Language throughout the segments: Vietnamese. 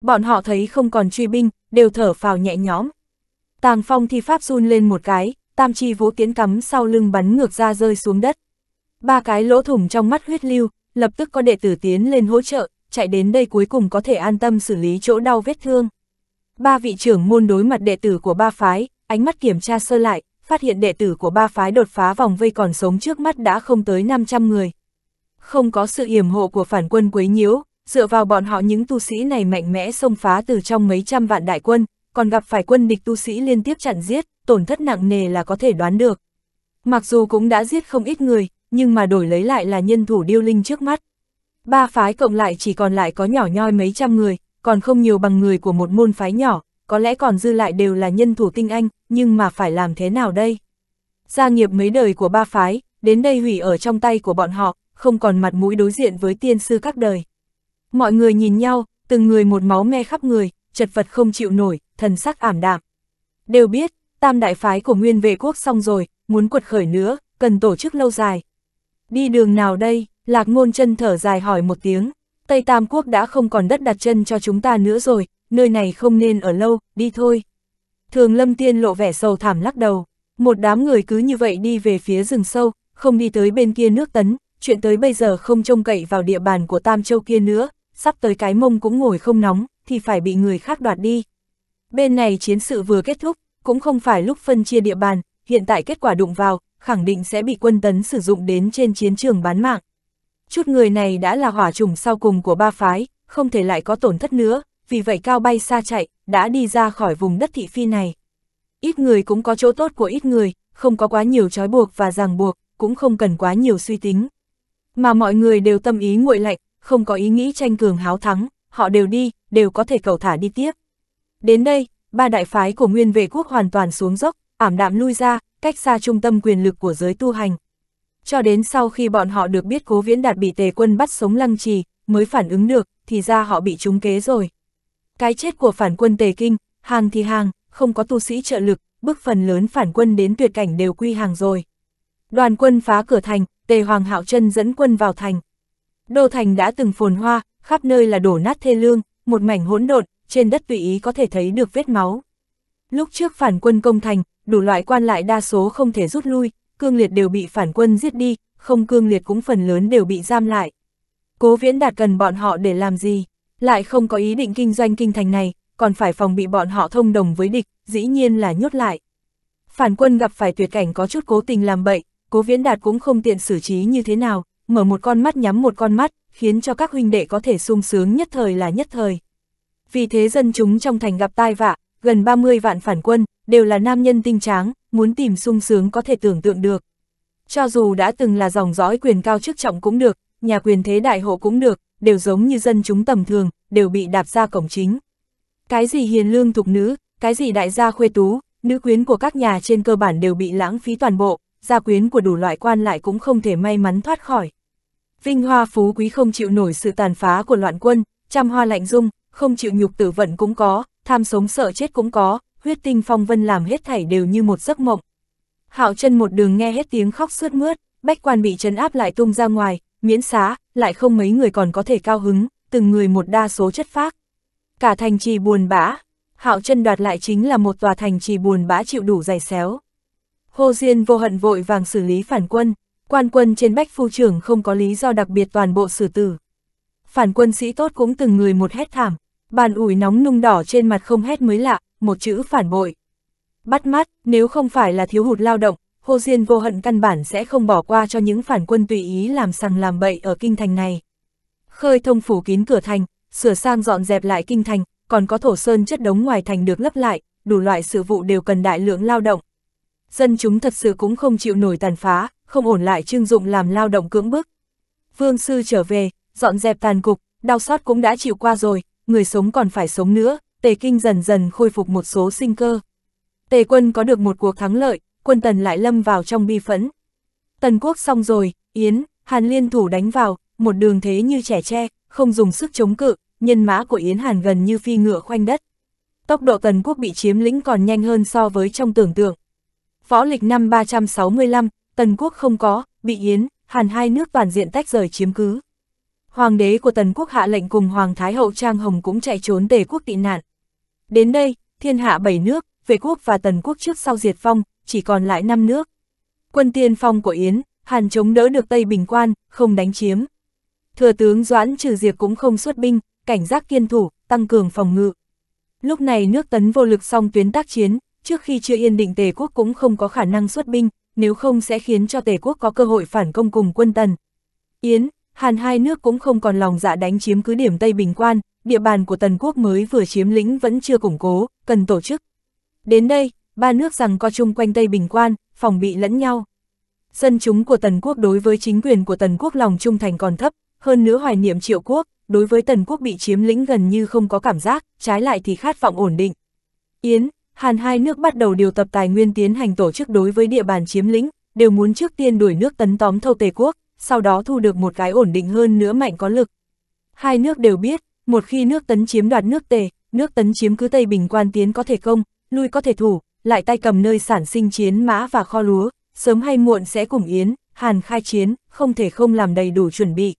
Bọn họ thấy không còn truy binh, đều thở phào nhẹ nhõm. Tàng phong thi pháp run lên một cái, tam chi vũ tiến cắm sau lưng bắn ngược ra rơi xuống đất. Ba cái lỗ thủng trong mắt huyết lưu, lập tức có đệ tử tiến lên hỗ trợ, chạy đến đây cuối cùng có thể an tâm xử lý chỗ đau vết thương. Ba vị trưởng môn đối mặt đệ tử của ba phái, ánh mắt kiểm tra sơ lại, phát hiện đệ tử của ba phái đột phá vòng vây còn sống trước mắt đã không tới 500 người. Không có sự yểm hộ của phản quân quấy nhiễu, dựa vào bọn họ những tu sĩ này mạnh mẽ xông phá từ trong mấy trăm vạn đại quân, còn gặp phải quân địch tu sĩ liên tiếp chặn giết, tổn thất nặng nề là có thể đoán được. Mặc dù cũng đã giết không ít người, nhưng mà đổi lấy lại là nhân thủ điêu linh trước mắt. Ba phái cộng lại chỉ còn lại có nhỏ nhoi mấy trăm người, còn không nhiều bằng người của một môn phái nhỏ, có lẽ còn dư lại đều là nhân thủ tinh anh, nhưng mà phải làm thế nào đây? Gia nghiệp mấy đời của ba phái, đến đây hủy ở trong tay của bọn họ, không còn mặt mũi đối diện với tiên sư các đời. Mọi người nhìn nhau, từng người một máu me khắp người, chật vật không chịu nổi, thần sắc ảm đạm. Đều biết, tam đại phái của nguyên vệ quốc xong rồi, muốn quật khởi nữa, cần tổ chức lâu dài. Đi đường nào đây? Lạc ngôn chân thở dài hỏi một tiếng. Tây Tam Quốc đã không còn đất đặt chân cho chúng ta nữa rồi, nơi này không nên ở lâu, đi thôi. Thường lâm tiên lộ vẻ sầu thảm lắc đầu. Một đám người cứ như vậy đi về phía rừng sâu, không đi tới bên kia nước tấn, chuyện tới bây giờ không trông cậy vào địa bàn của Tam Châu kia nữa, sắp tới cái mông cũng ngồi không nóng, thì phải bị người khác đoạt đi. Bên này chiến sự vừa kết thúc, cũng không phải lúc phân chia địa bàn, hiện tại kết quả đụng vào, khẳng định sẽ bị quân tấn sử dụng đến trên chiến trường bán mạng. Chút người này đã là hỏa trùng sau cùng của ba phái, không thể lại có tổn thất nữa, vì vậy cao bay xa chạy, đã đi ra khỏi vùng đất thị phi này. Ít người cũng có chỗ tốt của ít người, không có quá nhiều trói buộc và ràng buộc, cũng không cần quá nhiều suy tính. Mà mọi người đều tâm ý nguội lạnh, không có ý nghĩ tranh cường háo thắng, họ đều đi, đều có thể cầu thả đi tiếp. Đến đây, ba đại phái của nguyên vệ quốc hoàn toàn xuống dốc, ảm đạm lui ra, cách xa trung tâm quyền lực của giới tu hành. Cho đến sau khi bọn họ được biết cố viễn đạt bị tề quân bắt sống lăng trì, mới phản ứng được, thì ra họ bị trúng kế rồi. Cái chết của phản quân tề kinh, hàng thì hàng, không có tu sĩ trợ lực, bước phần lớn phản quân đến tuyệt cảnh đều quy hàng rồi. Đoàn quân phá cửa thành, tề hoàng hạo chân dẫn quân vào thành. Đô thành đã từng phồn hoa, khắp nơi là đổ nát thê lương, một mảnh hỗn độn, trên đất tùy ý có thể thấy được vết máu. Lúc trước phản quân công thành, đủ loại quan lại đa số không thể rút lui, cương liệt đều bị phản quân giết đi, không cương liệt cũng phần lớn đều bị giam lại. Cố viễn đạt cần bọn họ để làm gì, lại không có ý định kinh doanh kinh thành này, còn phải phòng bị bọn họ thông đồng với địch, dĩ nhiên là nhốt lại. Phản quân gặp phải tuyệt cảnh có chút cố tình làm bậy, cố viễn đạt cũng không tiện xử trí như thế nào, mở một con mắt nhắm một con mắt, khiến cho các huynh đệ có thể sung sướng nhất thời là nhất thời. Vì thế dân chúng trong thành gặp tai vạ, gần 30 vạn phản quân, đều là nam nhân tinh tráng, muốn tìm sung sướng có thể tưởng tượng được. Cho dù đã từng là dòng dõi quyền cao chức trọng cũng được, nhà quyền thế đại hộ cũng được, đều giống như dân chúng tầm thường, đều bị đạp ra cổng chính. Cái gì hiền lương thục nữ, cái gì đại gia khuê tú, nữ quyến của các nhà trên cơ bản đều bị lãng phí toàn bộ, gia quyến của đủ loại quan lại cũng không thể may mắn thoát khỏi. Vinh hoa phú quý không chịu nổi sự tàn phá của loạn quân, trăm hoa lạnh dung, không chịu nhục tử vận cũng có, tham sống sợ chết cũng có, huyết tinh phong vân làm hết thảy đều như một giấc mộng. Hạo chân một đường nghe hết tiếng khóc suốt mướt, bách quan bị trấn áp lại tung ra ngoài, miễn xá, lại không mấy người còn có thể cao hứng, từng người một đa số chất phác. Cả thành trì buồn bã, Hạo chân đoạt lại chính là một tòa thành trì buồn bã chịu đủ dày xéo. Hồ Diên vô hận vội vàng xử lý phản quân, Quan quân trên bách phu trưởng không có lý do đặc biệt toàn bộ xử tử. Phản quân sĩ tốt cũng từng người một hét thảm, bàn ủi nóng nung đỏ trên mặt không hét mới lạ, một chữ phản bội. Bắt mắt, nếu không phải là thiếu hụt lao động, Hồ Diên vô hận căn bản sẽ không bỏ qua cho những phản quân tùy ý làm sằng làm bậy ở kinh thành này. Khơi thông phủ kín cửa thành, sửa sang dọn dẹp lại kinh thành, còn có thổ sơn chất đống ngoài thành được lấp lại, đủ loại sự vụ đều cần đại lượng lao động. Dân chúng thật sự cũng không chịu nổi tàn phá, không ổn lại trưng dụng làm lao động cưỡng bức. Vương sư trở về, dọn dẹp tàn cục, đau xót cũng đã chịu qua rồi, người sống còn phải sống nữa, tề kinh dần dần khôi phục một số sinh cơ. Tề quân có được một cuộc thắng lợi, quân tần lại lâm vào trong bi phẫn. Tần quốc xong rồi, Yến, Hàn liên thủ đánh vào, một đường thế như trẻ tre, không dùng sức chống cự, nhân mã của Yến Hàn gần như phi ngựa khoanh đất. Tốc độ tần quốc bị chiếm lĩnh còn nhanh hơn so với trong tưởng tượng. Võ lịch năm 365, Tần quốc không có, bị Yến, Hàn hai nước toàn diện tách rời chiếm cứ. Hoàng đế của Tần quốc hạ lệnh cùng Hoàng Thái hậu Trang Hồng cũng chạy trốn tề quốc tị nạn. Đến đây, thiên hạ bảy nước, về quốc và Tần quốc trước sau diệt phong, chỉ còn lại năm nước. Quân tiên phong của Yến, Hàn chống đỡ được Tây Bình Quan, không đánh chiếm. Thừa tướng Doãn Trừ Diệp cũng không xuất binh, cảnh giác kiên thủ, tăng cường phòng ngự. Lúc này nước Tấn vô lực song tuyến tác chiến, trước khi chưa yên định Tề quốc cũng không có khả năng xuất binh, nếu không sẽ khiến cho tề quốc có cơ hội phản công cùng quân tần. Yến, Hàn hai nước cũng không còn lòng dạ đánh chiếm cứ điểm Tây Bình Quan, địa bàn của Tần quốc mới vừa chiếm lĩnh vẫn chưa củng cố, cần tổ chức. Đến đây, ba nước rằng co chung quanh Tây Bình Quan, phòng bị lẫn nhau. Dân chúng của Tần quốc đối với chính quyền của Tần quốc lòng trung thành còn thấp, hơn nữa hoài niệm triệu quốc, đối với Tần quốc bị chiếm lĩnh gần như không có cảm giác, trái lại thì khát vọng ổn định. Yến, Hàn hai nước bắt đầu điều tập tài nguyên tiến hành tổ chức đối với địa bàn chiếm lĩnh, đều muốn trước tiên đuổi nước tấn tóm thâu Tề quốc, sau đó thu được một cái ổn định hơn nữa mạnh có lực. Hai nước đều biết, một khi nước tấn chiếm đoạt nước Tề, nước tấn chiếm cứ Tây Bình quan tiến có thể công, lui có thể thủ, lại tay cầm nơi sản sinh chiến mã và kho lúa, sớm hay muộn sẽ cùng Yến, Hàn khai chiến, không thể không làm đầy đủ chuẩn bị.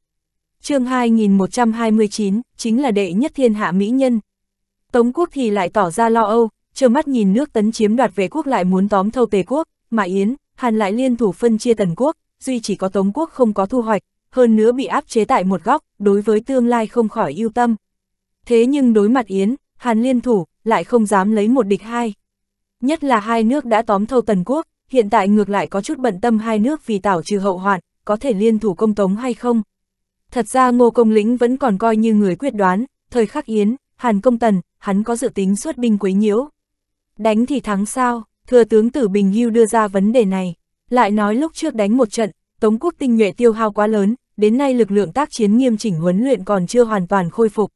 chương 2129, chính là đệ nhất thiên hạ mỹ nhân. Tống quốc thì lại tỏ ra lo âu, trơ mắt nhìn nước tấn chiếm đoạt về quốc lại muốn tóm thâu tề quốc, mà Yến, Hàn lại liên thủ phân chia tần quốc, duy chỉ có Tống quốc không có thu hoạch, hơn nữa bị áp chế tại một góc, đối với tương lai không khỏi ưu tâm. Thế nhưng đối mặt Yến, Hàn liên thủ, lại không dám lấy một địch hai. Nhất là hai nước đã tóm thâu tần quốc, hiện tại ngược lại có chút bận tâm hai nước vì tảo trừ hậu hoạn, có thể liên thủ công tống hay không. Thật ra ngô công lĩnh vẫn còn coi như người quyết đoán, thời khắc Yến, Hàn công tần, hắn có dự tính xuất binh quấy nhiễu. Đánh thì thắng sao? Thừa tướng Tử Bình Hưu đưa ra vấn đề này. Lại nói lúc trước đánh một trận, Tống quốc tinh nhuệ tiêu hao quá lớn, đến nay lực lượng tác chiến nghiêm chỉnh huấn luyện còn chưa hoàn toàn khôi phục.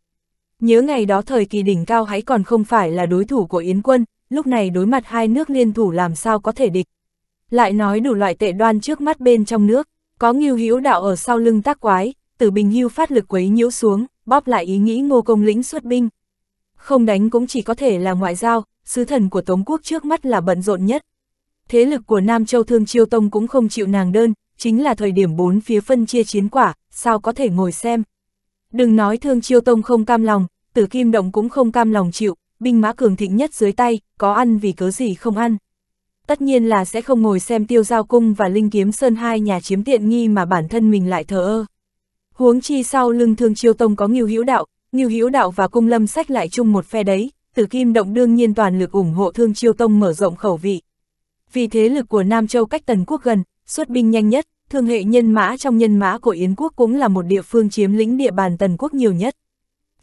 Nhớ ngày đó thời kỳ đỉnh cao hãy còn không phải là đối thủ của Yến quân, lúc này đối mặt hai nước liên thủ làm sao có thể địch. Lại nói đủ loại tệ đoan trước mắt bên trong nước, có nghiêu hữu đạo ở sau lưng tác quái, tử bình hưu phát lực quấy nhiễu xuống, bóp lại ý nghĩ ngô công lĩnh xuất binh. Không đánh cũng chỉ có thể là ngoại giao, sứ thần của Tống quốc trước mắt là bận rộn nhất. Thế lực của Nam Châu Thương Chiêu Tông cũng không chịu nàng đơn, chính là thời điểm bốn phía phân chia chiến quả, sao có thể ngồi xem. Đừng nói Thương Chiêu Tông không cam lòng, Tử Kim Động cũng không cam lòng chịu, binh mã cường thịnh nhất dưới tay, có ăn vì cớ gì không ăn. Tất nhiên là sẽ không ngồi xem tiêu giao cung và linh kiếm sơn hai nhà chiếm tiện nghi mà bản thân mình lại thờ ơ. Huống chi sau lưng Thương Chiêu Tông có Nghiêu Hữu Đạo, Nghiêu Hữu Đạo và Cung Lâm Sách lại chung một phe đấy, từ Kim Động đương nhiên toàn lực ủng hộ Thương Chiêu Tông mở rộng khẩu vị. Vì thế lực của Nam Châu cách Tần Quốc gần, xuất binh nhanh nhất, thương hệ nhân mã trong nhân mã của Yến Quốc cũng là một địa phương chiếm lĩnh địa bàn Tần Quốc nhiều nhất.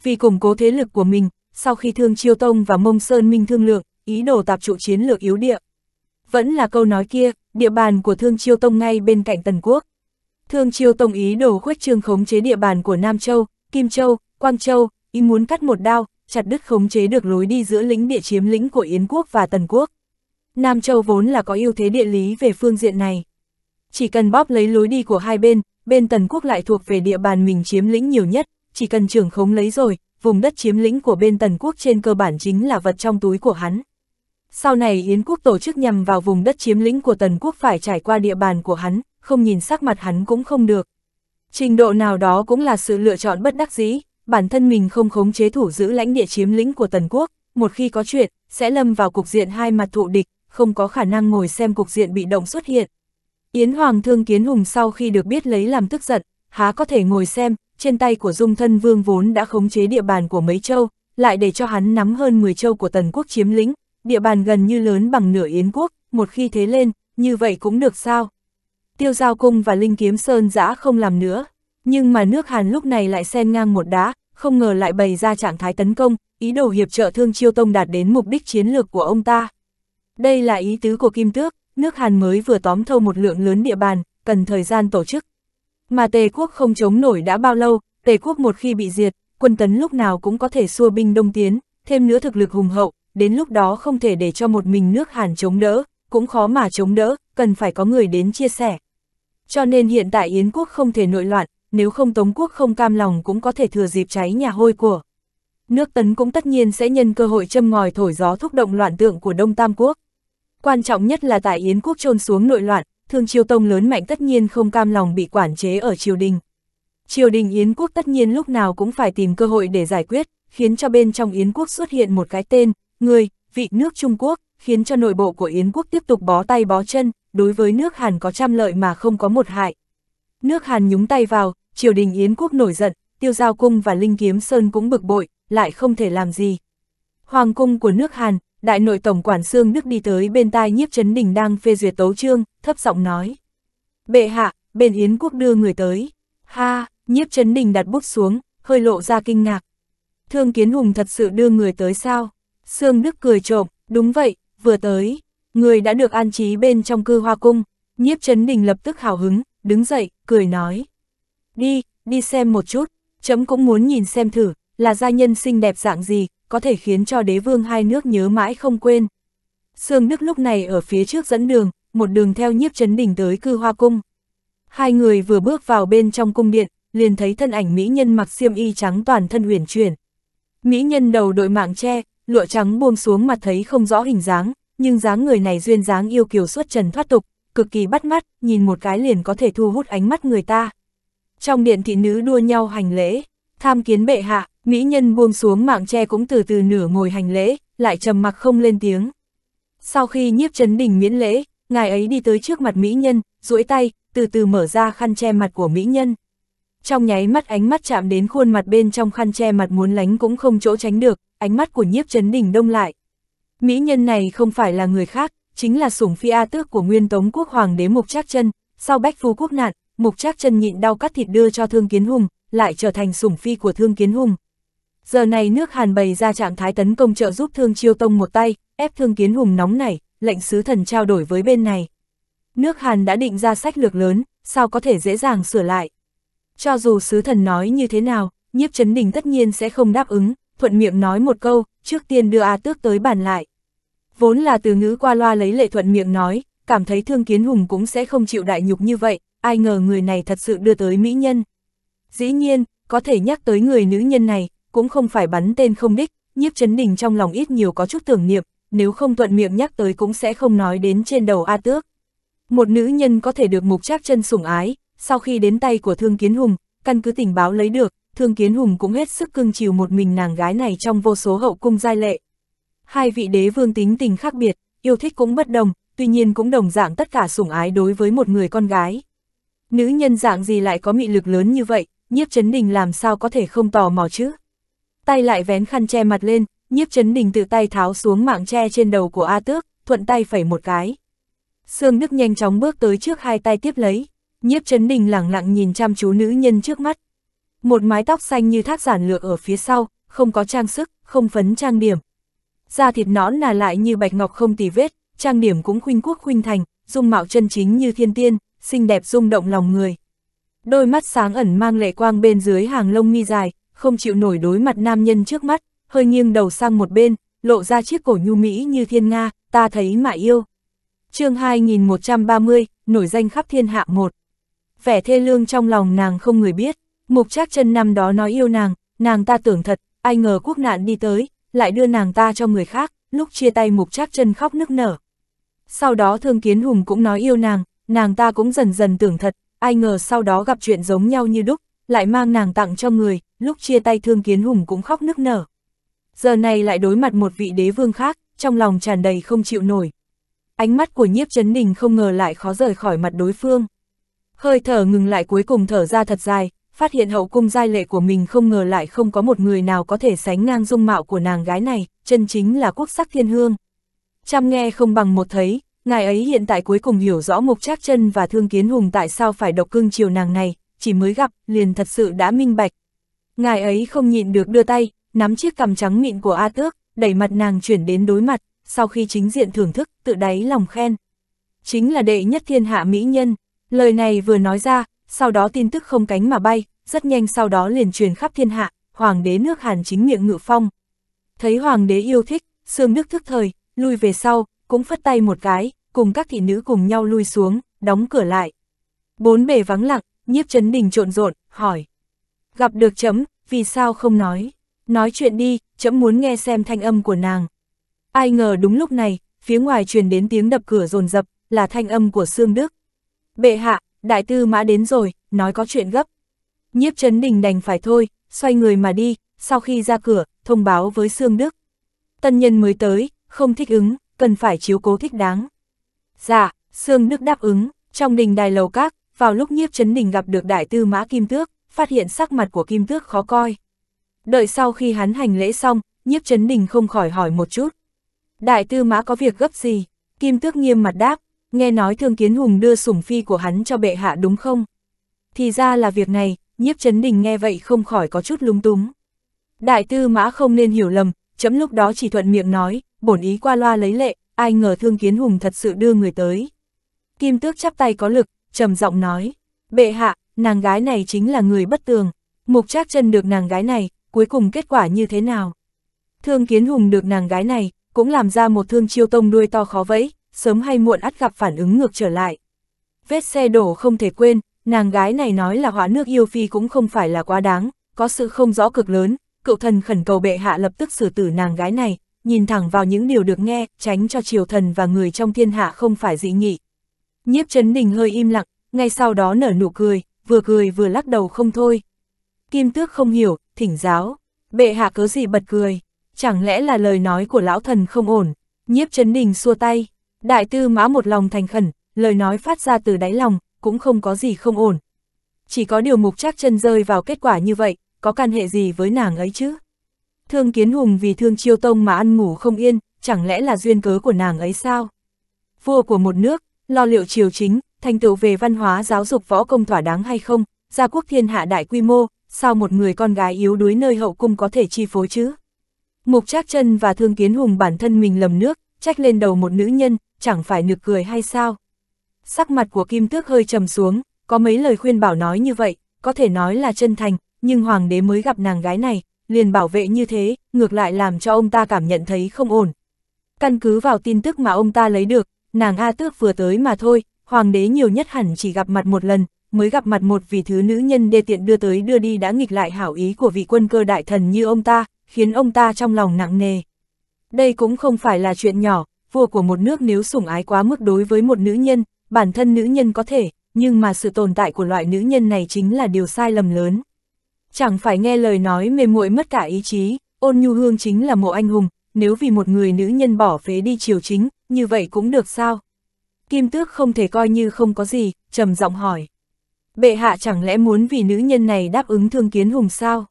Vì củng cố thế lực của mình, sau khi Thương Chiêu Tông và Mông Sơn Minh thương lượng, ý đồ tạp trụ chiến lược yếu địa. Vẫn là câu nói kia, địa bàn của Thương Chiêu Tông ngay bên cạnh Tần Quốc. Thương Chiêu Tông ý đồ khuếch trương khống chế địa bàn của Nam Châu, Kim Châu, Quang Châu, ý muốn cắt một đao, chặt đứt khống chế được lối đi giữa lĩnh địa chiếm lĩnh của Yến quốc và Tần quốc. Nam Châu vốn là có ưu thế địa lý về phương diện này. Chỉ cần bóp lấy lối đi của hai bên, bên Tần quốc lại thuộc về địa bàn mình chiếm lĩnh nhiều nhất, chỉ cần trưởng khống lấy rồi, vùng đất chiếm lĩnh của bên Tần quốc trên cơ bản chính là vật trong túi của hắn. Sau này Yến quốc tổ chức nhằm vào vùng đất chiếm lĩnh của Tần quốc phải trải qua địa bàn của hắn, không nhìn sắc mặt hắn cũng không được. Trình độ nào đó cũng là sự lựa chọn bất đắc dĩ bản thân mình không khống chế thủ giữ lãnh địa chiếm lĩnh của Tần Quốc, một khi có chuyện, sẽ lâm vào cục diện hai mặt thụ địch, không có khả năng ngồi xem cục diện bị động xuất hiện. Yến Hoàng thương kiến hùng sau khi được biết lấy làm tức giận, há có thể ngồi xem, trên tay của dung thân vương vốn đã khống chế địa bàn của mấy châu, lại để cho hắn nắm hơn 10 châu của Tần Quốc chiếm lĩnh, địa bàn gần như lớn bằng nửa Yến Quốc, một khi thế lên, như vậy cũng được sao. Tiêu Giao Cung và Linh Kiếm Sơn giã không làm nữa, nhưng mà nước Hàn lúc này lại xen ngang một đá, không ngờ lại bày ra trạng thái tấn công, ý đồ hiệp trợ Thương Chiêu Tông đạt đến mục đích chiến lược của ông ta. Đây là ý tứ của Kim Tước, nước Hàn mới vừa tóm thâu một lượng lớn địa bàn, cần thời gian tổ chức. Mà Tề quốc không chống nổi đã bao lâu, Tề quốc một khi bị diệt, quân tấn lúc nào cũng có thể xua binh đông tiến, thêm nữa thực lực hùng hậu, đến lúc đó không thể để cho một mình nước Hàn chống đỡ, cũng khó mà chống đỡ, cần phải có người đến chia sẻ. Cho nên hiện tại Yến quốc không thể nội loạn, nếu không Tống quốc không cam lòng cũng có thể thừa dịp cháy nhà hôi của. Nước tấn cũng tất nhiên sẽ nhân cơ hội châm ngòi thổi gió thúc động loạn tượng của Đông Tam quốc. Quan trọng nhất là tại Yến quốc trôn xuống nội loạn, thương chiêu tông lớn mạnh tất nhiên không cam lòng bị quản chế ở triều đình. Triều đình Yến quốc tất nhiên lúc nào cũng phải tìm cơ hội để giải quyết, khiến cho bên trong Yến quốc xuất hiện một cái tên, người, vị nước Trung Quốc, khiến cho nội bộ của Yến quốc tiếp tục bó tay bó chân, đối với nước Hàn có trăm lợi mà không có một hại. Nước Hàn nhúng tay vào, triều đình Yến quốc nổi giận, tiêu giao cung và Linh Kiếm Sơn cũng bực bội, lại không thể làm gì. Hoàng cung của nước Hàn, đại nội tổng quản xương Đức đi tới bên tai nhiếp chấn đình đang phê duyệt tấu trương, thấp giọng nói. Bệ hạ, bên Yến quốc đưa người tới. Ha, nhiếp chấn đình đặt bút xuống, hơi lộ ra kinh ngạc. Thương Kiến Hùng thật sự đưa người tới sao? Sương Đức cười trộm, đúng vậy, vừa tới, người đã được an trí bên trong cư hoa cung. Nhiếp chấn đình lập tức hào hứng, đứng dậy, cười nói đi, đi xem một chút, chấm cũng muốn nhìn xem thử, là gia nhân xinh đẹp dạng gì, có thể khiến cho đế vương hai nước nhớ mãi không quên. Sương Đức lúc này ở phía trước dẫn đường, một đường theo nhiếp chấn đỉnh tới cư hoa cung. Hai người vừa bước vào bên trong cung điện, liền thấy thân ảnh mỹ nhân mặc xiêm y trắng toàn thân huyền chuyển. Mỹ nhân đầu đội mạng che, lụa trắng buông xuống mặt thấy không rõ hình dáng, nhưng dáng người này duyên dáng yêu kiều xuất trần thoát tục, cực kỳ bắt mắt, nhìn một cái liền có thể thu hút ánh mắt người ta trong điện thị nữ đua nhau hành lễ, tham kiến bệ hạ, mỹ nhân buông xuống mạng tre cũng từ từ nửa ngồi hành lễ, lại trầm mặc không lên tiếng. Sau khi nhiếp chấn đình miễn lễ, ngài ấy đi tới trước mặt mỹ nhân, duỗi tay, từ từ mở ra khăn che mặt của mỹ nhân. Trong nháy mắt ánh mắt chạm đến khuôn mặt bên trong khăn che mặt muốn lánh cũng không chỗ tránh được, ánh mắt của nhiếp chấn đình đông lại. Mỹ nhân này không phải là người khác, chính là sủng phi A tước của nguyên tống quốc hoàng đế mục trác chân, sau bách phu quốc nạn, mục trác chân nhịn đau cắt thịt đưa cho Thương Kiến Hùng, lại trở thành sủng phi của Thương Kiến Hùng. Giờ này nước Hàn bày ra trạng thái tấn công trợ giúp Thương Chiêu Tông một tay, ép Thương Kiến Hùng nóng nảy, lệnh sứ thần trao đổi với bên này. Nước Hàn đã định ra sách lược lớn, sao có thể dễ dàng sửa lại. Cho dù sứ thần nói như thế nào, nhiếp chấn đình tất nhiên sẽ không đáp ứng, thuận miệng nói một câu, trước tiên đưa A Tước tới bàn lại. Vốn là từ ngữ qua loa lấy lệ thuận miệng nói, cảm thấy Thương Kiến Hùng cũng sẽ không chịu đại nhục như vậy, ai ngờ người này thật sự đưa tới mỹ nhân. Dĩ nhiên, có thể nhắc tới người nữ nhân này, cũng không phải bắn tên không đích, nhiếp chấn đình trong lòng ít nhiều có chút tưởng niệm, nếu không thuận miệng nhắc tới cũng sẽ không nói đến trên đầu A Tước. Một nữ nhân có thể được mục trác chân sủng ái, sau khi đến tay của Thương Kiến Hùng, căn cứ tình báo lấy được, Thương Kiến Hùng cũng hết sức cưng chiều một mình nàng gái này trong vô số hậu cung giai lệ. Hai vị đế vương tính tình khác biệt, yêu thích cũng bất đồng, tuy nhiên cũng đồng dạng tất cả sủng ái đối với một người con gái. Nữ nhân dạng gì lại có mị lực lớn như vậy, nhiếp chấn đình làm sao có thể không tò mò chứ? Tay lại vén khăn che mặt lên, nhiếp chấn đình tự tay tháo xuống mạng che trên đầu của A Tước, thuận tay phẩy một cái. Sương Đức nhanh chóng bước tới trước hai tay tiếp lấy, nhiếp chấn đình lẳng lặng nhìn chăm chú nữ nhân trước mắt. Một mái tóc xanh như thác giản lược ở phía sau, không có trang sức, không phấn trang điểm. Da thịt nõn nà lại như bạch ngọc không tì vết, trang điểm cũng khuynh quốc khuynh thành, dung mạo chân chính như thiên tiên, xinh đẹp rung động lòng người. Đôi mắt sáng ẩn mang lệ quang bên dưới hàng lông mi dài, không chịu nổi đối mặt nam nhân trước mắt, hơi nghiêng đầu sang một bên, lộ ra chiếc cổ nhu mỹ như thiên nga, ta thấy mà yêu. chương 2130, nổi danh khắp thiên hạ một. Vẻ thê lương trong lòng nàng không người biết, mục trác chân năm đó nói yêu nàng, nàng ta tưởng thật, ai ngờ quốc nạn đi tới, lại đưa nàng ta cho người khác, lúc chia tay mục trác chân khóc nức nở. Sau đó thương kiến hùng cũng nói yêu nàng, nàng ta cũng dần dần tưởng thật, ai ngờ sau đó gặp chuyện giống nhau như đúc, lại mang nàng tặng cho người, lúc chia tay thương kiến hùng cũng khóc nức nở. Giờ này lại đối mặt một vị đế vương khác, trong lòng tràn đầy không chịu nổi. Ánh mắt của nhiếp chấn đình không ngờ lại khó rời khỏi mặt đối phương. Hơi thở ngừng lại cuối cùng thở ra thật dài, phát hiện hậu cung giai lệ của mình không ngờ lại không có một người nào có thể sánh ngang dung mạo của nàng gái này, chân chính là quốc sắc thiên hương. Chăm nghe không bằng một thấy, Ngài ấy hiện tại cuối cùng hiểu rõ Mục Trác chân và Thương Kiến Hùng tại sao phải độc cưng chiều nàng này, chỉ mới gặp, liền thật sự đã minh bạch. Ngài ấy không nhịn được đưa tay, nắm chiếc cằm trắng mịn của A Tước, đẩy mặt nàng chuyển đến đối mặt, sau khi chính diện thưởng thức, tự đáy lòng khen. Chính là đệ nhất thiên hạ mỹ nhân, lời này vừa nói ra, sau đó tin tức không cánh mà bay, rất nhanh sau đó liền truyền khắp thiên hạ, hoàng đế nước Hàn chính miệng ngự phong. Thấy hoàng đế yêu thích, Sương nước thức thời, lui về sau, cũng phất tay một cái, cùng các thị nữ cùng nhau lui xuống, đóng cửa lại. Bốn bề vắng lặng, nhiếp chấn đình trộn rộn, hỏi. Gặp được chấm, vì sao không nói? Nói chuyện đi, chấm muốn nghe xem thanh âm của nàng. Ai ngờ đúng lúc này, phía ngoài truyền đến tiếng đập cửa rồn rập, là thanh âm của Sương Đức. Bệ hạ, đại tư mã đến rồi, nói có chuyện gấp. Nhiếp chấn đình đành phải thôi, xoay người mà đi, sau khi ra cửa, thông báo với Sương Đức. Tân nhân mới tới, không thích ứng, cần phải chiếu cố thích đáng. Dạ, Sương Đức đáp ứng, trong đình đài lầu các, vào lúc nhiếp chấn đình gặp được đại tư mã Kim Tước, phát hiện sắc mặt của Kim Tước khó coi. Đợi sau khi hắn hành lễ xong, nhiếp chấn đình không khỏi hỏi một chút. Đại tư mã có việc gấp gì? Kim Tước nghiêm mặt đáp, nghe nói thương kiến hùng đưa sủng phi của hắn cho bệ hạ đúng không? Thì ra là việc này, nhiếp chấn đình nghe vậy không khỏi có chút lung túng. Đại tư mã không nên hiểu lầm, chấm lúc đó chỉ thuận miệng nói, bổn ý qua loa lấy lệ, ai ngờ thương kiến hùng thật sự đưa người tới. Kim tước chắp tay có lực, trầm giọng nói, bệ hạ, nàng gái này chính là người bất tường, mục trác chân được nàng gái này, cuối cùng kết quả như thế nào? Thương kiến hùng được nàng gái này, cũng làm ra một thương chiêu tông đuôi to khó vẫy, sớm hay muộn ắt gặp phản ứng ngược trở lại. Vết xe đổ không thể quên, nàng gái này nói là hóa nước yêu phi cũng không phải là quá đáng, có sự không rõ cực lớn, cựu thần khẩn cầu bệ hạ lập tức xử tử nàng gái này, nhìn thẳng vào những điều được nghe, tránh cho triều thần và người trong thiên hạ không phải dị nghị. Nhiếp chấn đình hơi im lặng, ngay sau đó nở nụ cười, vừa cười vừa lắc đầu không thôi. Kim tước không hiểu, thỉnh giáo, bệ hạ cớ gì bật cười, chẳng lẽ là lời nói của lão thần không ổn, nhiếp chấn đình xua tay, đại tư mã một lòng thành khẩn, lời nói phát ra từ đáy lòng, cũng không có gì không ổn. Chỉ có điều mục chắc chân rơi vào kết quả như vậy, có can hệ gì với nàng ấy chứ? Thương Kiến Hùng vì thương chiêu tông mà ăn ngủ không yên, chẳng lẽ là duyên cớ của nàng ấy sao? Vua của một nước, lo liệu triều chính, thành tựu về văn hóa giáo dục võ công thỏa đáng hay không, gia quốc thiên hạ đại quy mô, sao một người con gái yếu đuối nơi hậu cung có thể chi phối chứ? Mục Trác Chân và Thương Kiến Hùng bản thân mình lầm nước, trách lên đầu một nữ nhân, chẳng phải nực cười hay sao? Sắc mặt của Kim Tước hơi trầm xuống, có mấy lời khuyên bảo nói như vậy, có thể nói là chân thành, nhưng hoàng đế mới gặp nàng gái này, liền bảo vệ như thế, ngược lại làm cho ông ta cảm nhận thấy không ổn. Căn cứ vào tin tức mà ông ta lấy được, nàng A Tước vừa tới mà thôi, hoàng đế nhiều nhất hẳn chỉ gặp mặt một lần, mới gặp mặt một vì thứ nữ nhân đê tiện đưa tới đưa đi đã nghịch lại hảo ý của vị quân cơ đại thần như ông ta, khiến ông ta trong lòng nặng nề. Đây cũng không phải là chuyện nhỏ, vua của một nước nếu sủng ái quá mức đối với một nữ nhân, bản thân nữ nhân có thể, nhưng mà sự tồn tại của loại nữ nhân này chính là điều sai lầm lớn chẳng phải nghe lời nói mềm muội mất cả ý chí, ôn nhu hương chính là mộ anh hùng, nếu vì một người nữ nhân bỏ phế đi triều chính, như vậy cũng được sao? Kim tước không thể coi như không có gì, trầm giọng hỏi. Bệ hạ chẳng lẽ muốn vì nữ nhân này đáp ứng thương kiến hùng sao?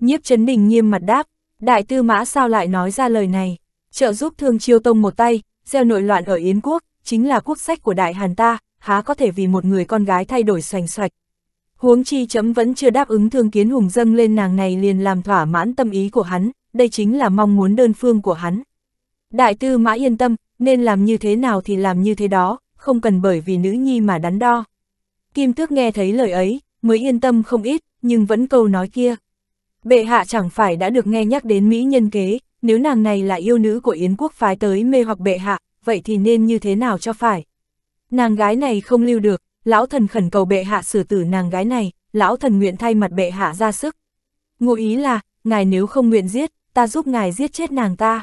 Nhiếp chấn đình nghiêm mặt đáp, đại tư mã sao lại nói ra lời này, trợ giúp thương chiêu tông một tay, gieo nội loạn ở Yến quốc, chính là quốc sách của đại hàn ta, há có thể vì một người con gái thay đổi sành sạch Huống chi chấm vẫn chưa đáp ứng thương kiến hùng dâng lên nàng này liền làm thỏa mãn tâm ý của hắn, đây chính là mong muốn đơn phương của hắn. Đại tư mã yên tâm, nên làm như thế nào thì làm như thế đó, không cần bởi vì nữ nhi mà đắn đo. Kim tước nghe thấy lời ấy, mới yên tâm không ít, nhưng vẫn câu nói kia. Bệ hạ chẳng phải đã được nghe nhắc đến Mỹ nhân kế, nếu nàng này là yêu nữ của Yến quốc phái tới mê hoặc bệ hạ, vậy thì nên như thế nào cho phải. Nàng gái này không lưu được, lão thần khẩn cầu bệ hạ xử tử nàng gái này, lão thần nguyện thay mặt bệ hạ ra sức. Ngụ ý là, ngài nếu không nguyện giết, ta giúp ngài giết chết nàng ta.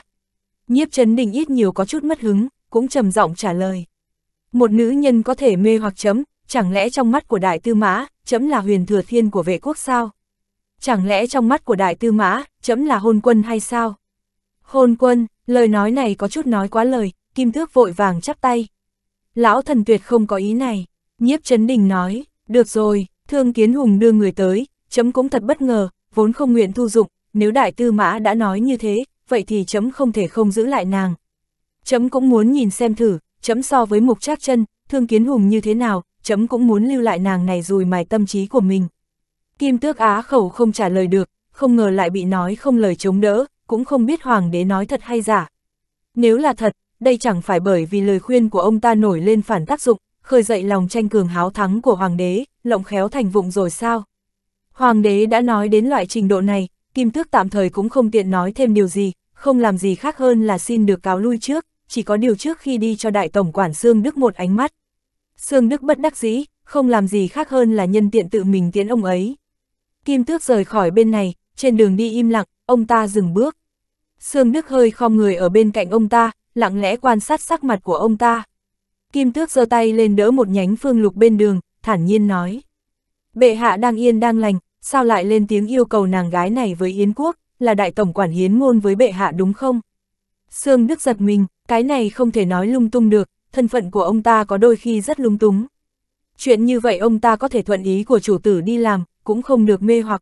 Nhiếp chấn đình ít nhiều có chút mất hứng, cũng trầm giọng trả lời. Một nữ nhân có thể mê hoặc chấm, chẳng lẽ trong mắt của đại tư mã, chấm là huyền thừa thiên của vệ quốc sao? Chẳng lẽ trong mắt của đại tư mã, chấm là hôn quân hay sao? Hôn quân, lời nói này có chút nói quá lời, kim thước vội vàng chắp tay. Lão thần tuyệt không có ý này. Nhiếp Trấn Đình nói, được rồi, Thương Kiến Hùng đưa người tới, chấm cũng thật bất ngờ, vốn không nguyện thu dụng, nếu Đại Tư Mã đã nói như thế, vậy thì chấm không thể không giữ lại nàng. Chấm cũng muốn nhìn xem thử, chấm so với mục trác chân, Thương Kiến Hùng như thế nào, chấm cũng muốn lưu lại nàng này rồi mài tâm trí của mình. Kim Tước Á khẩu không trả lời được, không ngờ lại bị nói không lời chống đỡ, cũng không biết Hoàng đế nói thật hay giả. Nếu là thật, đây chẳng phải bởi vì lời khuyên của ông ta nổi lên phản tác dụng, khơi dậy lòng tranh cường háo thắng của hoàng đế, lộng khéo thành vụng rồi sao? Hoàng đế đã nói đến loại trình độ này, Kim Tước tạm thời cũng không tiện nói thêm điều gì, không làm gì khác hơn là xin được cáo lui trước, chỉ có điều trước khi đi cho đại tổng quản Sương Đức một ánh mắt. Sương Đức bất đắc dĩ, không làm gì khác hơn là nhân tiện tự mình tiễn ông ấy. Kim Tước rời khỏi bên này, trên đường đi im lặng, ông ta dừng bước. Sương Đức hơi khom người ở bên cạnh ông ta, lặng lẽ quan sát sắc mặt của ông ta. Kim Tước giơ tay lên đỡ một nhánh phương lục bên đường, thản nhiên nói. Bệ hạ đang yên đang lành, sao lại lên tiếng yêu cầu nàng gái này với Yến Quốc, là đại tổng quản hiến ngôn với bệ hạ đúng không? Sương Đức giật mình, cái này không thể nói lung tung được, thân phận của ông ta có đôi khi rất lung túng. Chuyện như vậy ông ta có thể thuận ý của chủ tử đi làm, cũng không được mê hoặc.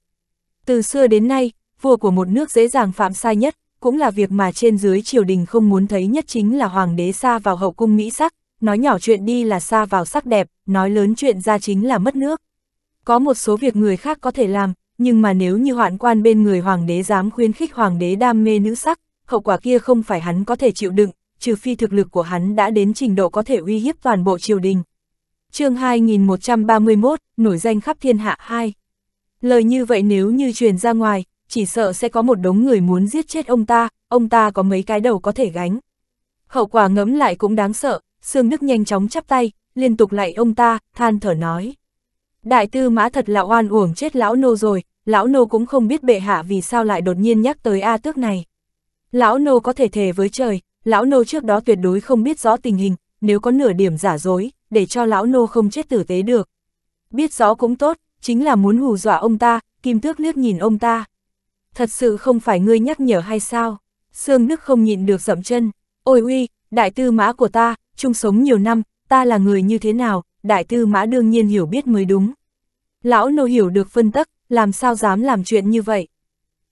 Từ xưa đến nay, vua của một nước dễ dàng phạm sai nhất, cũng là việc mà trên dưới triều đình không muốn thấy nhất chính là hoàng đế xa vào hậu cung Mỹ sắc, nói nhỏ chuyện đi là xa vào sắc đẹp, nói lớn chuyện ra chính là mất nước. Có một số việc người khác có thể làm, nhưng mà nếu như hoạn quan bên người hoàng đế dám khuyến khích hoàng đế đam mê nữ sắc, hậu quả kia không phải hắn có thể chịu đựng, trừ phi thực lực của hắn đã đến trình độ có thể uy hiếp toàn bộ triều đình. chương 2131, nổi danh khắp thiên hạ 2. Lời như vậy nếu như truyền ra ngoài, chỉ sợ sẽ có một đống người muốn giết chết ông ta, ông ta có mấy cái đầu có thể gánh. Hậu quả ngẫm lại cũng đáng sợ, Sương Đức nhanh chóng chắp tay, liên tục lạy ông ta, than thở nói. Đại tư mã thật là oan uổng chết lão nô rồi, lão nô cũng không biết bệ hạ vì sao lại đột nhiên nhắc tới A tước này. Lão nô có thể thề với trời, lão nô trước đó tuyệt đối không biết rõ tình hình, nếu có nửa điểm giả dối, để cho lão nô không chết tử tế được. Biết rõ cũng tốt, chính là muốn hù dọa ông ta, kim tước liếc nhìn ông ta. Thật sự không phải ngươi nhắc nhở hay sao? Sương Đức không nhịn được dậm chân. Ôi uy, đại tư mã của ta, chung sống nhiều năm, ta là người như thế nào, đại tư mã đương nhiên hiểu biết mới đúng. Lão nô hiểu được phân tắc, làm sao dám làm chuyện như vậy.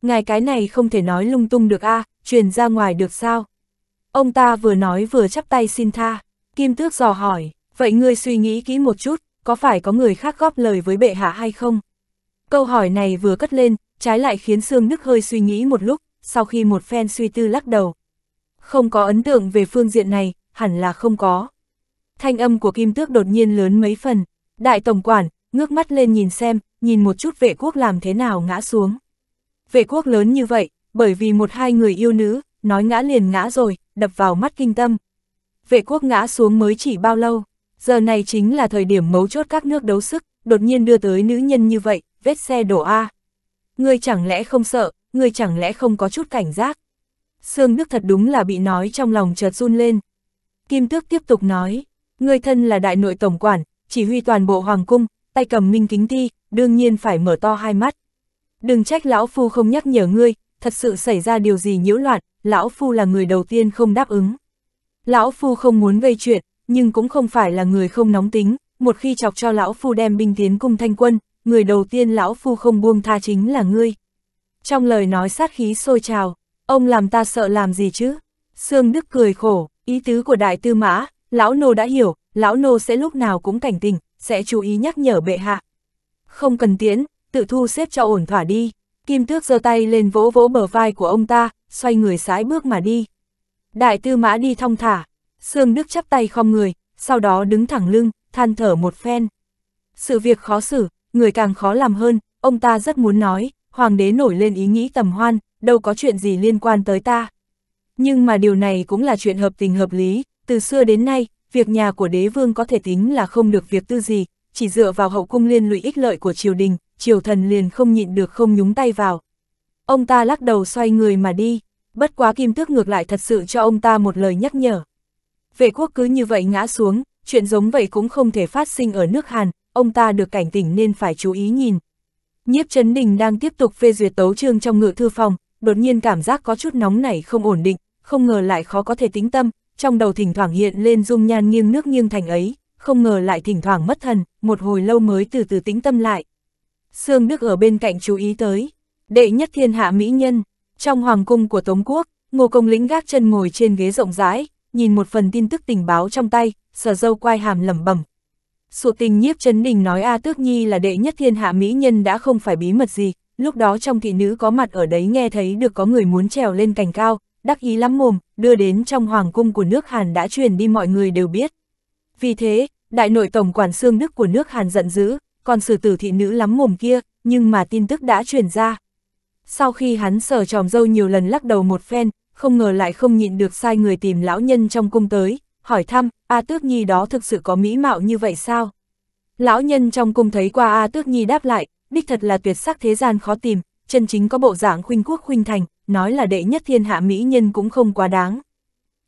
Ngài cái này không thể nói lung tung được a à, truyền ra ngoài được sao. Ông ta vừa nói vừa chắp tay xin tha, kim tước dò hỏi, vậy ngươi suy nghĩ kỹ một chút, có phải có người khác góp lời với bệ hạ hay không? Câu hỏi này vừa cất lên, trái lại khiến xương Đức hơi suy nghĩ một lúc, sau khi một phen suy tư lắc đầu. Không có ấn tượng về phương diện này, hẳn là không có. Thanh âm của Kim Tước đột nhiên lớn mấy phần, đại tổng quản, ngước mắt lên nhìn xem, nhìn một chút vệ quốc làm thế nào ngã xuống. Vệ quốc lớn như vậy, bởi vì một hai người yêu nữ, nói ngã liền ngã rồi, đập vào mắt kinh tâm. Vệ quốc ngã xuống mới chỉ bao lâu, giờ này chính là thời điểm mấu chốt các nước đấu sức, đột nhiên đưa tới nữ nhân như vậy, vết xe đổ A. người chẳng lẽ không sợ, người chẳng lẽ không có chút cảnh giác. Sương Đức thật đúng là bị nói trong lòng chợt run lên, Kim Tước tiếp tục nói, người thân là đại nội tổng quản, chỉ huy toàn bộ hoàng cung, tay cầm minh kính thi, đương nhiên phải mở to hai mắt. Đừng trách lão phu không nhắc nhở ngươi, thật sự xảy ra điều gì nhiễu loạn, lão phu là người đầu tiên không đáp ứng. Lão phu không muốn gây chuyện, nhưng cũng không phải là người không nóng tính, một khi chọc cho lão phu đem binh tiến cung thanh quân, người đầu tiên lão phu không buông tha chính là ngươi. Trong lời nói sát khí sôi trào, ông làm ta sợ làm gì chứ? Sương Đức cười khổ, Ý tứ của đại tư mã, lão nô đã hiểu, lão nô sẽ lúc nào cũng cảnh tình, sẽ chú ý nhắc nhở bệ hạ. Không cần tiến tự thu xếp cho ổn thỏa đi. Kim tước giơ tay lên vỗ vỗ bờ vai của ông ta, xoay người sái bước mà đi. Đại tư mã đi thong thả, Sương Đức chắp tay khom người, sau đó đứng thẳng lưng, than thở một phen. Sự việc khó xử, người càng khó làm hơn, ông ta rất muốn nói, hoàng đế nổi lên ý nghĩ tầm hoan, đâu có chuyện gì liên quan tới ta. Nhưng mà điều này cũng là chuyện hợp tình hợp lý, từ xưa đến nay, việc nhà của đế vương có thể tính là không được việc tư gì, chỉ dựa vào hậu cung liên lụy ích lợi của triều đình, triều thần liền không nhịn được không nhúng tay vào. Ông ta lắc đầu xoay người mà đi, bất quá kim tước ngược lại thật sự cho ông ta một lời nhắc nhở. Vệ quốc cứ như vậy ngã xuống, chuyện giống vậy cũng không thể phát sinh ở nước Hàn, ông ta được cảnh tỉnh nên phải chú ý nhìn. Nhiếp Trấn Đình đang tiếp tục phê duyệt tấu chương trong ngự thư phòng, đột nhiên cảm giác có chút nóng nảy không ổn định, không ngờ lại khó có thể tính tâm, trong đầu thỉnh thoảng hiện lên dung nhan nghiêng nước nghiêng thành ấy, không ngờ lại thỉnh thoảng mất thần, một hồi lâu mới từ từ tính tâm lại. Sương Đức ở bên cạnh chú ý tới, đệ nhất thiên hạ mỹ nhân, trong hoàng cung của Tống Quốc, Ngô Công Lĩnh gác chân ngồi trên ghế rộng rãi, nhìn một phần tin tức tình báo trong tay, sờ dâu quai hàm lẩm bẩm. Sự tình nhiếp chấn đình nói A Tước Nhi là đệ nhất thiên hạ mỹ nhân đã không phải bí mật gì, lúc đó trong thị nữ có mặt ở đấy nghe thấy được có người muốn trèo lên cành cao, đắc ý lắm mồm, đưa đến trong hoàng cung của nước Hàn đã truyền đi mọi người đều biết. Vì thế, đại nội tổng quản xương đức của nước Hàn giận dữ, còn xử tử thị nữ lắm mồm kia, nhưng mà tin tức đã truyền ra. Sau khi hắn sờ tròm dâu nhiều lần lắc đầu một phen, không ngờ lại không nhịn được sai người tìm lão nhân trong cung tới, hỏi thăm, A Tước Nhi đó thực sự có mỹ mạo như vậy sao? Lão nhân trong cung thấy qua A Tước Nhi đáp lại, đích thật là tuyệt sắc thế gian khó tìm, chân chính có bộ dạng khuynh quốc khuynh thành, nói là đệ nhất thiên hạ mỹ nhân cũng không quá đáng.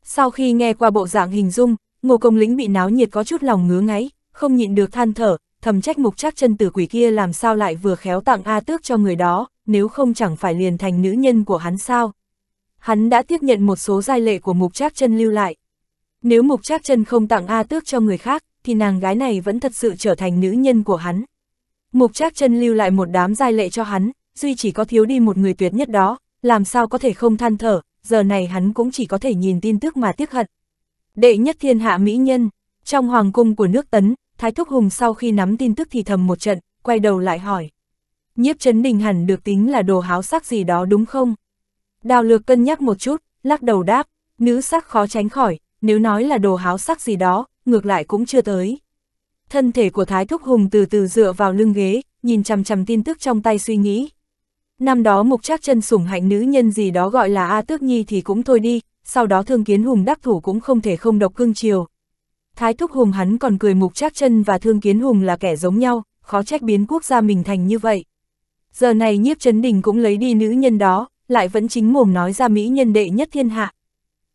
Sau khi nghe qua bộ dạng hình dung, ngô công lĩnh bị náo nhiệt có chút lòng ngứa ngáy, không nhịn được than thở, thầm trách mục chắc chân tử quỷ kia làm sao lại vừa khéo tặng A tước cho người đó, nếu không chẳng phải liền thành nữ nhân của hắn sao. Hắn đã tiếp nhận một số giai lệ của mục chắc chân lưu lại. Nếu mục chắc chân không tặng A tước cho người khác, thì nàng gái này vẫn thật sự trở thành nữ nhân của hắn. Mục Trác Chân lưu lại một đám giai lệ cho hắn, duy chỉ có thiếu đi một người tuyệt nhất đó, làm sao có thể không than thở, giờ này hắn cũng chỉ có thể nhìn tin tức mà tiếc hận. Đệ nhất thiên hạ mỹ nhân, trong hoàng cung của nước Tấn, Thái Thúc Hùng sau khi nắm tin tức thì thầm một trận, quay đầu lại hỏi. Nhiếp chấn Đình hẳn được tính là đồ háo sắc gì đó đúng không? Đào lược cân nhắc một chút, lắc đầu đáp, nữ sắc khó tránh khỏi, nếu nói là đồ háo sắc gì đó, ngược lại cũng chưa tới. Thân thể của Thái Thúc Hùng từ từ dựa vào lưng ghế, nhìn chằm chằm tin tức trong tay suy nghĩ. Năm đó mục trác chân sủng hạnh nữ nhân gì đó gọi là A Tước Nhi thì cũng thôi đi, sau đó thương kiến hùng đắc thủ cũng không thể không độc cương chiều. Thái Thúc Hùng hắn còn cười mục trác chân và thương kiến hùng là kẻ giống nhau, khó trách biến quốc gia mình thành như vậy. Giờ này nhiếp chấn đình cũng lấy đi nữ nhân đó, lại vẫn chính mồm nói ra mỹ nhân đệ nhất thiên hạ.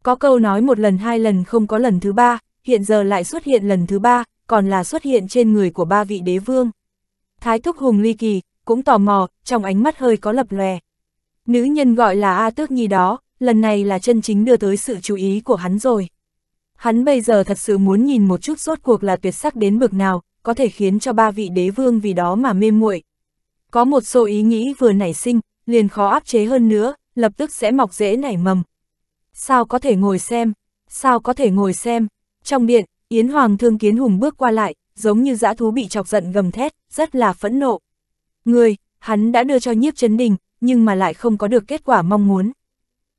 Có câu nói một lần hai lần không có lần thứ ba, hiện giờ lại xuất hiện lần thứ ba, còn là xuất hiện trên người của ba vị đế vương. Thái thúc hùng ly kỳ, cũng tò mò, trong ánh mắt hơi có lập lòe. Nữ nhân gọi là A Tước Nhi đó, lần này là chân chính đưa tới sự chú ý của hắn rồi. Hắn bây giờ thật sự muốn nhìn một chút rốt cuộc là tuyệt sắc đến bực nào, có thể khiến cho ba vị đế vương vì đó mà mê muội. Có một số ý nghĩ vừa nảy sinh, liền khó áp chế hơn nữa, lập tức sẽ mọc rễ nảy mầm. Sao có thể ngồi xem, sao có thể ngồi xem, trong điện, Yến Hoàng thương kiến hùng bước qua lại, giống như dã thú bị chọc giận gầm thét, rất là phẫn nộ. Người, hắn đã đưa cho nhiếp chấn đình, nhưng mà lại không có được kết quả mong muốn.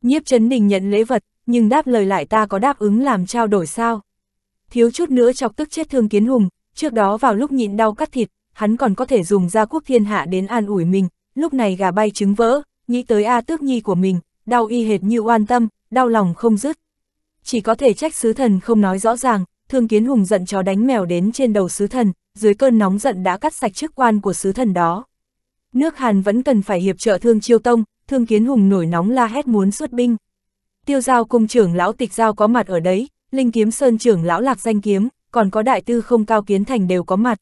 Nhiếp chấn đình nhận lễ vật, nhưng đáp lời lại ta có đáp ứng làm trao đổi sao. Thiếu chút nữa chọc tức chết thương kiến hùng, trước đó vào lúc nhịn đau cắt thịt, hắn còn có thể dùng gia quốc thiên hạ đến an ủi mình, lúc này gà bay trứng vỡ, nghĩ tới A tước nhi của mình, đau y hệt như oan tâm, đau lòng không dứt. Chỉ có thể trách sứ thần không nói rõ ràng, Thương Kiến Hùng giận chó đánh mèo đến trên đầu sứ thần, dưới cơn nóng giận đã cắt sạch chức quan của sứ thần đó. Nước Hàn vẫn cần phải hiệp trợ Thương Chiêu Tông, Thương Kiến Hùng nổi nóng la hét muốn xuất binh. Tiêu giao cung trưởng lão tịch giao có mặt ở đấy, Linh Kiếm Sơn trưởng lão lạc danh kiếm, còn có đại tư không cao kiến thành đều có mặt.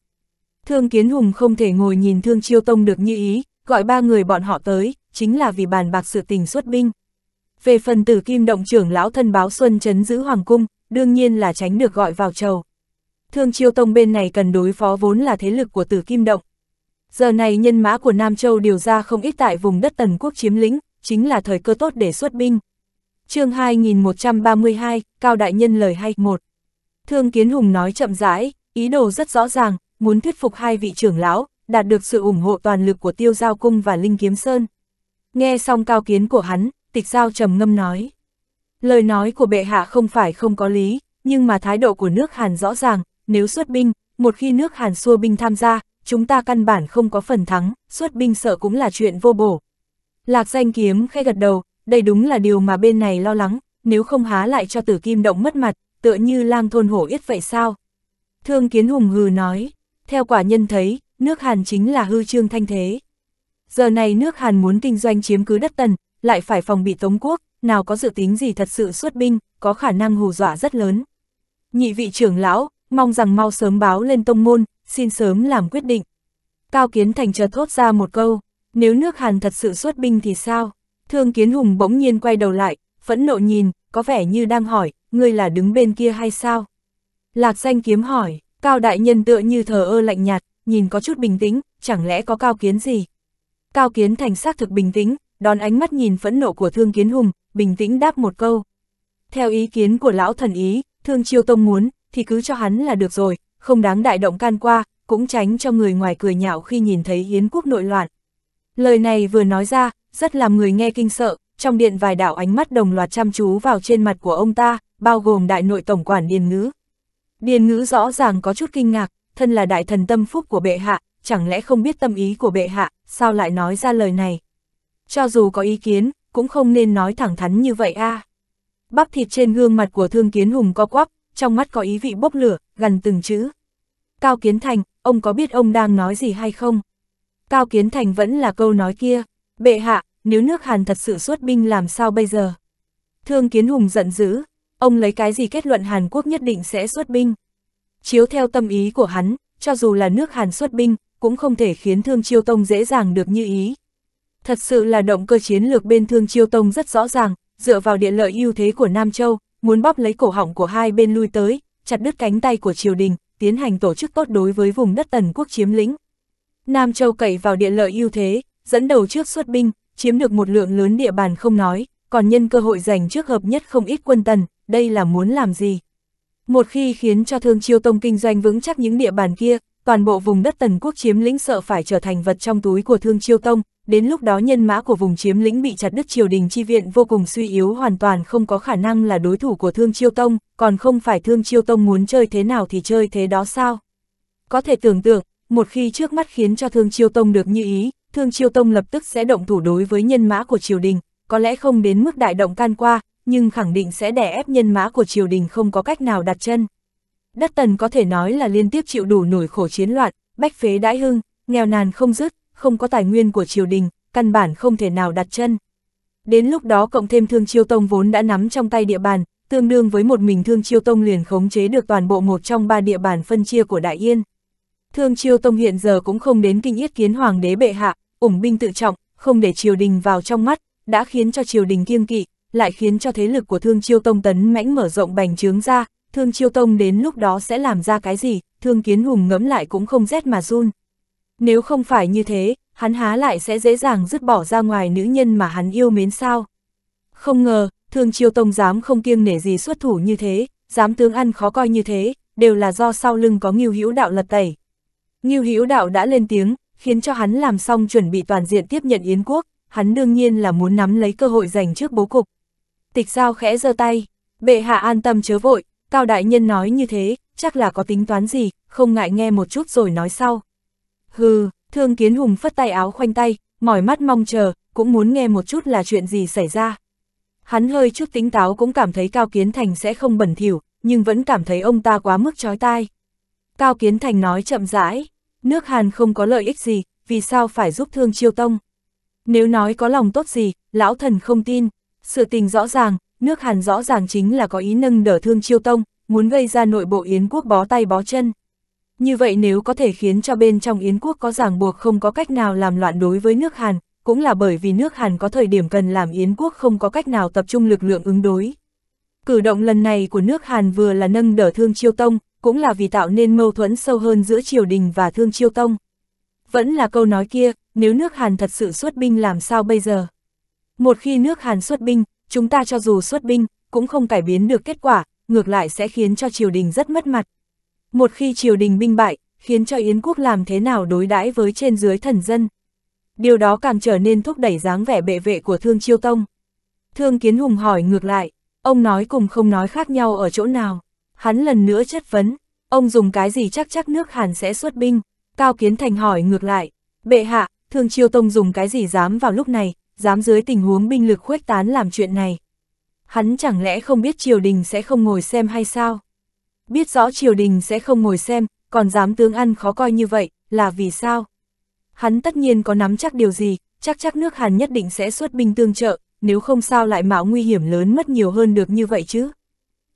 Thương Kiến Hùng không thể ngồi nhìn Thương Chiêu Tông được như ý, gọi ba người bọn họ tới, chính là vì bàn bạc sự tình xuất binh. Về phần tử kim động trưởng lão thân báo Xuân Trấn giữ Hoàng Cung, đương nhiên là tránh được gọi vào trầu. Thương Chiêu Tông bên này cần đối phó vốn là thế lực của Tử Kim Động. Giờ này nhân mã của Nam Châu điều ra không ít tại vùng đất Tần Quốc chiếm lĩnh, chính là thời cơ tốt để xuất binh. chương 2132, Cao Đại Nhân lời hay một Thương Kiến Hùng nói chậm rãi, ý đồ rất rõ ràng, muốn thuyết phục hai vị trưởng lão, đạt được sự ủng hộ toàn lực của Tiêu Giao Cung và Linh Kiếm Sơn. Nghe xong cao kiến của hắn, tịch giao trầm ngâm nói. Lời nói của bệ hạ không phải không có lý, nhưng mà thái độ của nước Hàn rõ ràng, nếu xuất binh, một khi nước Hàn xua binh tham gia, chúng ta căn bản không có phần thắng, xuất binh sợ cũng là chuyện vô bổ. Lạc danh kiếm khẽ gật đầu, đây đúng là điều mà bên này lo lắng, nếu không há lại cho tử kim động mất mặt, tựa như lang thôn hổ yết vậy sao? Thương kiến hùng hừ nói, theo quả nhân thấy, nước Hàn chính là hư trương thanh thế. Giờ này nước Hàn muốn kinh doanh chiếm cứ đất tần, lại phải phòng bị Tống quốc, nào có dự tính gì thật sự xuất binh, có khả năng hù dọa rất lớn. Nhị vị trưởng lão, mong rằng mau sớm báo lên tông môn, xin sớm làm quyết định. Cao Kiến Thành chợt thốt ra một câu, nếu nước Hàn thật sự xuất binh thì sao? Thương Kiến Hùng bỗng nhiên quay đầu lại, phẫn nộ nhìn, có vẻ như đang hỏi, ngươi là đứng bên kia hay sao? Lạc danh kiếm hỏi, Cao Đại Nhân tựa như thờ ơ lạnh nhạt, nhìn có chút bình tĩnh, chẳng lẽ có cao kiến gì? Cao Kiến Thành xác thực bình tĩnh, đón ánh mắt nhìn phẫn nộ của Thương Kiến Hùng, bình tĩnh đáp một câu. Theo ý kiến của lão thần ý, Thương Chiêu Tông muốn, thì cứ cho hắn là được rồi, không đáng đại động can qua, cũng tránh cho người ngoài cười nhạo khi nhìn thấy Yến quốc nội loạn. Lời này vừa nói ra, rất làm người nghe kinh sợ, trong điện vài đạo ánh mắt đồng loạt chăm chú vào trên mặt của ông ta, bao gồm đại nội tổng quản Điền Ngữ. Điền Ngữ rõ ràng có chút kinh ngạc, thân là đại thần tâm phúc của bệ hạ, chẳng lẽ không biết tâm ý của bệ hạ, sao lại nói ra lời này cho dù có ý kiến, cũng không nên nói thẳng thắn như vậy a. À. Bắp thịt trên gương mặt của Thương Kiến Hùng co quắp, trong mắt có ý vị bốc lửa, gần từng chữ. Cao Kiến Thành, ông có biết ông đang nói gì hay không? Cao Kiến Thành vẫn là câu nói kia, bệ hạ, nếu nước Hàn thật sự xuất binh làm sao bây giờ? Thương Kiến Hùng giận dữ, ông lấy cái gì kết luận Hàn Quốc nhất định sẽ xuất binh? Chiếu theo tâm ý của hắn, cho dù là nước Hàn xuất binh, cũng không thể khiến Thương Chiêu Tông dễ dàng được như ý, Thật sự là động cơ chiến lược bên Thương Chiêu Tông rất rõ ràng, dựa vào địa lợi ưu thế của Nam Châu, muốn bóp lấy cổ họng của hai bên lui tới, chặt đứt cánh tay của triều đình, tiến hành tổ chức tốt đối với vùng đất tần quốc chiếm lĩnh. Nam Châu cậy vào địa lợi ưu thế, dẫn đầu trước xuất binh, chiếm được một lượng lớn địa bàn không nói, còn nhân cơ hội giành trước hợp nhất không ít quân tần, đây là muốn làm gì? Một khi khiến cho Thương Chiêu Tông kinh doanh vững chắc những địa bàn kia, toàn bộ vùng đất tần quốc chiếm lĩnh sợ phải trở thành vật trong túi của Thương Chiêu Tông, đến lúc đó nhân mã của vùng chiếm lĩnh bị chặt đứt triều đình chi viện vô cùng suy yếu hoàn toàn không có khả năng là đối thủ của Thương Chiêu Tông, còn không phải Thương Chiêu Tông muốn chơi thế nào thì chơi thế đó sao? Có thể tưởng tượng, một khi trước mắt khiến cho Thương Chiêu Tông được như ý, Thương Chiêu Tông lập tức sẽ động thủ đối với nhân mã của triều đình, có lẽ không đến mức đại động can qua, nhưng khẳng định sẽ đè ép nhân mã của triều đình không có cách nào đặt chân. Đất tần có thể nói là liên tiếp chịu đủ nổi khổ chiến loạn, bách phế đãi hưng, nghèo nàn không dứt, không có tài nguyên của triều đình, căn bản không thể nào đặt chân. Đến lúc đó cộng thêm Thương Chiêu Tông vốn đã nắm trong tay địa bàn, tương đương với một mình Thương Chiêu Tông liền khống chế được toàn bộ một trong ba địa bàn phân chia của Đại Yên. Thương Chiêu Tông hiện giờ cũng không đến kinh yết kiến hoàng đế bệ hạ, ủng binh tự trọng, không để triều đình vào trong mắt, đã khiến cho triều đình kiêng kỵ, lại khiến cho thế lực của Thương Chiêu Tông tấn mãnh mở rộng bành trướng ra, Thương Chiêu Tông đến lúc đó sẽ làm ra cái gì, Thương Kiến Hùng ngẫm lại cũng không rét mà run. Nếu không phải như thế, hắn há lại sẽ dễ dàng dứt bỏ ra ngoài nữ nhân mà hắn yêu mến sao. Không ngờ, thường triều tông dám không kiêng nể gì xuất thủ như thế, dám tướng ăn khó coi như thế, đều là do sau lưng có nghiêu hữu đạo lật tẩy. Nghiêu hữu đạo đã lên tiếng, khiến cho hắn làm xong chuẩn bị toàn diện tiếp nhận Yến quốc, hắn đương nhiên là muốn nắm lấy cơ hội giành trước bố cục. Tịch giao khẽ giơ tay, bệ hạ an tâm chớ vội, cao đại nhân nói như thế, chắc là có tính toán gì, không ngại nghe một chút rồi nói sau. Hừ, thương kiến hùng phất tay áo khoanh tay, mỏi mắt mong chờ, cũng muốn nghe một chút là chuyện gì xảy ra. Hắn hơi chút tính táo cũng cảm thấy Cao Kiến Thành sẽ không bẩn thỉu, nhưng vẫn cảm thấy ông ta quá mức chói tai. Cao Kiến Thành nói chậm rãi, nước Hàn không có lợi ích gì, vì sao phải giúp thương chiêu tông. Nếu nói có lòng tốt gì, lão thần không tin, sự tình rõ ràng, nước Hàn rõ ràng chính là có ý nâng đỡ thương chiêu tông, muốn gây ra nội bộ Yến quốc bó tay bó chân. Như vậy nếu có thể khiến cho bên trong Yến quốc có ràng buộc không có cách nào làm loạn đối với nước Hàn, cũng là bởi vì nước Hàn có thời điểm cần làm Yến quốc không có cách nào tập trung lực lượng ứng đối. Cử động lần này của nước Hàn vừa là nâng đỡ Thương Chiêu Tông, cũng là vì tạo nên mâu thuẫn sâu hơn giữa triều đình và Thương Chiêu Tông. Vẫn là câu nói kia, nếu nước Hàn thật sự xuất binh làm sao bây giờ? Một khi nước Hàn xuất binh, chúng ta cho dù xuất binh, cũng không cải biến được kết quả, ngược lại sẽ khiến cho triều đình rất mất mặt. Một khi triều đình binh bại, khiến cho Yến quốc làm thế nào đối đãi với trên dưới thần dân. Điều đó càng trở nên thúc đẩy dáng vẻ bệ vệ của Thương Chiêu Tông. Thương Kiến Hùng hỏi ngược lại, ông nói cùng không nói khác nhau ở chỗ nào. Hắn lần nữa chất vấn, ông dùng cái gì chắc chắc nước Hàn sẽ xuất binh. Cao Kiến Thành hỏi ngược lại, bệ hạ, Thương Chiêu Tông dùng cái gì dám vào lúc này, dám dưới tình huống binh lực khuếch tán làm chuyện này. Hắn chẳng lẽ không biết triều đình sẽ không ngồi xem hay sao? biết rõ triều đình sẽ không ngồi xem, còn dám tướng ăn khó coi như vậy, là vì sao? Hắn tất nhiên có nắm chắc điều gì, chắc chắc nước Hàn nhất định sẽ xuất binh tương trợ, nếu không sao lại mạo nguy hiểm lớn mất nhiều hơn được như vậy chứ?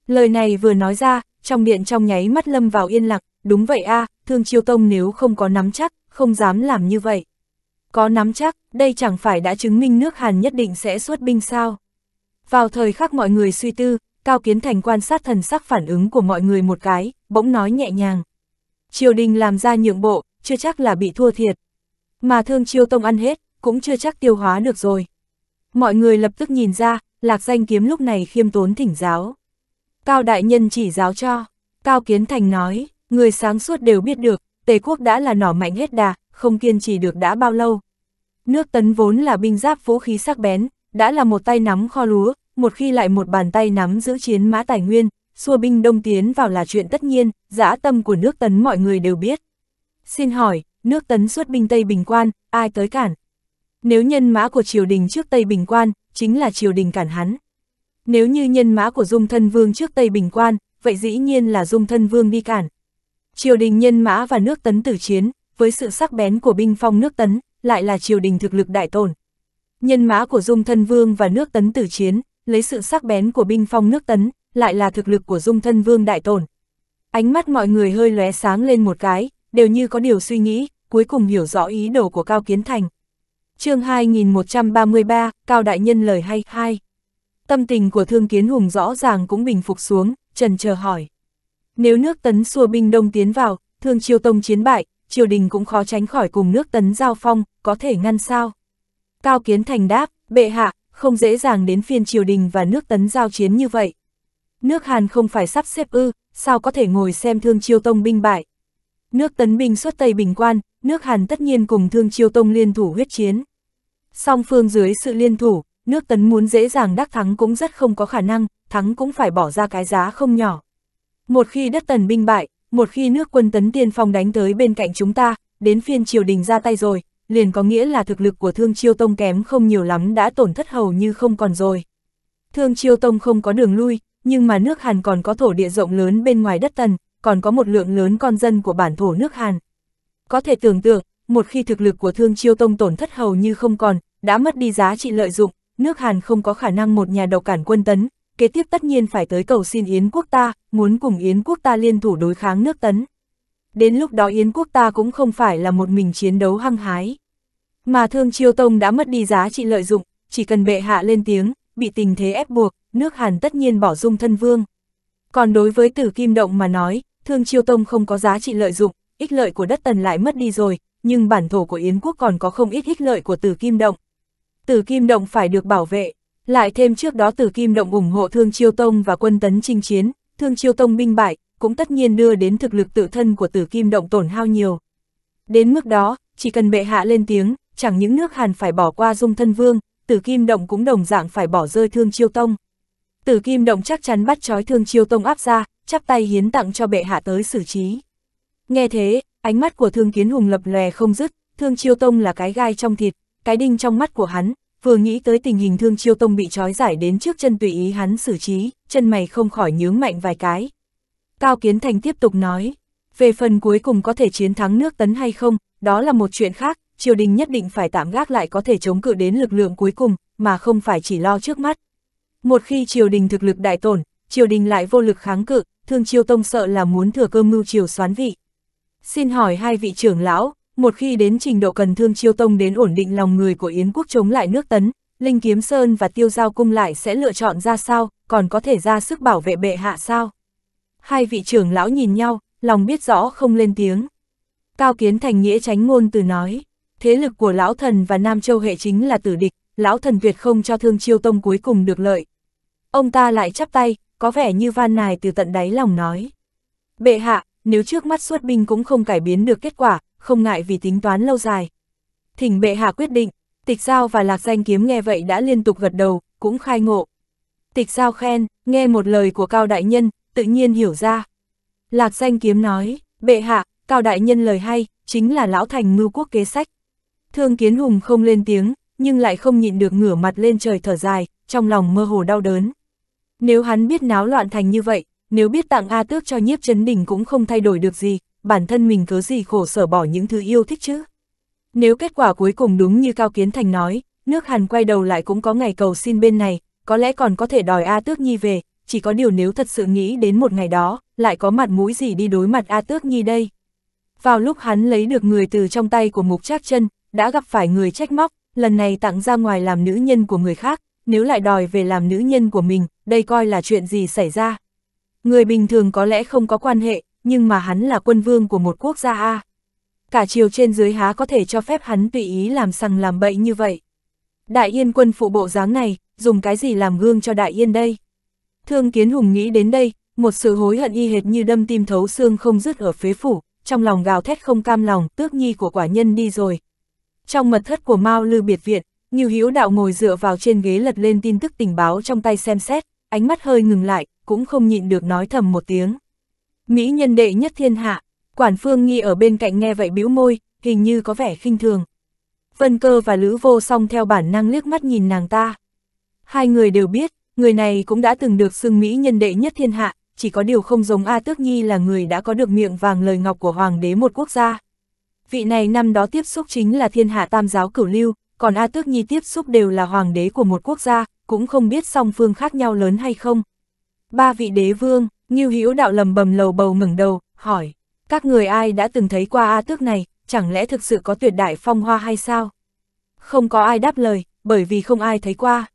Lời này vừa nói ra, trong điện trong nháy mắt lâm vào yên lặng, đúng vậy a à, thương chiêu tông nếu không có nắm chắc, không dám làm như vậy. Có nắm chắc, đây chẳng phải đã chứng minh nước Hàn nhất định sẽ xuất binh sao? Vào thời khắc mọi người suy tư, Cao Kiến Thành quan sát thần sắc phản ứng của mọi người một cái, bỗng nói nhẹ nhàng. Triều đình làm ra nhượng bộ, chưa chắc là bị thua thiệt. Mà thương chiêu tông ăn hết, cũng chưa chắc tiêu hóa được rồi. Mọi người lập tức nhìn ra, lạc danh kiếm lúc này khiêm tốn thỉnh giáo. Cao đại nhân chỉ giáo cho, Cao Kiến Thành nói, người sáng suốt đều biết được, Tề quốc đã là nỏ mạnh hết đà, không kiên trì được đã bao lâu. Nước tấn vốn là binh giáp vũ khí sắc bén, đã là một tay nắm kho lúa, một khi lại một bàn tay nắm giữ chiến mã tài nguyên, xua binh đông tiến vào là chuyện tất nhiên, dã tâm của nước tấn mọi người đều biết. Xin hỏi, nước tấn xuất binh Tây Bình Quan, ai tới cản? Nếu nhân mã của triều đình trước Tây Bình Quan, chính là triều đình cản hắn. Nếu như nhân mã của Dung Thân Vương trước Tây Bình Quan, vậy dĩ nhiên là Dung Thân Vương đi cản. Triều đình nhân mã và nước tấn tử chiến, với sự sắc bén của binh phong nước tấn, lại là triều đình thực lực đại tổn. Nhân mã của Dung Thân Vương và nước tấn tử chiến, lấy sự sắc bén của binh phong nước tấn, lại là thực lực của dung thân vương đại tổn. Ánh mắt mọi người hơi lóe sáng lên một cái, đều như có điều suy nghĩ, cuối cùng hiểu rõ ý đồ của Cao Kiến Thành. chương 2133, Cao Đại Nhân lời hay hai. Tâm tình của Thương Kiến Hùng rõ ràng cũng bình phục xuống, trần chờ hỏi. Nếu nước tấn xua binh đông tiến vào, Thương Chiêu Tông chiến bại, triều đình cũng khó tránh khỏi cùng nước tấn giao phong, có thể ngăn sao? Cao Kiến Thành đáp, bệ hạ, không dễ dàng đến phiên triều đình và nước tấn giao chiến như vậy. Nước Hàn không phải sắp xếp ư, sao có thể ngồi xem thương chiêu tông binh bại. Nước tấn binh xuất Tây Bình Quan, nước Hàn tất nhiên cùng thương chiêu tông liên thủ huyết chiến. Song phương dưới sự liên thủ, nước tấn muốn dễ dàng đắc thắng cũng rất không có khả năng, thắng cũng phải bỏ ra cái giá không nhỏ. Một khi đất tần binh bại, một khi nước quân tấn tiên phong đánh tới bên cạnh chúng ta, đến phiên triều đình ra tay rồi, liền có nghĩa là thực lực của Thương Chiêu Tông kém không nhiều lắm đã tổn thất hầu như không còn rồi. Thương Chiêu Tông không có đường lui, nhưng mà nước Hàn còn có thổ địa rộng lớn bên ngoài đất tần, còn có một lượng lớn con dân của bản thổ nước Hàn. Có thể tưởng tượng, một khi thực lực của Thương Chiêu Tông tổn thất hầu như không còn, đã mất đi giá trị lợi dụng, nước Hàn không có khả năng một nhà đầu cản quân tấn, kế tiếp tất nhiên phải tới cầu xin Yến quốc ta, muốn cùng Yến quốc ta liên thủ đối kháng nước tấn đến lúc đó Yến quốc ta cũng không phải là một mình chiến đấu hăng hái. Mà thương chiêu tông đã mất đi giá trị lợi dụng, chỉ cần bệ hạ lên tiếng, bị tình thế ép buộc, nước Hàn tất nhiên bỏ dung thân vương. Còn đối với tử kim động mà nói, thương chiêu tông không có giá trị lợi dụng, ích lợi của đất tần lại mất đi rồi, nhưng bản thổ của Yến quốc còn có không ít ích lợi của tử kim động. Tử kim động phải được bảo vệ, lại thêm trước đó tử kim động ủng hộ thương chiêu tông và quân tấn chinh chiến, thương chiêu tông binh bại, cũng tất nhiên đưa đến thực lực tự thân của tử kim động tổn hao nhiều. Đến mức đó, chỉ cần bệ hạ lên tiếng, chẳng những nước Hàn phải bỏ qua dung thân vương, tử kim động cũng đồng dạng phải bỏ rơi thương chiêu tông. Tử kim động chắc chắn bắt chói thương chiêu tông áp ra, chắp tay hiến tặng cho bệ hạ tới xử trí. Nghe thế, ánh mắt của thương kiến hùng lập lòe không dứt, thương chiêu tông là cái gai trong thịt, cái đinh trong mắt của hắn, vừa nghĩ tới tình hình thương chiêu tông bị trói giải đến trước chân tùy ý hắn xử trí, chân mày không khỏi nhướng mạnh vài cái, Cao Kiến Thành tiếp tục nói, về phần cuối cùng có thể chiến thắng nước tấn hay không, đó là một chuyện khác, triều đình nhất định phải tạm gác lại có thể chống cự đến lực lượng cuối cùng, mà không phải chỉ lo trước mắt. Một khi triều đình thực lực đại tổn, triều đình lại vô lực kháng cự, thương triều tông sợ là muốn thừa cơ mưu triều xoán vị. Xin hỏi hai vị trưởng lão, một khi đến trình độ cần thương triều tông đến ổn định lòng người của Yến quốc chống lại nước tấn, Linh Kiếm Sơn và Tiêu Giao Cung lại sẽ lựa chọn ra sao, còn có thể ra sức bảo vệ bệ hạ sao? Hai vị trưởng lão nhìn nhau, lòng biết rõ không lên tiếng. Cao Kiến Thành nghĩa tránh ngôn từ nói, thế lực của lão thần và Nam Châu hệ chính là tử địch, lão thần tuyệt không cho thương chiêu tông cuối cùng được lợi. Ông ta lại chắp tay, có vẻ như van nài từ tận đáy lòng nói. Bệ hạ, nếu trước mắt xuất binh cũng không cải biến được kết quả, không ngại vì tính toán lâu dài. Thỉnh bệ hạ quyết định, tịch giao và lạc danh kiếm nghe vậy đã liên tục gật đầu, cũng khai ngộ. Tịch giao khen, nghe một lời của cao đại nhân, tự nhiên hiểu ra. Lạc danh kiếm nói, bệ hạ, cao đại nhân lời hay, chính là lão thành mưu quốc kế sách. Thương kiến hùng không lên tiếng, nhưng lại không nhịn được ngửa mặt lên trời thở dài, trong lòng mơ hồ đau đớn. Nếu hắn biết náo loạn thành như vậy, nếu biết tặng A tước cho nhiếp chấn đỉnh cũng không thay đổi được gì, bản thân mình cớ gì khổ sở bỏ những thứ yêu thích chứ. Nếu kết quả cuối cùng đúng như Cao Kiến Thành nói, nước Hàn quay đầu lại cũng có ngày cầu xin bên này, có lẽ còn có thể đòi A Tước Nhi về, chỉ có điều nếu thật sự nghĩ đến một ngày đó, lại có mặt mũi gì đi đối mặt A Tước Nhi đây. Vào lúc hắn lấy được người từ trong tay của mục trác chân, đã gặp phải người trách móc, lần này tặng ra ngoài làm nữ nhân của người khác, nếu lại đòi về làm nữ nhân của mình, đây coi là chuyện gì xảy ra. Người bình thường có lẽ không có quan hệ, nhưng mà hắn là quân vương của một quốc gia A. Cả chiều trên dưới há có thể cho phép hắn tùy ý làm sằng làm bậy như vậy. Đại yên quân phụ bộ dáng này, dùng cái gì làm gương cho đại yên đây? Thương Kiến Hùng nghĩ đến đây, một sự hối hận y hệt như đâm tim thấu xương không dứt ở phế phủ, trong lòng gào thét không cam lòng, tước nhi của quả nhân đi rồi. Trong mật thất của Mao Lư biệt viện, Nghiêu Hữu Đạo ngồi dựa vào trên ghế lật lên tin tức tình báo trong tay xem xét, ánh mắt hơi ngừng lại, cũng không nhịn được nói thầm một tiếng. Mỹ nhân đệ nhất thiên hạ, Quản Phương Nghi ở bên cạnh nghe vậy bĩu môi, hình như có vẻ khinh thường. Vân Cơ và Lữ Vô Song theo bản năng liếc mắt nhìn nàng ta. Hai người đều biết, người này cũng đã từng được xưng Mỹ nhân đệ nhất thiên hạ, chỉ có điều không giống A Tước Nhi là người đã có được miệng vàng lời ngọc của Hoàng đế một quốc gia. Vị này năm đó tiếp xúc chính là thiên hạ tam giáo cửu lưu, còn A Tước Nhi tiếp xúc đều là Hoàng đế của một quốc gia, cũng không biết song phương khác nhau lớn hay không. Ba vị đế vương, Nghiêu Hữu đạo lầm bầm lầu bầu ngẩng đầu, hỏi, các người ai đã từng thấy qua A Tước này, chẳng lẽ thực sự có tuyệt đại phong hoa hay sao? Không có ai đáp lời, bởi vì không ai thấy qua.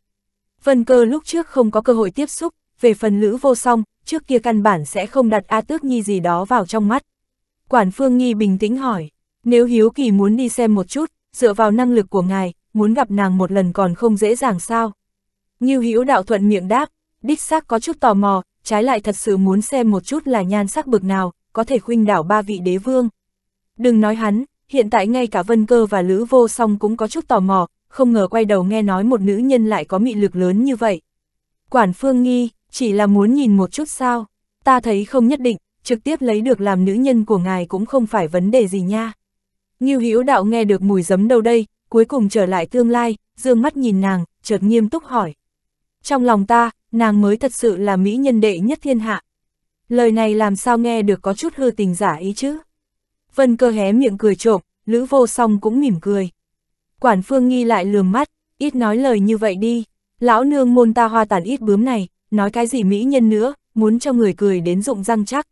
Vân cơ lúc trước không có cơ hội tiếp xúc, về phần lữ vô song, trước kia căn bản sẽ không đặt A Tước Nhi gì đó vào trong mắt. Quản Phương Nhi bình tĩnh hỏi, nếu Hiếu Kỳ muốn đi xem một chút, dựa vào năng lực của ngài, muốn gặp nàng một lần còn không dễ dàng sao? Như Hiếu đạo thuận miệng đáp, đích xác có chút tò mò, trái lại thật sự muốn xem một chút là nhan sắc bực nào, có thể khuynh đảo ba vị đế vương. Đừng nói hắn, hiện tại ngay cả Vân Cơ và Lữ Vô Song cũng có chút tò mò, không ngờ quay đầu nghe nói một nữ nhân lại có mị lực lớn như vậy. Quản Phương nghi, chỉ là muốn nhìn một chút sao, ta thấy không nhất định, trực tiếp lấy được làm nữ nhân của ngài cũng không phải vấn đề gì nha. Ngưu Hữu Đạo nghe được mùi giấm đâu đây, cuối cùng trở lại tương lai, dương mắt nhìn nàng, chợt nghiêm túc hỏi. Trong lòng ta, nàng mới thật sự là mỹ nhân đệ nhất thiên hạ. Lời này làm sao nghe được có chút hư tình giả ý chứ? Vân cơ hé miệng cười trộm, Lữ vô song cũng mỉm cười. Quản Phương Nghi lại lườm mắt, ít nói lời như vậy đi, lão nương môn ta hoa tàn ít bướm này, nói cái gì mỹ nhân nữa, muốn cho người cười đến rụng răng chắc.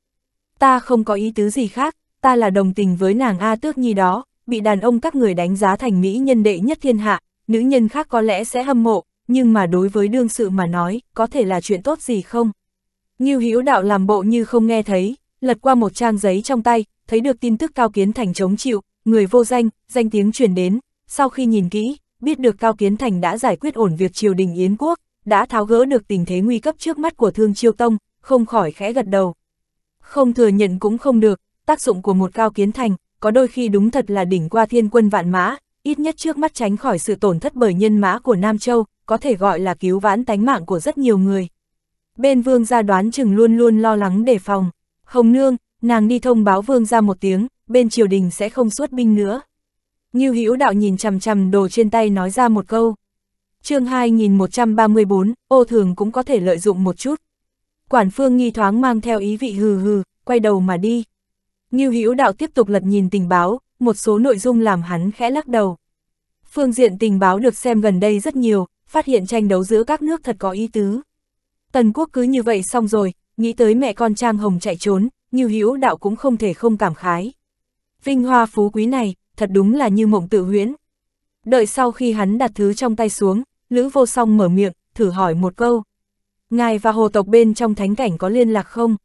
Ta không có ý tứ gì khác, ta là đồng tình với nàng A Tước Nhi đó, bị đàn ông các người đánh giá thành mỹ nhân đệ nhất thiên hạ, nữ nhân khác có lẽ sẽ hâm mộ, nhưng mà đối với đương sự mà nói, có thể là chuyện tốt gì không? Như Hữu Đạo làm bộ như không nghe thấy, lật qua một trang giấy trong tay, thấy được tin tức cao kiến thành chống chịu, người vô danh, danh tiếng truyền đến, sau khi nhìn kỹ, biết được Cao Kiến Thành đã giải quyết ổn việc triều đình Yến Quốc, đã tháo gỡ được tình thế nguy cấp trước mắt của Thương Chiêu Tông, không khỏi khẽ gật đầu. Không thừa nhận cũng không được, tác dụng của một Cao Kiến Thành, có đôi khi đúng thật là đỉnh qua thiên quân vạn mã, ít nhất trước mắt tránh khỏi sự tổn thất bởi nhân mã của Nam Châu, có thể gọi là cứu vãn tánh mạng của rất nhiều người. Bên vương gia đoán chừng luôn luôn lo lắng đề phòng. Hồng Nương, nàng đi thông báo vương gia một tiếng, bên triều đình sẽ không xuất binh nữa. Ngưu Hữu Đạo nhìn chằm chằm đồ trên tay nói ra một câu. Chương 2134, ô thường cũng có thể lợi dụng một chút. Quản Phương nghi thoáng mang theo ý vị hừ hừ, quay đầu mà đi. Ngưu Hữu Đạo tiếp tục lật nhìn tình báo, một số nội dung làm hắn khẽ lắc đầu. Phương diện tình báo được xem gần đây rất nhiều, phát hiện tranh đấu giữa các nước thật có ý tứ. Tần Quốc cứ như vậy xong rồi, nghĩ tới mẹ con Trang Hồng chạy trốn, Ngưu Hữu Đạo cũng không thể không cảm khái. Vinh hoa phú quý này, thật đúng là như mộng tự huyễn. Đợi sau khi hắn đặt thứ trong tay xuống, Lữ Vô Song mở miệng, thử hỏi một câu. Ngài và hồ tộc bên trong thánh cảnh có liên lạc không?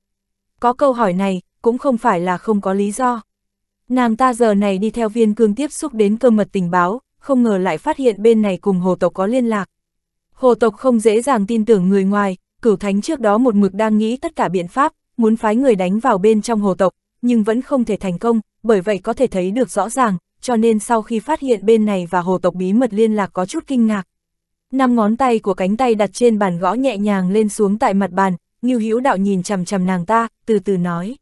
Có câu hỏi này, cũng không phải là không có lý do. Nàng ta giờ này đi theo viên cương tiếp xúc đến cơ mật tình báo, không ngờ lại phát hiện bên này cùng hồ tộc có liên lạc. Hồ tộc không dễ dàng tin tưởng người ngoài, cửu thánh trước đó một mực đang nghĩ tất cả biện pháp, muốn phái người đánh vào bên trong hồ tộc, nhưng vẫn không thể thành công, bởi vậy có thể thấy được rõ ràng, cho nên sau khi phát hiện bên này và hồ tộc bí mật liên lạc có chút kinh ngạc. Năm ngón tay của cánh tay đặt trên bàn gõ nhẹ nhàng lên xuống tại mặt bàn, Ngưu Hữu Đạo nhìn chằm chằm nàng ta, từ từ nói.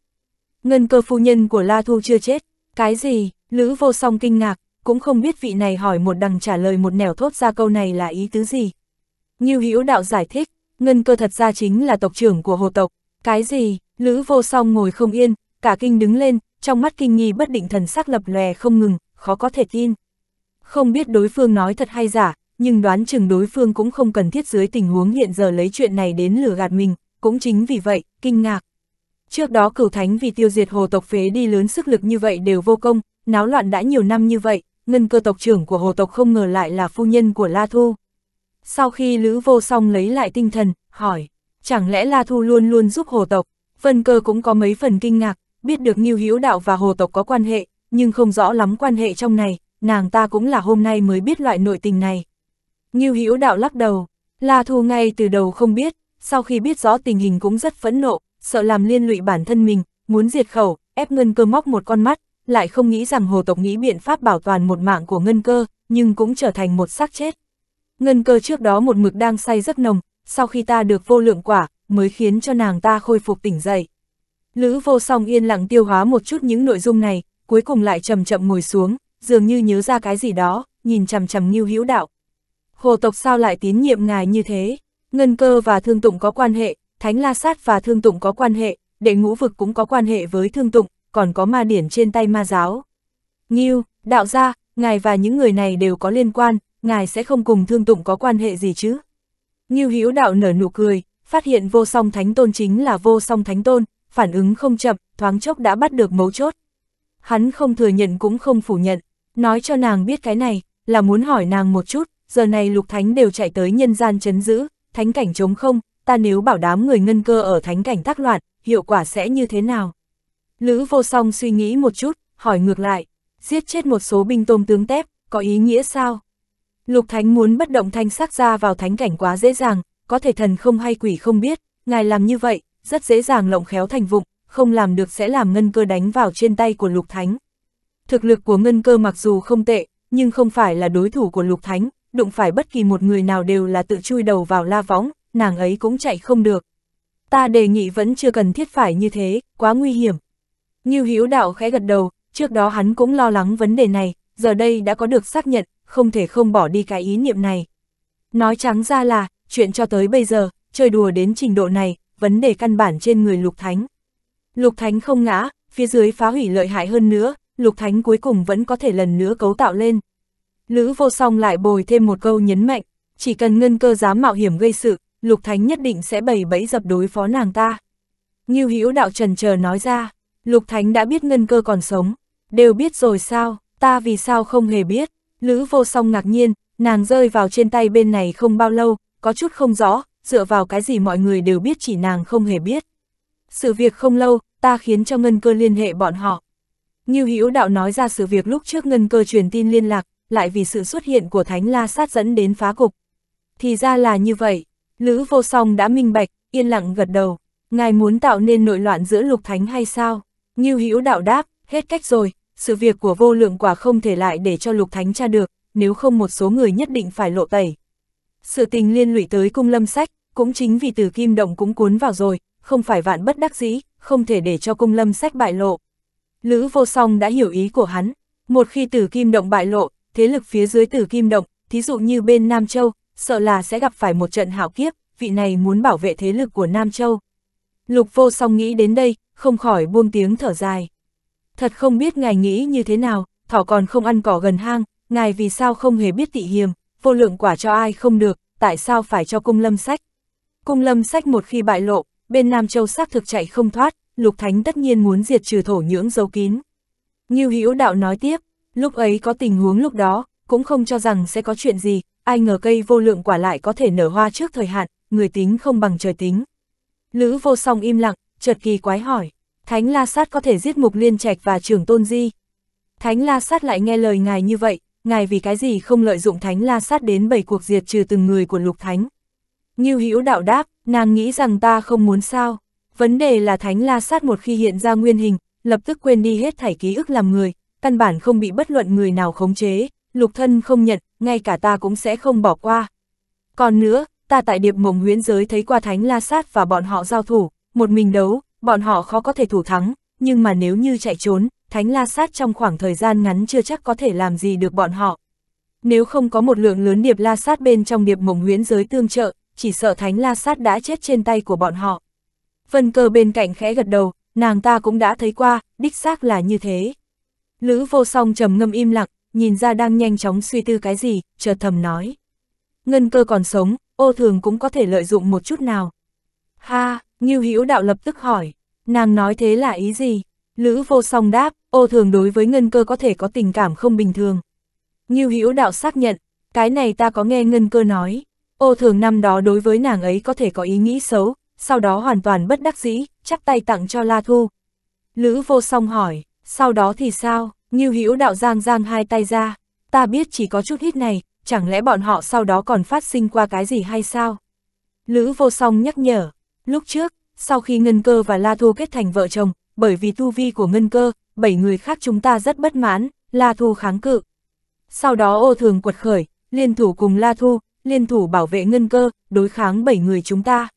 Ngân cơ phu nhân của La Thu chưa chết, cái gì, Lữ vô song kinh ngạc, cũng không biết vị này hỏi một đằng trả lời một nẻo thốt ra câu này là ý tứ gì. Ngưu Hữu Đạo giải thích, Ngân cơ thật ra chính là tộc trưởng của hồ tộc, cái gì, Lữ vô song ngồi không yên, cả kinh đứng lên, trong mắt kinh nghi bất định thần sắc lập lòe không ngừng, khó có thể tin. Không biết đối phương nói thật hay giả, nhưng đoán chừng đối phương cũng không cần thiết dưới tình huống hiện giờ lấy chuyện này đến lừa gạt mình, cũng chính vì vậy, kinh ngạc. Trước đó cửu thánh vì tiêu diệt hồ tộc phế đi lớn sức lực như vậy đều vô công, náo loạn đã nhiều năm như vậy, ngân cơ tộc trưởng của hồ tộc không ngờ lại là phu nhân của La Thu. Sau khi Lữ Vô Song lấy lại tinh thần, hỏi, chẳng lẽ La Thu luôn luôn giúp hồ tộc, Vân Cơ cũng có mấy phần kinh ngạc, biết được Ngưu Hữu Đạo và Hồ Tộc có quan hệ, nhưng không rõ lắm quan hệ trong này, nàng ta cũng là hôm nay mới biết loại nội tình này. Ngưu Hữu Đạo lắc đầu, La Thu ngay từ đầu không biết, sau khi biết rõ tình hình cũng rất phẫn nộ, sợ làm liên lụy bản thân mình, muốn diệt khẩu, ép ngân cơ móc một con mắt, lại không nghĩ rằng Hồ Tộc nghĩ biện pháp bảo toàn một mạng của ngân cơ, nhưng cũng trở thành một xác chết. Ngân cơ trước đó một mực đang say rất nồng, sau khi ta được vô lượng quả, mới khiến cho nàng ta khôi phục tỉnh dậy. Lữ vô song yên lặng tiêu hóa một chút những nội dung này, cuối cùng lại chậm chậm ngồi xuống, dường như nhớ ra cái gì đó, nhìn chằm chằm Ngưu Hữu Đạo. Hồ tộc sao lại tín nhiệm ngài như thế? Ngân cơ và thương tụng có quan hệ, thánh la sát và thương tụng có quan hệ, đệ ngũ vực cũng có quan hệ với thương tụng, còn có ma điển trên tay ma giáo. Ngưu, đạo gia, ngài và những người này đều có liên quan, ngài sẽ không cùng thương tụng có quan hệ gì chứ? Ngưu Hữu Đạo nở nụ cười, phát hiện vô song thánh tôn chính là vô song thánh tôn, phản ứng không chậm, thoáng chốc đã bắt được mấu chốt. Hắn không thừa nhận cũng không phủ nhận, nói cho nàng biết cái này, là muốn hỏi nàng một chút, giờ này lục thánh đều chạy tới nhân gian chấn giữ, thánh cảnh chống không, ta nếu bảo đám người ngân cơ ở thánh cảnh tác loạn, hiệu quả sẽ như thế nào? Lữ vô song suy nghĩ một chút, hỏi ngược lại, giết chết một số binh tôm tướng tép, có ý nghĩa sao? Lục Thánh muốn bất động thanh sắc ra vào thánh cảnh quá dễ dàng, có thể thần không hay quỷ không biết, ngài làm như vậy, rất dễ dàng lộng khéo thành vụng, không làm được sẽ làm ngân cơ đánh vào trên tay của Lục Thánh. Thực lực của ngân cơ mặc dù không tệ, nhưng không phải là đối thủ của Lục Thánh, đụng phải bất kỳ một người nào đều là tự chui đầu vào la võng, nàng ấy cũng chạy không được. Ta đề nghị vẫn chưa cần thiết phải như thế, quá nguy hiểm. Như hiếu đạo khẽ gật đầu, trước đó hắn cũng lo lắng vấn đề này, giờ đây đã có được xác nhận, không thể không bỏ đi cái ý niệm này. Nói trắng ra là, chuyện cho tới bây giờ, chơi đùa đến trình độ này, vấn đề căn bản trên người Lục Thánh. Lục Thánh không ngã, phía dưới phá hủy lợi hại hơn nữa, Lục Thánh cuối cùng vẫn có thể lần nữa cấu tạo lên. Lữ vô song lại bồi thêm một câu nhấn mạnh, chỉ cần ngân cơ dám mạo hiểm gây sự, Lục Thánh nhất định sẽ bày bẫy dập đối phó nàng ta. Nghiêu Hữu đạo trần chờ nói ra, Lục Thánh đã biết ngân cơ còn sống, đều biết rồi sao, ta vì sao không hề biết, Lữ vô song ngạc nhiên, nàng rơi vào trên tay bên này không bao lâu, có chút không rõ, dựa vào cái gì mọi người đều biết chỉ nàng không hề biết. Sự việc không lâu, ta khiến cho ngân cơ liên hệ bọn họ. như Hữu Đạo nói ra sự việc lúc trước ngân cơ truyền tin liên lạc, lại vì sự xuất hiện của Thánh La Sát dẫn đến phá cục. Thì ra là như vậy, Lữ Vô Song đã minh bạch, yên lặng gật đầu. Ngài muốn tạo nên nội loạn giữa lục thánh hay sao? như Hữu Đạo đáp, hết cách rồi, sự việc của vô lượng quả không thể lại để cho lục thánh tra được, nếu không một số người nhất định phải lộ tẩy. Sự tình liên lụy tới cung lâm sách, cũng chính vì từ kim động cũng cuốn vào rồi, không phải vạn bất đắc dĩ, không thể để cho cung lâm sách bại lộ. Lữ vô song đã hiểu ý của hắn, một khi từ kim động bại lộ, thế lực phía dưới từ kim động, thí dụ như bên Nam Châu, sợ là sẽ gặp phải một trận hảo kiếp, vị này muốn bảo vệ thế lực của Nam Châu. Lục vô song nghĩ đến đây, không khỏi buông tiếng thở dài. Thật không biết ngài nghĩ như thế nào, thỏ còn không ăn cỏ gần hang, ngài vì sao không hề biết tị hiềm, vô lượng quả cho ai không được, tại sao phải cho cung lâm sách. Cung lâm sách một khi bại lộ, bên Nam Châu xác thực chạy không thoát, Lục Thánh tất nhiên muốn diệt trừ thổ nhưỡng dấu kín. Như Hữu Đạo nói tiếp, lúc ấy có tình huống lúc đó, cũng không cho rằng sẽ có chuyện gì, ai ngờ cây vô lượng quả lại có thể nở hoa trước thời hạn, người tính không bằng trời tính. Lữ vô song im lặng, chợt kỳ quái hỏi, Thánh La Sát có thể giết Mục Liên Trạch và Trường Tôn Di. Thánh La Sát lại nghe lời ngài như vậy, ngài vì cái gì không lợi dụng Thánh La Sát đến bảy cuộc diệt trừ từng người của Lục Thánh. Ngưu Hữu đạo đáp, nàng nghĩ rằng ta không muốn sao. Vấn đề là thánh la sát một khi hiện ra nguyên hình, lập tức quên đi hết thảy ký ức làm người, căn bản không bị bất luận người nào khống chế, lục thân không nhận, ngay cả ta cũng sẽ không bỏ qua. Còn nữa, ta tại điệp mộng huyễn giới thấy qua thánh la sát và bọn họ giao thủ, một mình đấu, bọn họ khó có thể thủ thắng, nhưng mà nếu như chạy trốn, thánh la sát trong khoảng thời gian ngắn chưa chắc có thể làm gì được bọn họ. Nếu không có một lượng lớn điệp la sát bên trong điệp mộng huyễn giới tương trợ, chỉ sợ Thánh La Sát đã chết trên tay của bọn họ. Vân cơ bên cạnh khẽ gật đầu, nàng ta cũng đã thấy qua, đích xác là như thế. Lữ vô song trầm ngâm im lặng, nhìn ra đang nhanh chóng suy tư cái gì, chợt thầm nói. Ngân cơ còn sống, ô thường cũng có thể lợi dụng một chút nào. Ha, Ngưu Hữu đạo lập tức hỏi, nàng nói thế là ý gì? Lữ vô song đáp, ô thường đối với ngân cơ có thể có tình cảm không bình thường. Ngưu Hữu đạo xác nhận, cái này ta có nghe ngân cơ nói. Ô thường năm đó đối với nàng ấy có thể có ý nghĩ xấu, sau đó hoàn toàn bất đắc dĩ, chắp tay tặng cho La Thu. Lữ vô song hỏi, sau đó thì sao, Ngưu Hữu đạo giang giang hai tay ra, ta biết chỉ có chút hít này, chẳng lẽ bọn họ sau đó còn phát sinh qua cái gì hay sao? Lữ vô song nhắc nhở, lúc trước, sau khi Ngân Cơ và La Thu kết thành vợ chồng, bởi vì tu vi của Ngân Cơ, bảy người khác chúng ta rất bất mãn, La Thu kháng cự. Sau đó ô thường quật khởi, liên thủ cùng La Thu, liên thủ bảo vệ ngân cơ, đối kháng bảy người chúng ta.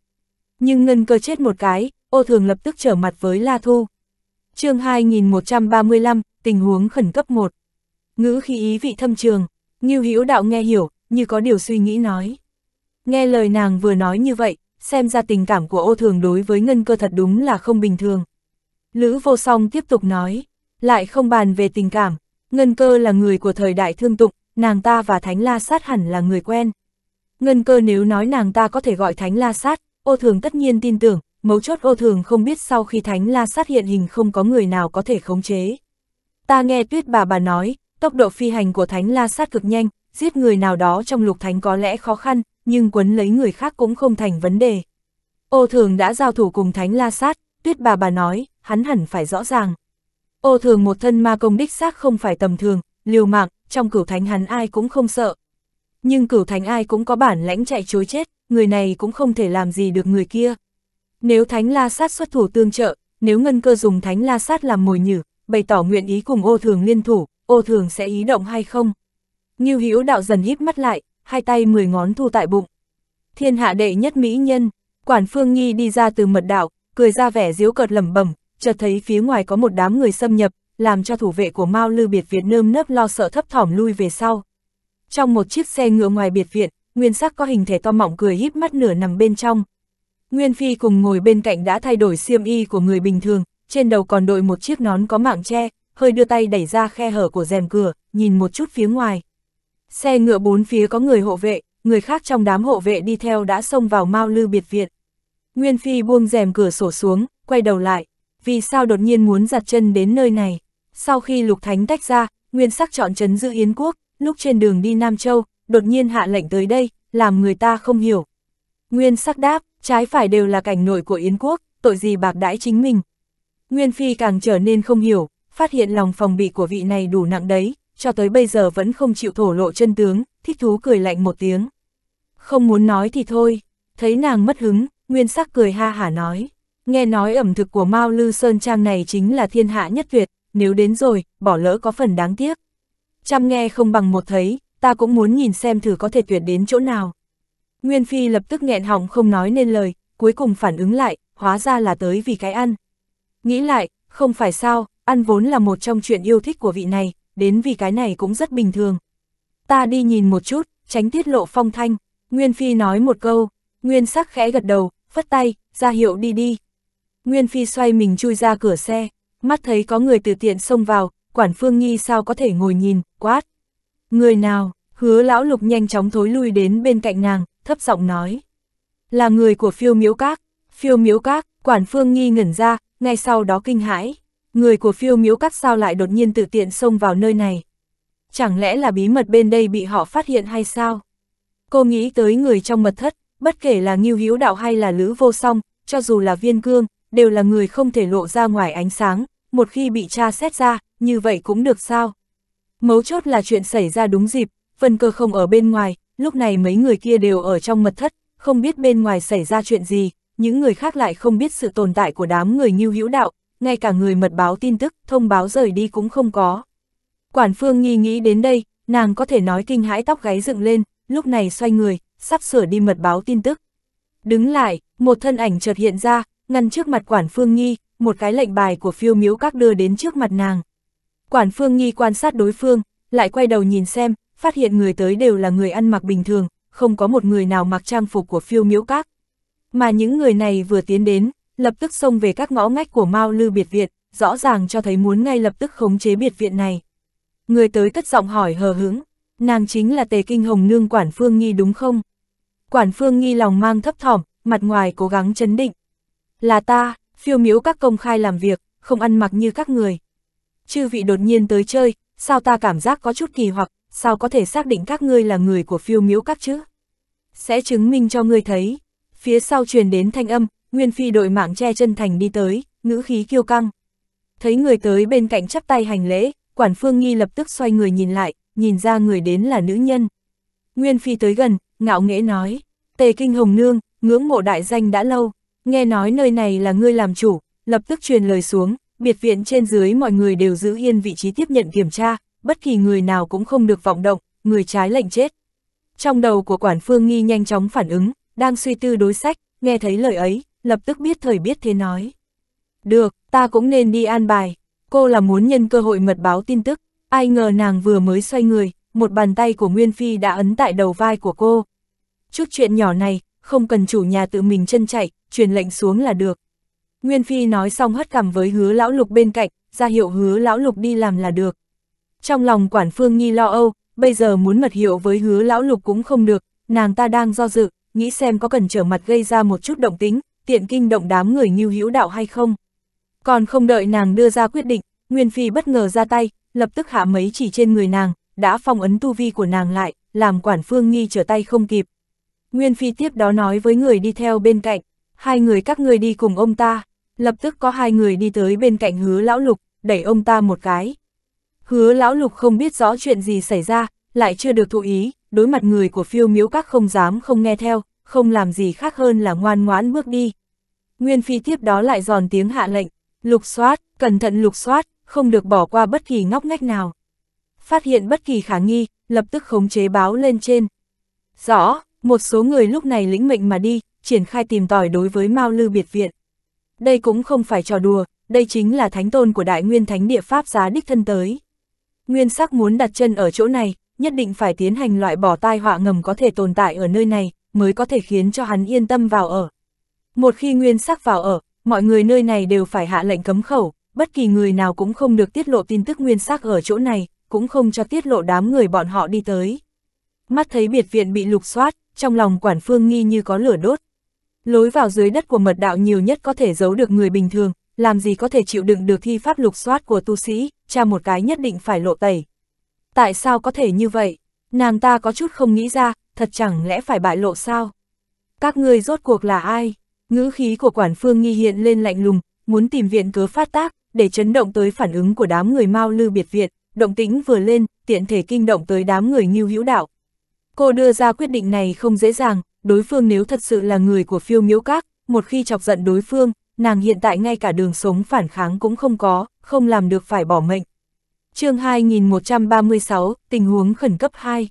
Nhưng ngân cơ chết một cái, ô thường lập tức trở mặt với La Thu. chương 2135, tình huống khẩn cấp 1. Ngữ khí ý vị thâm trường, Ngưu Hữu Đạo nghe hiểu, như có điều suy nghĩ nói. Nghe lời nàng vừa nói như vậy, xem ra tình cảm của ô thường đối với ngân cơ thật đúng là không bình thường. Lữ vô song tiếp tục nói, lại không bàn về tình cảm, ngân cơ là người của thời đại thương tụng, nàng ta và Thánh La Sát hẳn là người quen. Ngân cơ nếu nói nàng ta có thể gọi thánh la sát, ô thường tất nhiên tin tưởng, mấu chốt ô thường không biết sau khi thánh la sát hiện hình không có người nào có thể khống chế. Ta nghe tuyết bà bà nói, tốc độ phi hành của thánh la sát cực nhanh, giết người nào đó trong lục thánh có lẽ khó khăn, nhưng quấn lấy người khác cũng không thành vấn đề. Ô thường đã giao thủ cùng thánh la sát, tuyết bà bà nói, hắn hẳn phải rõ ràng. Ô thường một thân ma công đích xác không phải tầm thường, liều mạng, trong cửu thánh hắn ai cũng không sợ, nhưng cửu thánh ai cũng có bản lãnh chạy chối chết, người này cũng không thể làm gì được người kia. Nếu thánh la sát xuất thủ tương trợ, nếu ngân cơ dùng thánh la sát làm mồi nhử, bày tỏ nguyện ý cùng ô thường liên thủ, ô thường sẽ ý động hay không? như hữu đạo dần híp mắt lại, hai tay mười ngón thu tại bụng. Thiên hạ đệ nhất mỹ nhân, quản phương nghi đi ra từ mật đạo, cười ra vẻ diếu cợt lẩm bẩm, chợt thấy phía ngoài có một đám người xâm nhập, làm cho thủ vệ của Mao Lư Biệt Việt nơm nớp lo sợ thấp thỏm lui về sau. Trong một chiếc xe ngựa ngoài biệt viện, Nguyên Sắc có hình thể to mọng cười híp mắt nửa nằm bên trong. Nguyên Phi cùng ngồi bên cạnh đã thay đổi xiêm y của người bình thường, trên đầu còn đội một chiếc nón có mạng tre, hơi đưa tay đẩy ra khe hở của rèm cửa, nhìn một chút phía ngoài. Xe ngựa bốn phía có người hộ vệ, người khác trong đám hộ vệ đi theo đã xông vào mau Lư biệt viện. Nguyên Phi buông rèm cửa sổ xuống, quay đầu lại, vì sao đột nhiên muốn giặt chân đến nơi này. Sau khi Lục Thánh tách ra, Nguyên Sắc chọn trấn giữ Yến Quốc, lúc trên đường đi Nam Châu, đột nhiên hạ lệnh tới đây, làm người ta không hiểu. Nguyên sắc đáp, trái phải đều là cảnh nội của Yến quốc, tội gì bạc đãi chính mình. Nguyên Phi càng trở nên không hiểu, phát hiện lòng phòng bị của vị này đủ nặng đấy, cho tới bây giờ vẫn không chịu thổ lộ chân tướng, thích thú cười lạnh một tiếng. Không muốn nói thì thôi, thấy nàng mất hứng, Nguyên sắc cười ha hả nói. Nghe nói ẩm thực của Mao Lư Sơn Trang này chính là thiên hạ nhất tuyệt, nếu đến rồi, bỏ lỡ có phần đáng tiếc chăm nghe không bằng một thấy, ta cũng muốn nhìn xem thử có thể tuyệt đến chỗ nào. Nguyên Phi lập tức nghẹn họng không nói nên lời, cuối cùng phản ứng lại, hóa ra là tới vì cái ăn. Nghĩ lại, không phải sao, ăn vốn là một trong chuyện yêu thích của vị này, đến vì cái này cũng rất bình thường. Ta đi nhìn một chút, tránh tiết lộ phong thanh, Nguyên Phi nói một câu, Nguyên sắc khẽ gật đầu, phất tay, ra hiệu đi đi. Nguyên Phi xoay mình chui ra cửa xe, mắt thấy có người từ tiện xông vào, quản phương Nhi sao có thể ngồi nhìn, quát. Người nào, hứa lão lục nhanh chóng thối lui đến bên cạnh nàng, thấp giọng nói. Là người của phiêu miếu các, phiêu miếu các, quản phương Nhi ngẩn ra, ngay sau đó kinh hãi. Người của phiêu miếu các sao lại đột nhiên tự tiện xông vào nơi này. Chẳng lẽ là bí mật bên đây bị họ phát hiện hay sao? Cô nghĩ tới người trong mật thất, bất kể là nghiêu hiếu đạo hay là lữ vô song, cho dù là viên cương, đều là người không thể lộ ra ngoài ánh sáng, một khi bị tra xét ra, như vậy cũng được sao? Mấu chốt là chuyện xảy ra đúng dịp, phần cơ không ở bên ngoài, lúc này mấy người kia đều ở trong mật thất, không biết bên ngoài xảy ra chuyện gì, những người khác lại không biết sự tồn tại của đám người như hữu đạo, ngay cả người mật báo tin tức, thông báo rời đi cũng không có. Quản phương nghi nghĩ đến đây, nàng có thể nói kinh hãi tóc gáy dựng lên, lúc này xoay người, sắp sửa đi mật báo tin tức. Đứng lại, một thân ảnh chợt hiện ra, ngăn trước mặt quản phương nghi, một cái lệnh bài của phiêu miếu các đưa đến trước mặt nàng. Quản Phương Nghi quan sát đối phương, lại quay đầu nhìn xem, phát hiện người tới đều là người ăn mặc bình thường, không có một người nào mặc trang phục của phiêu miễu các. Mà những người này vừa tiến đến, lập tức xông về các ngõ ngách của Mao Lư Biệt Viện, rõ ràng cho thấy muốn ngay lập tức khống chế biệt viện này. Người tới cất giọng hỏi hờ hững, nàng chính là Tề Kinh Hồng Nương Quản Phương Nghi đúng không? Quản Phương Nghi lòng mang thấp thỏm, mặt ngoài cố gắng chấn định. Là ta, phiêu miễu các công khai làm việc, không ăn mặc như các người, chư vị đột nhiên tới chơi, sao ta cảm giác có chút kỳ hoặc, sao có thể xác định các ngươi là người của phiêu miếu các chứ? Sẽ chứng minh cho ngươi thấy. Phía sau truyền đến thanh âm, Nguyên Phi đội mạng che chân thành đi tới, ngữ khí kiêu căng. Thấy người tới bên cạnh chắp tay hành lễ, quản phương nghi lập tức xoay người nhìn lại, nhìn ra người đến là nữ nhân. Nguyên Phi tới gần, ngạo nghễ nói, tề kinh hồng nương, ngưỡng mộ đại danh đã lâu, nghe nói nơi này là ngươi làm chủ, lập tức truyền lời xuống, biệt viện trên dưới mọi người đều giữ yên vị trí tiếp nhận kiểm tra, bất kỳ người nào cũng không được vọng động, người trái lệnh chết. Trong đầu của quản phương nghi nhanh chóng phản ứng, đang suy tư đối sách, nghe thấy lời ấy, lập tức biết thời biết thế nói. Được, ta cũng nên đi an bài, cô là muốn nhân cơ hội mật báo tin tức, ai ngờ nàng vừa mới xoay người, một bàn tay của Nguyên Phi đã ấn tại đầu vai của cô. Chút chuyện nhỏ này, không cần chủ nhà tự mình chân chạy, truyền lệnh xuống là được. Nguyên Phi nói xong hất cằm với hứa lão lục bên cạnh, ra hiệu hứa lão lục đi làm là được. Trong lòng quản phương nhi lo âu, bây giờ muốn mật hiệu với hứa lão lục cũng không được, nàng ta đang do dự, nghĩ xem có cần trở mặt gây ra một chút động tính, tiện kinh động đám người như hữu đạo hay không. Còn không đợi nàng đưa ra quyết định, Nguyên Phi bất ngờ ra tay, lập tức hạ mấy chỉ trên người nàng, đã phong ấn tu vi của nàng lại, làm quản phương nghi trở tay không kịp. Nguyên Phi tiếp đó nói với người đi theo bên cạnh, hai người các người đi cùng ông ta. Lập tức có hai người đi tới bên cạnh hứa lão lục, đẩy ông ta một cái. Hứa lão lục không biết rõ chuyện gì xảy ra, lại chưa được thụ ý, đối mặt người của phiêu miếu các không dám không nghe theo, không làm gì khác hơn là ngoan ngoãn bước đi. Nguyên phi tiếp đó lại giòn tiếng hạ lệnh, lục soát, cẩn thận lục soát, không được bỏ qua bất kỳ ngóc ngách nào. Phát hiện bất kỳ khả nghi, lập tức khống chế báo lên trên. Rõ, một số người lúc này lĩnh mệnh mà đi, triển khai tìm tòi đối với Mao Lư Biệt Viện đây cũng không phải trò đùa, đây chính là thánh tôn của đại nguyên thánh địa Pháp giá đích thân tới. Nguyên sắc muốn đặt chân ở chỗ này, nhất định phải tiến hành loại bỏ tai họa ngầm có thể tồn tại ở nơi này, mới có thể khiến cho hắn yên tâm vào ở. Một khi nguyên sắc vào ở, mọi người nơi này đều phải hạ lệnh cấm khẩu, bất kỳ người nào cũng không được tiết lộ tin tức nguyên sắc ở chỗ này, cũng không cho tiết lộ đám người bọn họ đi tới. Mắt thấy biệt viện bị lục soát, trong lòng quản phương nghi như có lửa đốt, Lối vào dưới đất của mật đạo nhiều nhất có thể giấu được người bình thường, làm gì có thể chịu đựng được thi pháp lục soát của tu sĩ, cha một cái nhất định phải lộ tẩy. Tại sao có thể như vậy? Nàng ta có chút không nghĩ ra, thật chẳng lẽ phải bại lộ sao? Các ngươi rốt cuộc là ai? Ngữ khí của quản phương nghi hiện lên lạnh lùng, muốn tìm viện cớ phát tác, để chấn động tới phản ứng của đám người mau lư biệt viện, động tĩnh vừa lên, tiện thể kinh động tới đám người nghiêu hữu đạo. Cô đưa ra quyết định này không dễ dàng, đối phương nếu thật sự là người của phiêu miếu các, một khi chọc giận đối phương, nàng hiện tại ngay cả đường sống phản kháng cũng không có, không làm được phải bỏ mệnh. chương 2136, tình huống khẩn cấp 2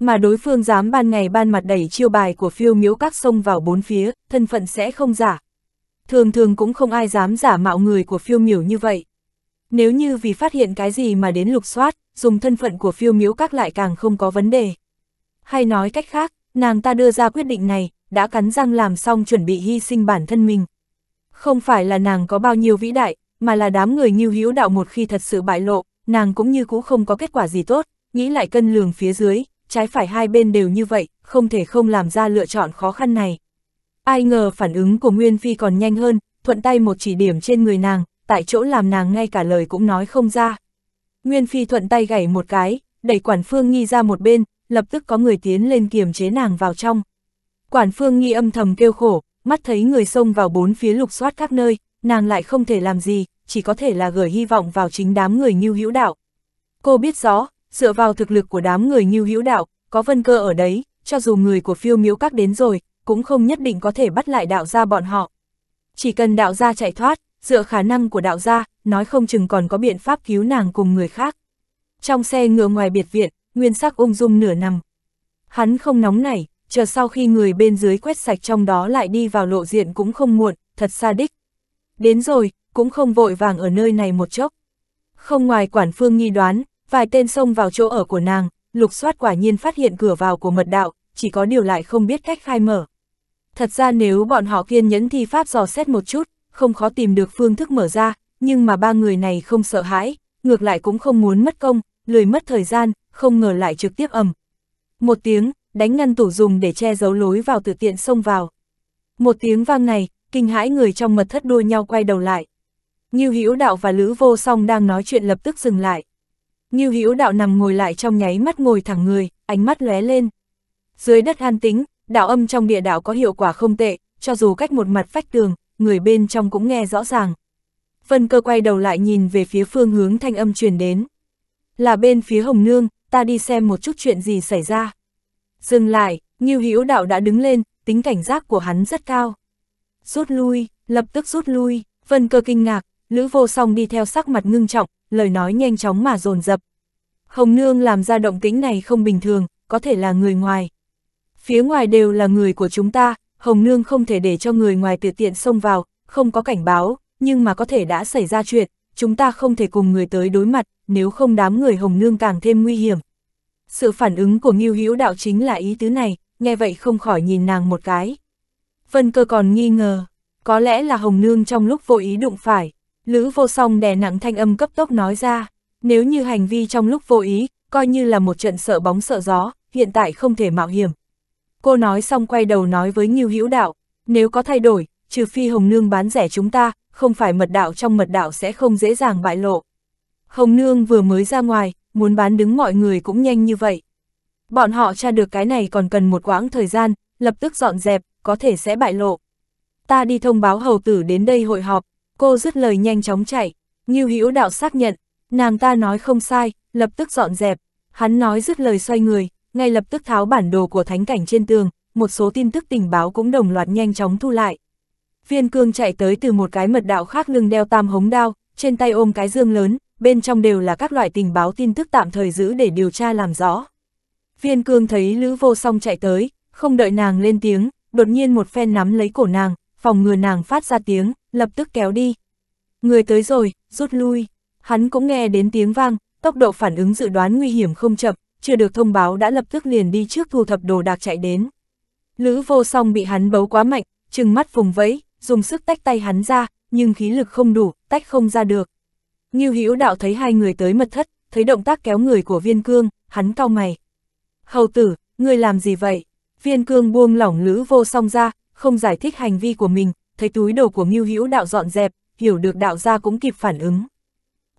Mà đối phương dám ban ngày ban mặt đẩy chiêu bài của phiêu miếu các sông vào bốn phía, thân phận sẽ không giả. Thường thường cũng không ai dám giả mạo người của phiêu miểu như vậy. Nếu như vì phát hiện cái gì mà đến lục soát, dùng thân phận của phiêu miếu các lại càng không có vấn đề. Hay nói cách khác, nàng ta đưa ra quyết định này, đã cắn răng làm xong chuẩn bị hy sinh bản thân mình. Không phải là nàng có bao nhiêu vĩ đại, mà là đám người nghiêu hữu đạo một khi thật sự bại lộ, nàng cũng như cũ không có kết quả gì tốt, nghĩ lại cân lường phía dưới, trái phải hai bên đều như vậy, không thể không làm ra lựa chọn khó khăn này. Ai ngờ phản ứng của Nguyên Phi còn nhanh hơn, thuận tay một chỉ điểm trên người nàng, tại chỗ làm nàng ngay cả lời cũng nói không ra. Nguyên Phi thuận tay gảy một cái, đẩy quản phương nghi ra một bên, lập tức có người tiến lên kiềm chế nàng vào trong. Quản phương nghi âm thầm kêu khổ, mắt thấy người xông vào bốn phía lục soát các nơi, nàng lại không thể làm gì, chỉ có thể là gửi hy vọng vào chính đám người như hữu đạo. Cô biết rõ, dựa vào thực lực của đám người như hữu đạo, có vân cơ ở đấy, cho dù người của phiêu miếu các đến rồi, cũng không nhất định có thể bắt lại đạo gia bọn họ. Chỉ cần đạo gia chạy thoát, dựa khả năng của đạo gia, nói không chừng còn có biện pháp cứu nàng cùng người khác. Trong xe ngựa ngoài biệt viện, nguyên sắc ung dung nửa nằm. Hắn không nóng nảy, chờ sau khi người bên dưới quét sạch trong đó lại đi vào lộ diện cũng không muộn, thật xa đích. Đến rồi, cũng không vội vàng ở nơi này một chốc. Không ngoài quản phương nghi đoán, vài tên xông vào chỗ ở của nàng, lục soát quả nhiên phát hiện cửa vào của mật đạo, chỉ có điều lại không biết cách khai mở. Thật ra nếu bọn họ kiên nhẫn thì pháp dò xét một chút, không khó tìm được phương thức mở ra, nhưng mà ba người này không sợ hãi, ngược lại cũng không muốn mất công, lười mất thời gian, không ngờ lại trực tiếp ầm. Một tiếng, đánh ngăn tủ dùng để che giấu lối vào tự tiện xông vào. Một tiếng vang này, kinh hãi người trong mật thất đua nhau quay đầu lại. như Hữu Đạo và Lữ Vô Song đang nói chuyện lập tức dừng lại. như Hữu Đạo nằm ngồi lại trong nháy mắt ngồi thẳng người, ánh mắt lóe lên. Dưới đất an tính, đạo âm trong địa đạo có hiệu quả không tệ, cho dù cách một mặt vách tường, người bên trong cũng nghe rõ ràng. Vân Cơ quay đầu lại nhìn về phía phương hướng thanh âm truyền đến. Là bên phía Hồng Nương, ta đi xem một chút chuyện gì xảy ra. Dừng lại, Nghiêu Hữu Đạo đã đứng lên, tính cảnh giác của hắn rất cao. Rút lui, lập tức rút lui, Vân Cơ kinh ngạc, Lữ Vô Song đi theo sắc mặt ngưng trọng, lời nói nhanh chóng mà dồn dập. Hồng Nương làm ra động tĩnh này không bình thường, có thể là người ngoài. Phía ngoài đều là người của chúng ta, Hồng Nương không thể để cho người ngoài tự tiện xông vào, không có cảnh báo, nhưng mà có thể đã xảy ra chuyện, chúng ta không thể cùng người tới đối mặt, nếu không đám người Hồng Nương càng thêm nguy hiểm. Sự phản ứng của Ngưu Hữu Đạo chính là ý tứ này, nghe vậy không khỏi nhìn nàng một cái. Vân cơ còn nghi ngờ, có lẽ là Hồng Nương trong lúc vô ý đụng phải, Lữ vô song đè nặng thanh âm cấp tốc nói ra, nếu như hành vi trong lúc vô ý, coi như là một trận sợ bóng sợ gió, hiện tại không thể mạo hiểm. Cô nói xong quay đầu nói với Ngưu Hữu Đạo, nếu có thay đổi, trừ phi Hồng Nương bán rẻ chúng ta, không phải mật đạo trong mật đạo sẽ không dễ dàng bại lộ. Hồng Nương vừa mới ra ngoài, muốn bán đứng mọi người cũng nhanh như vậy. Bọn họ tra được cái này còn cần một quãng thời gian, lập tức dọn dẹp, có thể sẽ bại lộ. Ta đi thông báo hầu tử đến đây hội họp, cô dứt lời nhanh chóng chạy, Ngưu Hữu Đạo xác nhận, nàng ta nói không sai, lập tức dọn dẹp. Hắn nói dứt lời xoay người, ngay lập tức tháo bản đồ của thánh cảnh trên tường, một số tin tức tình báo cũng đồng loạt nhanh chóng thu lại. Viên cương chạy tới từ một cái mật đạo khác lưng đeo tam hống đao, trên tay ôm cái dương lớn, bên trong đều là các loại tình báo tin tức tạm thời giữ để điều tra làm rõ. Viên cương thấy Lữ vô song chạy tới, không đợi nàng lên tiếng, đột nhiên một phen nắm lấy cổ nàng, phòng ngừa nàng phát ra tiếng, lập tức kéo đi. Người tới rồi, rút lui. Hắn cũng nghe đến tiếng vang, tốc độ phản ứng dự đoán nguy hiểm không chậm, chưa được thông báo đã lập tức liền đi trước thu thập đồ đạc chạy đến. Lữ vô song bị hắn bấu quá mạnh, trừng mắt vùng vẫy, dùng sức tách tay hắn ra, nhưng khí lực không đủ, tách không ra được. Ngưu Hữu Đạo thấy hai người tới mật thất, thấy động tác kéo người của Viên Cương, hắn cau mày. "Hầu tử, ngươi làm gì vậy?" Viên Cương buông lỏng Lữ Vô Song ra, không giải thích hành vi của mình, thấy túi đồ của Ngưu Hữu Đạo dọn dẹp, hiểu được đạo gia cũng kịp phản ứng.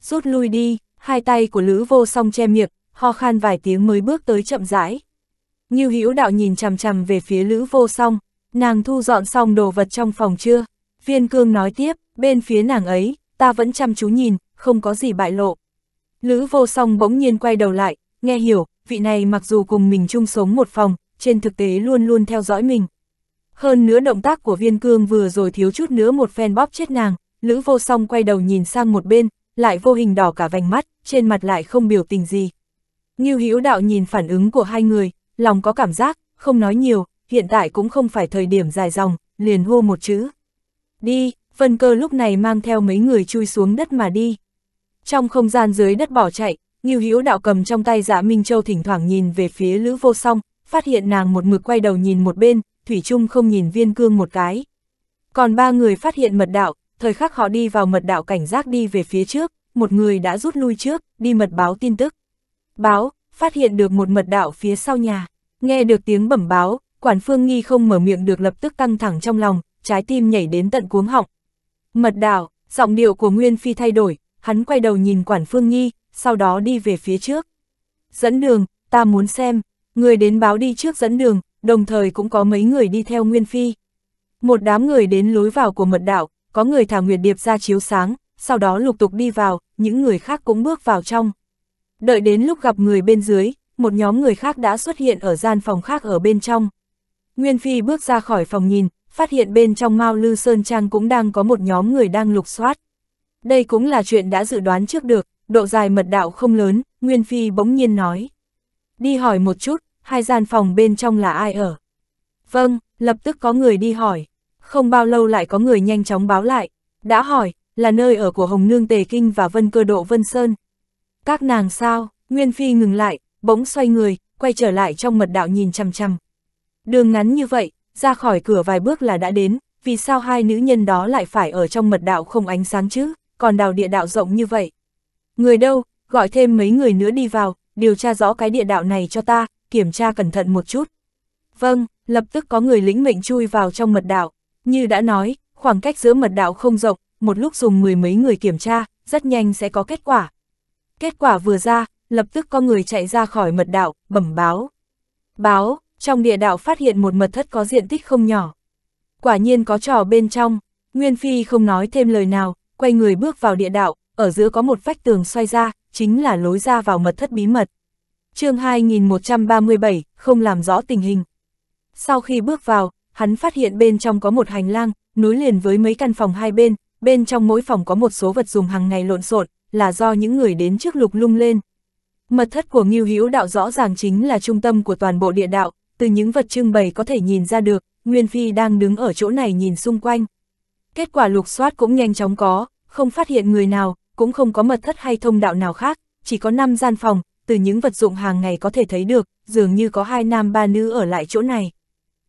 "Rút lui đi." Hai tay của Lữ Vô Song che miệng, ho khan vài tiếng mới bước tới chậm rãi. Ngưu Hữu Đạo nhìn chằm chằm về phía Lữ Vô Song, Nàng thu dọn xong đồ vật trong phòng chưa? Viên cương nói tiếp, bên phía nàng ấy, ta vẫn chăm chú nhìn, không có gì bại lộ. Lữ vô song bỗng nhiên quay đầu lại, nghe hiểu, vị này mặc dù cùng mình chung sống một phòng, trên thực tế luôn luôn theo dõi mình. Hơn nữa động tác của viên cương vừa rồi thiếu chút nữa một phen bóp chết nàng, Lữ vô song quay đầu nhìn sang một bên, lại vô hình đỏ cả vành mắt, trên mặt lại không biểu tình gì. Ngưu Hữu Đạo nhìn phản ứng của hai người, lòng có cảm giác, không nói nhiều, hiện tại cũng không phải thời điểm dài dòng, liền hô một chữ. Đi, Vân Cơ lúc này mang theo mấy người chui xuống đất mà đi. Trong không gian dưới đất bỏ chạy, Ngưu Hữu đạo cầm trong tay Dạ Minh Châu thỉnh thoảng nhìn về phía Lữ Vô Song, phát hiện nàng một mực quay đầu nhìn một bên, thủy chung không nhìn Viên Cương một cái. Còn ba người phát hiện mật đạo, thời khắc họ đi vào mật đạo cảnh giác đi về phía trước, một người đã rút lui trước, đi mật báo tin tức. Báo, phát hiện được một mật đạo phía sau nhà, nghe được tiếng bẩm báo, quản phương nghi không mở miệng được lập tức căng thẳng trong lòng, trái tim nhảy đến tận cuống họng. Mật đảo, giọng điệu của Nguyên Phi thay đổi, hắn quay đầu nhìn quản phương nghi, sau đó đi về phía trước. Dẫn đường, ta muốn xem, người đến báo đi trước dẫn đường, đồng thời cũng có mấy người đi theo Nguyên Phi. Một đám người đến lối vào của mật đảo, có người thả nguyệt điệp ra chiếu sáng, sau đó lục tục đi vào, những người khác cũng bước vào trong. Đợi đến lúc gặp người bên dưới, một nhóm người khác đã xuất hiện ở gian phòng khác ở bên trong. Nguyên Phi bước ra khỏi phòng nhìn, phát hiện bên trong Mao Lư Sơn Trang cũng đang có một nhóm người đang lục soát. Đây cũng là chuyện đã dự đoán trước được, độ dài mật đạo không lớn, Nguyên Phi bỗng nhiên nói. Đi hỏi một chút, hai gian phòng bên trong là ai ở? Vâng, lập tức có người đi hỏi. Không bao lâu lại có người nhanh chóng báo lại. Đã hỏi, là nơi ở của Hồng Nương Tề Kinh và Vân Cơ Độ Vân Sơn. Các nàng sao, Nguyên Phi ngừng lại, bỗng xoay người, quay trở lại trong mật đạo nhìn chằm chằm. Đường ngắn như vậy, ra khỏi cửa vài bước là đã đến, vì sao hai nữ nhân đó lại phải ở trong mật đạo không ánh sáng chứ, còn đào địa đạo rộng như vậy. Người đâu, gọi thêm mấy người nữa đi vào, điều tra rõ cái địa đạo này cho ta, kiểm tra cẩn thận một chút. Vâng, lập tức có người lĩnh mệnh chui vào trong mật đạo. Như đã nói, khoảng cách giữa mật đạo không rộng, một lúc dùng mười mấy người kiểm tra, rất nhanh sẽ có kết quả. Kết quả vừa ra, lập tức có người chạy ra khỏi mật đạo, bẩm báo. Báo, trong địa đạo phát hiện một mật thất có diện tích không nhỏ. Quả nhiên có trò bên trong, Nguyên Phi không nói thêm lời nào, quay người bước vào địa đạo, ở giữa có một vách tường xoay ra, chính là lối ra vào mật thất bí mật. chương 2137, không làm rõ tình hình. Sau khi bước vào, hắn phát hiện bên trong có một hành lang, nối liền với mấy căn phòng hai bên, bên trong mỗi phòng có một số vật dùng hàng ngày lộn xộn, là do những người đến trước lục lung lên. Mật thất của Ngưu Hữu Đạo rõ ràng chính là trung tâm của toàn bộ địa đạo, từ những vật trưng bày có thể nhìn ra được, Nguyên Phi đang đứng ở chỗ này nhìn xung quanh. Kết quả lục soát cũng nhanh chóng có, không phát hiện người nào, cũng không có mật thất hay thông đạo nào khác, chỉ có 5 gian phòng, từ những vật dụng hàng ngày có thể thấy được, dường như có hai nam ba nữ ở lại chỗ này.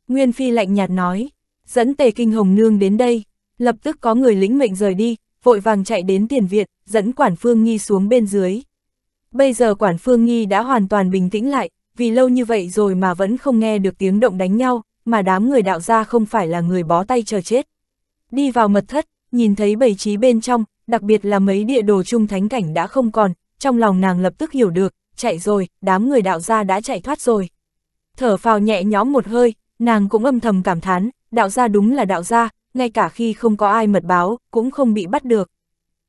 Nguyên Phi lạnh nhạt nói, dẫn tề kinh hồng nương đến đây, lập tức có người lĩnh mệnh rời đi, vội vàng chạy đến tiền viện, dẫn quản phương nghi xuống bên dưới. Bây giờ quản phương nghi đã hoàn toàn bình tĩnh lại, vì lâu như vậy rồi mà vẫn không nghe được tiếng động đánh nhau, mà đám người đạo gia không phải là người bó tay chờ chết. Đi vào mật thất, nhìn thấy bầy trí bên trong, đặc biệt là mấy địa đồ chung thánh cảnh đã không còn, trong lòng nàng lập tức hiểu được, chạy rồi, đám người đạo gia đã chạy thoát rồi. Thở phào nhẹ nhõm một hơi, nàng cũng âm thầm cảm thán, đạo gia đúng là đạo gia, ngay cả khi không có ai mật báo, cũng không bị bắt được.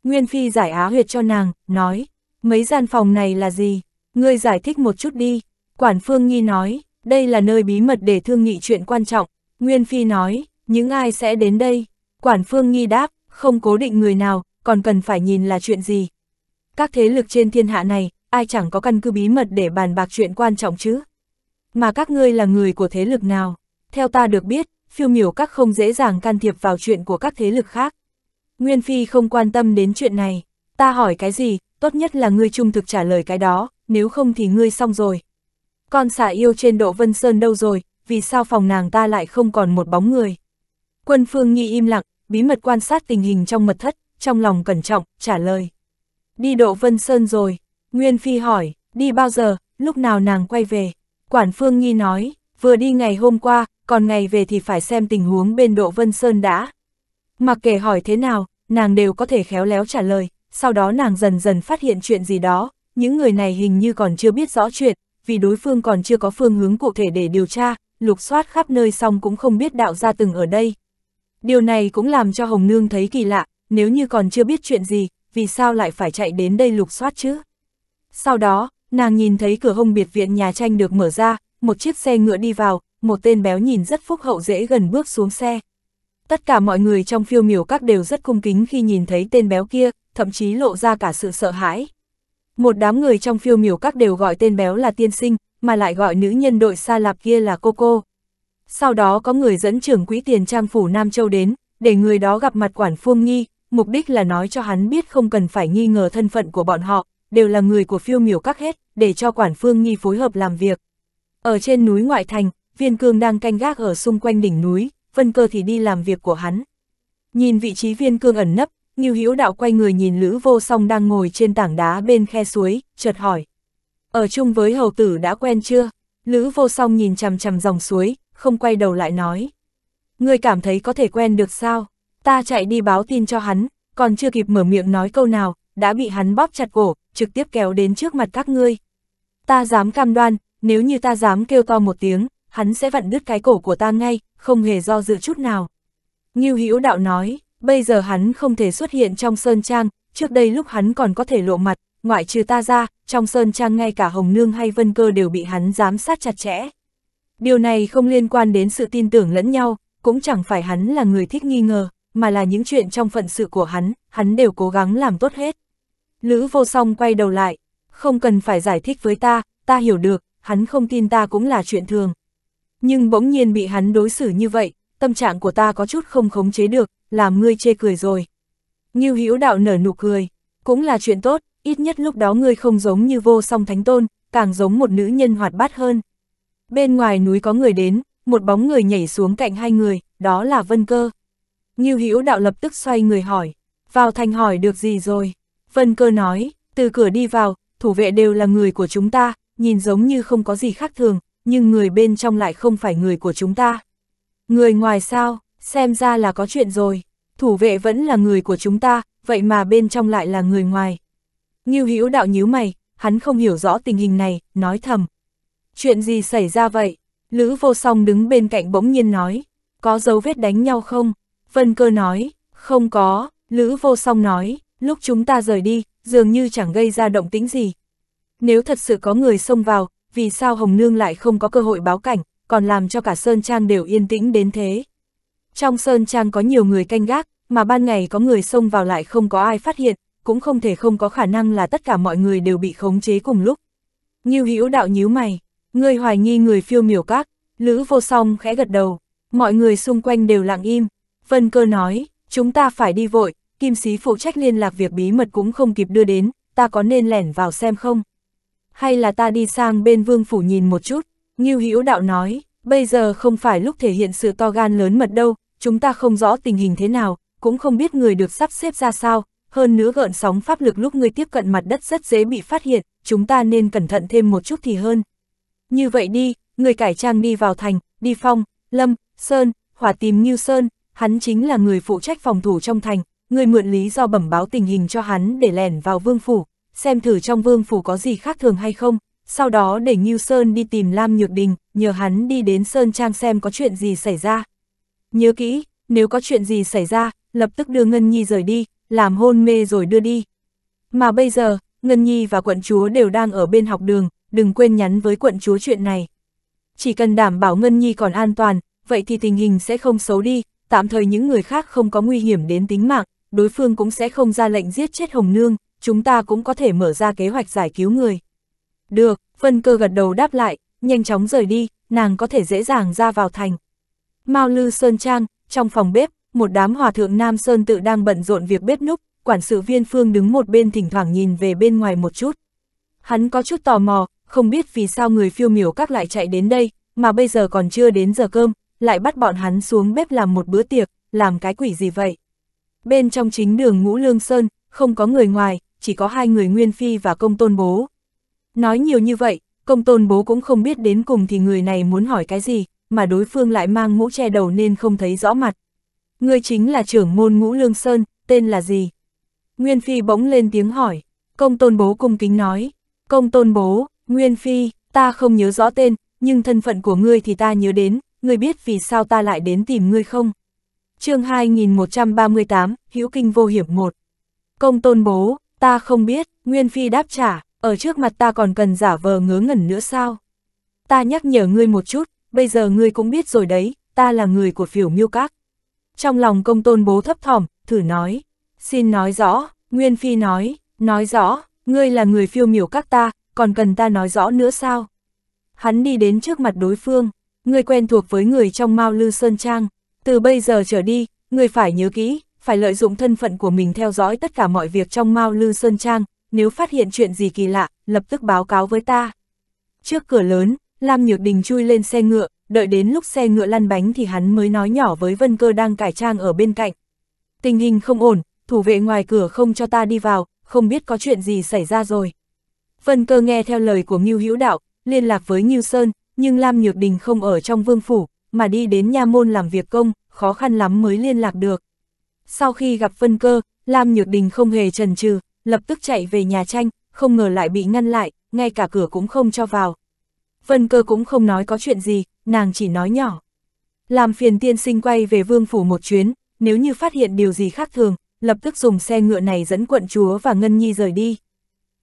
Nguyên Phi giải á huyệt cho nàng, nói, mấy gian phòng này là gì? Ngươi giải thích một chút đi. Quản Phương Nhi nói, đây là nơi bí mật để thương nghị chuyện quan trọng. Nguyên Phi nói, những ai sẽ đến đây? Quản Phương Nhi đáp, không cố định người nào, còn cần phải nhìn là chuyện gì. Các thế lực trên thiên hạ này, ai chẳng có căn cứ bí mật để bàn bạc chuyện quan trọng chứ? Mà các ngươi là người của thế lực nào? Theo ta được biết, phiêu miểu các không dễ dàng can thiệp vào chuyện của các thế lực khác. Nguyên Phi không quan tâm đến chuyện này. Ta hỏi cái gì, tốt nhất là ngươi trung thực trả lời cái đó, nếu không thì ngươi xong rồi. Con xả yêu trên độ Vân Sơn đâu rồi, vì sao phòng nàng ta lại không còn một bóng người. Quân Phương Nghi im lặng, bí mật quan sát tình hình trong mật thất, trong lòng cẩn trọng, trả lời. Đi độ Vân Sơn rồi, Nguyên Phi hỏi, đi bao giờ, lúc nào nàng quay về. Quản Phương Nghi nói, vừa đi ngày hôm qua, còn ngày về thì phải xem tình huống bên độ Vân Sơn đã. Mặc kể hỏi thế nào, nàng đều có thể khéo léo trả lời, sau đó nàng dần dần phát hiện chuyện gì đó, những người này hình như còn chưa biết rõ chuyện, vì đối phương còn chưa có phương hướng cụ thể để điều tra, lục soát khắp nơi xong cũng không biết đạo gia từng ở đây. Điều này cũng làm cho Hồng Nương thấy kỳ lạ, nếu như còn chưa biết chuyện gì, vì sao lại phải chạy đến đây lục soát chứ? Sau đó, nàng nhìn thấy cửa hông biệt viện nhà tranh được mở ra, một chiếc xe ngựa đi vào, một tên béo nhìn rất phúc hậu dễ gần bước xuống xe. Tất cả mọi người trong phiêu miểu các đều rất cung kính khi nhìn thấy tên béo kia, thậm chí lộ ra cả sự sợ hãi. Một đám người trong phiêu miểu các đều gọi tên béo là tiên sinh, mà lại gọi nữ nhân đội xa lạp kia là cô cô. Sau đó có người dẫn trưởng quỹ tiền trang phủ Nam Châu đến, để người đó gặp mặt quản phương nghi, mục đích là nói cho hắn biết không cần phải nghi ngờ thân phận của bọn họ, đều là người của phiêu miểu các hết, để cho quản phương nghi phối hợp làm việc. Ở trên núi ngoại thành, viên cương đang canh gác ở xung quanh đỉnh núi, vân cơ thì đi làm việc của hắn. Nhìn vị trí viên cương ẩn nấp, Ngưu Hữu Đạo quay người nhìn Lữ Vô Song đang ngồi trên tảng đá bên khe suối, chợt hỏi. Ở chung với hầu tử đã quen chưa? Lữ Vô Song nhìn chằm chằm dòng suối, không quay đầu lại nói. Ngươi cảm thấy có thể quen được sao? Ta chạy đi báo tin cho hắn, còn chưa kịp mở miệng nói câu nào, đã bị hắn bóp chặt cổ, trực tiếp kéo đến trước mặt các ngươi. Ta dám cam đoan, nếu như ta dám kêu to một tiếng, hắn sẽ vặn đứt cái cổ của ta ngay, không hề do dự chút nào. Ngưu Hữu Đạo nói, bây giờ hắn không thể xuất hiện trong Sơn Trang, trước đây lúc hắn còn có thể lộ mặt, ngoại trừ ta ra, trong Sơn Trang ngay cả Hồng Nương hay Vân Cơ đều bị hắn giám sát chặt chẽ. Điều này không liên quan đến sự tin tưởng lẫn nhau, cũng chẳng phải hắn là người thích nghi ngờ, mà là những chuyện trong phận sự của hắn, hắn đều cố gắng làm tốt hết. Lữ vô song quay đầu lại, không cần phải giải thích với ta, ta hiểu được, hắn không tin ta cũng là chuyện thường. Nhưng bỗng nhiên bị hắn đối xử như vậy, tâm trạng của ta có chút không khống chế được, làm ngươi chê cười rồi. như Hữu đạo nở nụ cười, cũng là chuyện tốt, ít nhất lúc đó ngươi không giống như vô song thánh tôn, càng giống một nữ nhân hoạt bát hơn. Bên ngoài núi có người đến, một bóng người nhảy xuống cạnh hai người, đó là Vân Cơ. như Hữu đạo lập tức xoay người hỏi, vào thành hỏi được gì rồi? Vân Cơ nói, từ cửa đi vào, thủ vệ đều là người của chúng ta, nhìn giống như không có gì khác thường, nhưng người bên trong lại không phải người của chúng ta. Người ngoài sao? xem ra là có chuyện rồi, thủ vệ vẫn là người của chúng ta, vậy mà bên trong lại là người ngoài. Ngưu Hữu đạo nhíu mày, hắn không hiểu rõ tình hình này, nói thầm. Chuyện gì xảy ra vậy? Lữ vô song đứng bên cạnh bỗng nhiên nói, có dấu vết đánh nhau không? Vân cơ nói, không có, Lữ vô song nói, lúc chúng ta rời đi, dường như chẳng gây ra động tĩnh gì. Nếu thật sự có người xông vào, vì sao Hồng Nương lại không có cơ hội báo cảnh, còn làm cho cả Sơn Trang đều yên tĩnh đến thế? Trong sơn trang có nhiều người canh gác, mà ban ngày có người xông vào lại không có ai phát hiện, cũng không thể không có khả năng là tất cả mọi người đều bị khống chế cùng lúc. Nghiêu hữu đạo nhíu mày, người hoài nghi người phiêu miểu các, lữ vô song khẽ gật đầu, mọi người xung quanh đều lặng im. Vân cơ nói, chúng ta phải đi vội, kim sĩ phụ trách liên lạc việc bí mật cũng không kịp đưa đến, ta có nên lẻn vào xem không? Hay là ta đi sang bên vương phủ nhìn một chút? Nghiêu hữu đạo nói, bây giờ không phải lúc thể hiện sự to gan lớn mật đâu, chúng ta không rõ tình hình thế nào, cũng không biết người được sắp xếp ra sao, hơn nữa gợn sóng pháp lực lúc ngươi tiếp cận mặt đất rất dễ bị phát hiện, chúng ta nên cẩn thận thêm một chút thì hơn. Như vậy đi, người cải trang đi vào thành, đi phong, lâm, sơn, hỏa tìm Ngưu Sơn, hắn chính là người phụ trách phòng thủ trong thành, người mượn lý do bẩm báo tình hình cho hắn để lẻn vào vương phủ, xem thử trong vương phủ có gì khác thường hay không, sau đó để Ngưu Sơn đi tìm Lam Nhược Đình, nhờ hắn đi đến Sơn Trang xem có chuyện gì xảy ra. Nhớ kỹ, nếu có chuyện gì xảy ra, lập tức đưa Ngân Nhi rời đi, làm hôn mê rồi đưa đi. Mà bây giờ, Ngân Nhi và quận chúa đều đang ở bên học đường, đừng quên nhắn với quận chúa chuyện này. Chỉ cần đảm bảo Ngân Nhi còn an toàn, vậy thì tình hình sẽ không xấu đi, tạm thời những người khác không có nguy hiểm đến tính mạng, đối phương cũng sẽ không ra lệnh giết chết Hồng Nương, chúng ta cũng có thể mở ra kế hoạch giải cứu người. Được, Vân Cơ gật đầu đáp lại, nhanh chóng rời đi, nàng có thể dễ dàng ra vào thành. Mao Lư Sơn Trang, trong phòng bếp, một đám hòa thượng Nam Sơn tự đang bận rộn việc bếp núc, quản sự viên Phương đứng một bên thỉnh thoảng nhìn về bên ngoài một chút. Hắn có chút tò mò, không biết vì sao người phiêu miểu các lại chạy đến đây, mà bây giờ còn chưa đến giờ cơm, lại bắt bọn hắn xuống bếp làm một bữa tiệc, làm cái quỷ gì vậy. Bên trong chính đường Ngũ Lương Sơn, không có người ngoài, chỉ có hai người Nguyên Phi và Công Tôn Bố. Nói nhiều như vậy, Công Tôn Bố cũng không biết đến cùng thì người này muốn hỏi cái gì, mà đối phương lại mang mũ che đầu nên không thấy rõ mặt. Ngươi chính là trưởng môn ngũ lương sơn, tên là gì? Nguyên Phi bỗng lên tiếng hỏi, công tôn bố cung kính nói, công tôn bố, Nguyên Phi, ta không nhớ rõ tên, nhưng thân phận của ngươi thì ta nhớ đến, ngươi biết vì sao ta lại đến tìm ngươi không? chương 2138, hữu Kinh Vô Hiểm 1 Công tôn bố, ta không biết, Nguyên Phi đáp trả, ở trước mặt ta còn cần giả vờ ngớ ngẩn nữa sao? Ta nhắc nhở ngươi một chút, bây giờ ngươi cũng biết rồi đấy, ta là người của phiểu miêu các. Trong lòng công tôn bố thấp thỏm, thử nói, xin nói rõ, Nguyên Phi nói, nói rõ, ngươi là người phiêu miểu các ta, còn cần ta nói rõ nữa sao? Hắn đi đến trước mặt đối phương, ngươi quen thuộc với người trong Mao Lư Sơn Trang, từ bây giờ trở đi, ngươi phải nhớ kỹ, phải lợi dụng thân phận của mình theo dõi tất cả mọi việc trong Mao Lư Sơn Trang, nếu phát hiện chuyện gì kỳ lạ, lập tức báo cáo với ta. Trước cửa lớn, Lam Nhược Đình chui lên xe ngựa, đợi đến lúc xe ngựa lăn bánh thì hắn mới nói nhỏ với Vân Cơ đang cải trang ở bên cạnh. Tình hình không ổn, thủ vệ ngoài cửa không cho ta đi vào, không biết có chuyện gì xảy ra rồi. Vân Cơ nghe theo lời của Ngưu Hữu Đạo, liên lạc với Ngưu Sơn, nhưng Lam Nhược Đình không ở trong vương phủ, mà đi đến nha môn làm việc công, khó khăn lắm mới liên lạc được. Sau khi gặp Vân Cơ, Lam Nhược Đình không hề chần chừ, lập tức chạy về nhà tranh, không ngờ lại bị ngăn lại, ngay cả cửa cũng không cho vào. Vân cơ cũng không nói có chuyện gì, nàng chỉ nói nhỏ. Làm phiền tiên sinh quay về vương phủ một chuyến, nếu như phát hiện điều gì khác thường, lập tức dùng xe ngựa này dẫn quận chúa và Ngân Nhi rời đi.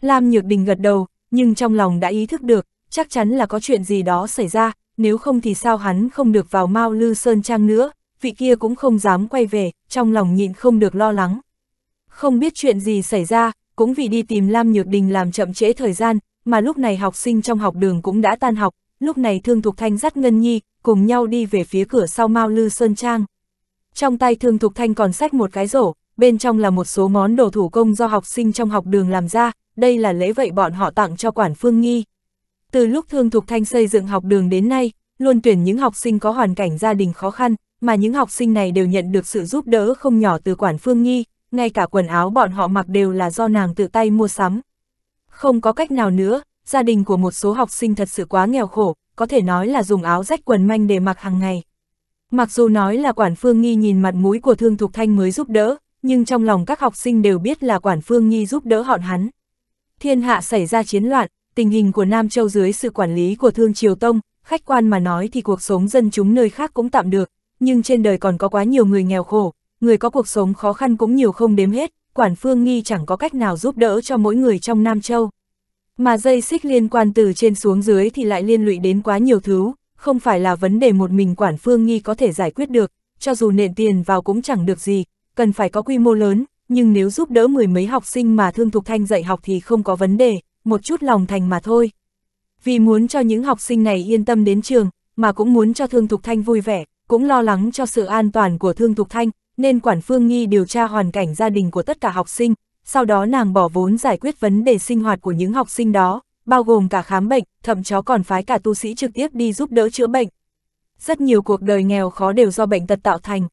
Lam Nhược Đình gật đầu, nhưng trong lòng đã ý thức được, chắc chắn là có chuyện gì đó xảy ra, nếu không thì sao hắn không được vào Mao Lư Sơn Trang nữa, vị kia cũng không dám quay về, trong lòng nhịn không được lo lắng. Không biết chuyện gì xảy ra, cũng vì đi tìm Lam Nhược Đình làm chậm trễ thời gian, mà lúc này học sinh trong học đường cũng đã tan học, lúc này Thương Thục Thanh dắt Ngân Nhi, cùng nhau đi về phía cửa sau Mao Lư Sơn Trang. Trong tay Thương Thục Thanh còn sách một cái rổ, bên trong là một số món đồ thủ công do học sinh trong học đường làm ra, đây là lễ vậy bọn họ tặng cho Quản Phương Nghi. Từ lúc Thương Thục Thanh xây dựng học đường đến nay, luôn tuyển những học sinh có hoàn cảnh gia đình khó khăn, mà những học sinh này đều nhận được sự giúp đỡ không nhỏ từ Quản Phương Nghi, ngay cả quần áo bọn họ mặc đều là do nàng tự tay mua sắm. Không có cách nào nữa, gia đình của một số học sinh thật sự quá nghèo khổ, có thể nói là dùng áo rách quần manh để mặc hàng ngày. Mặc dù nói là quản phương nghi nhìn mặt mũi của Thương Thục Thanh mới giúp đỡ, nhưng trong lòng các học sinh đều biết là quản phương nghi giúp đỡ họn hắn. Thiên hạ xảy ra chiến loạn, tình hình của Nam Châu dưới sự quản lý của Thương Triều Tông, khách quan mà nói thì cuộc sống dân chúng nơi khác cũng tạm được, nhưng trên đời còn có quá nhiều người nghèo khổ, người có cuộc sống khó khăn cũng nhiều không đếm hết, quản phương nghi chẳng có cách nào giúp đỡ cho mỗi người trong Nam Châu. Mà dây xích liên quan từ trên xuống dưới thì lại liên lụy đến quá nhiều thứ, không phải là vấn đề một mình quản phương nghi có thể giải quyết được, cho dù nện tiền vào cũng chẳng được gì, cần phải có quy mô lớn, nhưng nếu giúp đỡ mười mấy học sinh mà Thương Thục Thanh dạy học thì không có vấn đề, một chút lòng thành mà thôi. Vì muốn cho những học sinh này yên tâm đến trường, mà cũng muốn cho Thương Thục Thanh vui vẻ, cũng lo lắng cho sự an toàn của Thương Thục Thanh, nên quản phương nghi điều tra hoàn cảnh gia đình của tất cả học sinh, sau đó nàng bỏ vốn giải quyết vấn đề sinh hoạt của những học sinh đó, bao gồm cả khám bệnh, thậm chó còn phái cả tu sĩ trực tiếp đi giúp đỡ chữa bệnh. Rất nhiều cuộc đời nghèo khó đều do bệnh tật tạo thành.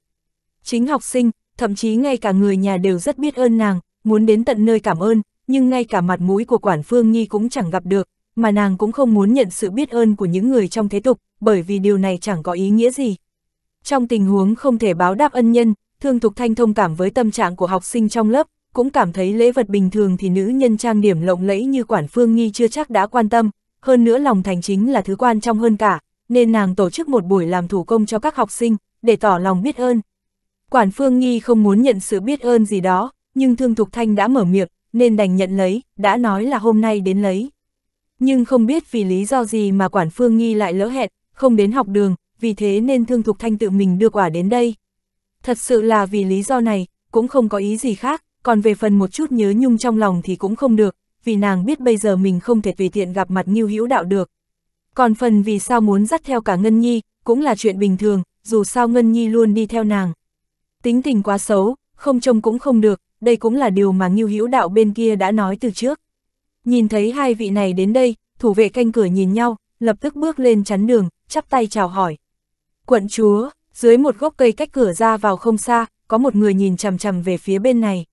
Chính học sinh, thậm chí ngay cả người nhà đều rất biết ơn nàng, muốn đến tận nơi cảm ơn, nhưng ngay cả mặt mũi của quản phương nghi cũng chẳng gặp được, mà nàng cũng không muốn nhận sự biết ơn của những người trong thế tục, bởi vì điều này chẳng có ý nghĩa gì. Trong tình huống không thể báo đáp ân nhân, Thương Thục Thanh thông cảm với tâm trạng của học sinh trong lớp, cũng cảm thấy lễ vật bình thường thì nữ nhân trang điểm lộng lẫy như Quản Phương Nghi chưa chắc đã quan tâm, hơn nữa lòng thành chính là thứ quan trọng hơn cả, nên nàng tổ chức một buổi làm thủ công cho các học sinh, để tỏ lòng biết ơn. Quản Phương Nghi không muốn nhận sự biết ơn gì đó, nhưng Thương Thục Thanh đã mở miệng, nên đành nhận lấy, đã nói là hôm nay đến lấy. Nhưng không biết vì lý do gì mà Quản Phương Nghi lại lỡ hẹn, không đến học đường, vì thế nên Thương Thục Thanh tự mình đưa quả đến đây thật sự là vì lý do này, cũng không có ý gì khác, còn về phần một chút nhớ nhung trong lòng thì cũng không được, vì nàng biết bây giờ mình không thể tùy tiện gặp mặt Ngưu Hữu Đạo được. Còn phần vì sao muốn dắt theo cả Ngân Nhi, cũng là chuyện bình thường, dù sao Ngân Nhi luôn đi theo nàng. Tính tình quá xấu, không trông cũng không được, đây cũng là điều mà Ngưu Hữu Đạo bên kia đã nói từ trước. Nhìn thấy hai vị này đến đây, thủ vệ canh cửa nhìn nhau, lập tức bước lên chắn đường, chắp tay chào hỏi. Quận chúa, dưới một gốc cây cách cửa ra vào không xa, có một người nhìn chằm chằm về phía bên này.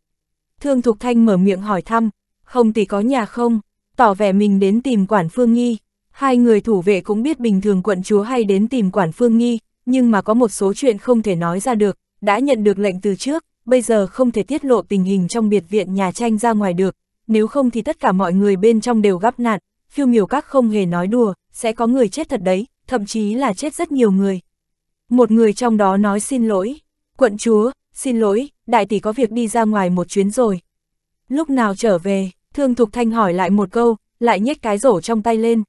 Thương Thục Thanh mở miệng hỏi thăm, không tỷ có nhà không, tỏ vẻ mình đến tìm quản phương nghi. Hai người thủ vệ cũng biết bình thường quận chúa hay đến tìm quản phương nghi, nhưng mà có một số chuyện không thể nói ra được, đã nhận được lệnh từ trước, bây giờ không thể tiết lộ tình hình trong biệt viện nhà tranh ra ngoài được, nếu không thì tất cả mọi người bên trong đều gấp nạn, phiêu miểu các không hề nói đùa, sẽ có người chết thật đấy, thậm chí là chết rất nhiều người. Một người trong đó nói xin lỗi, quận chúa, xin lỗi, đại tỷ có việc đi ra ngoài một chuyến rồi. Lúc nào trở về, Thương Thục Thanh hỏi lại một câu, lại nhét cái rổ trong tay lên.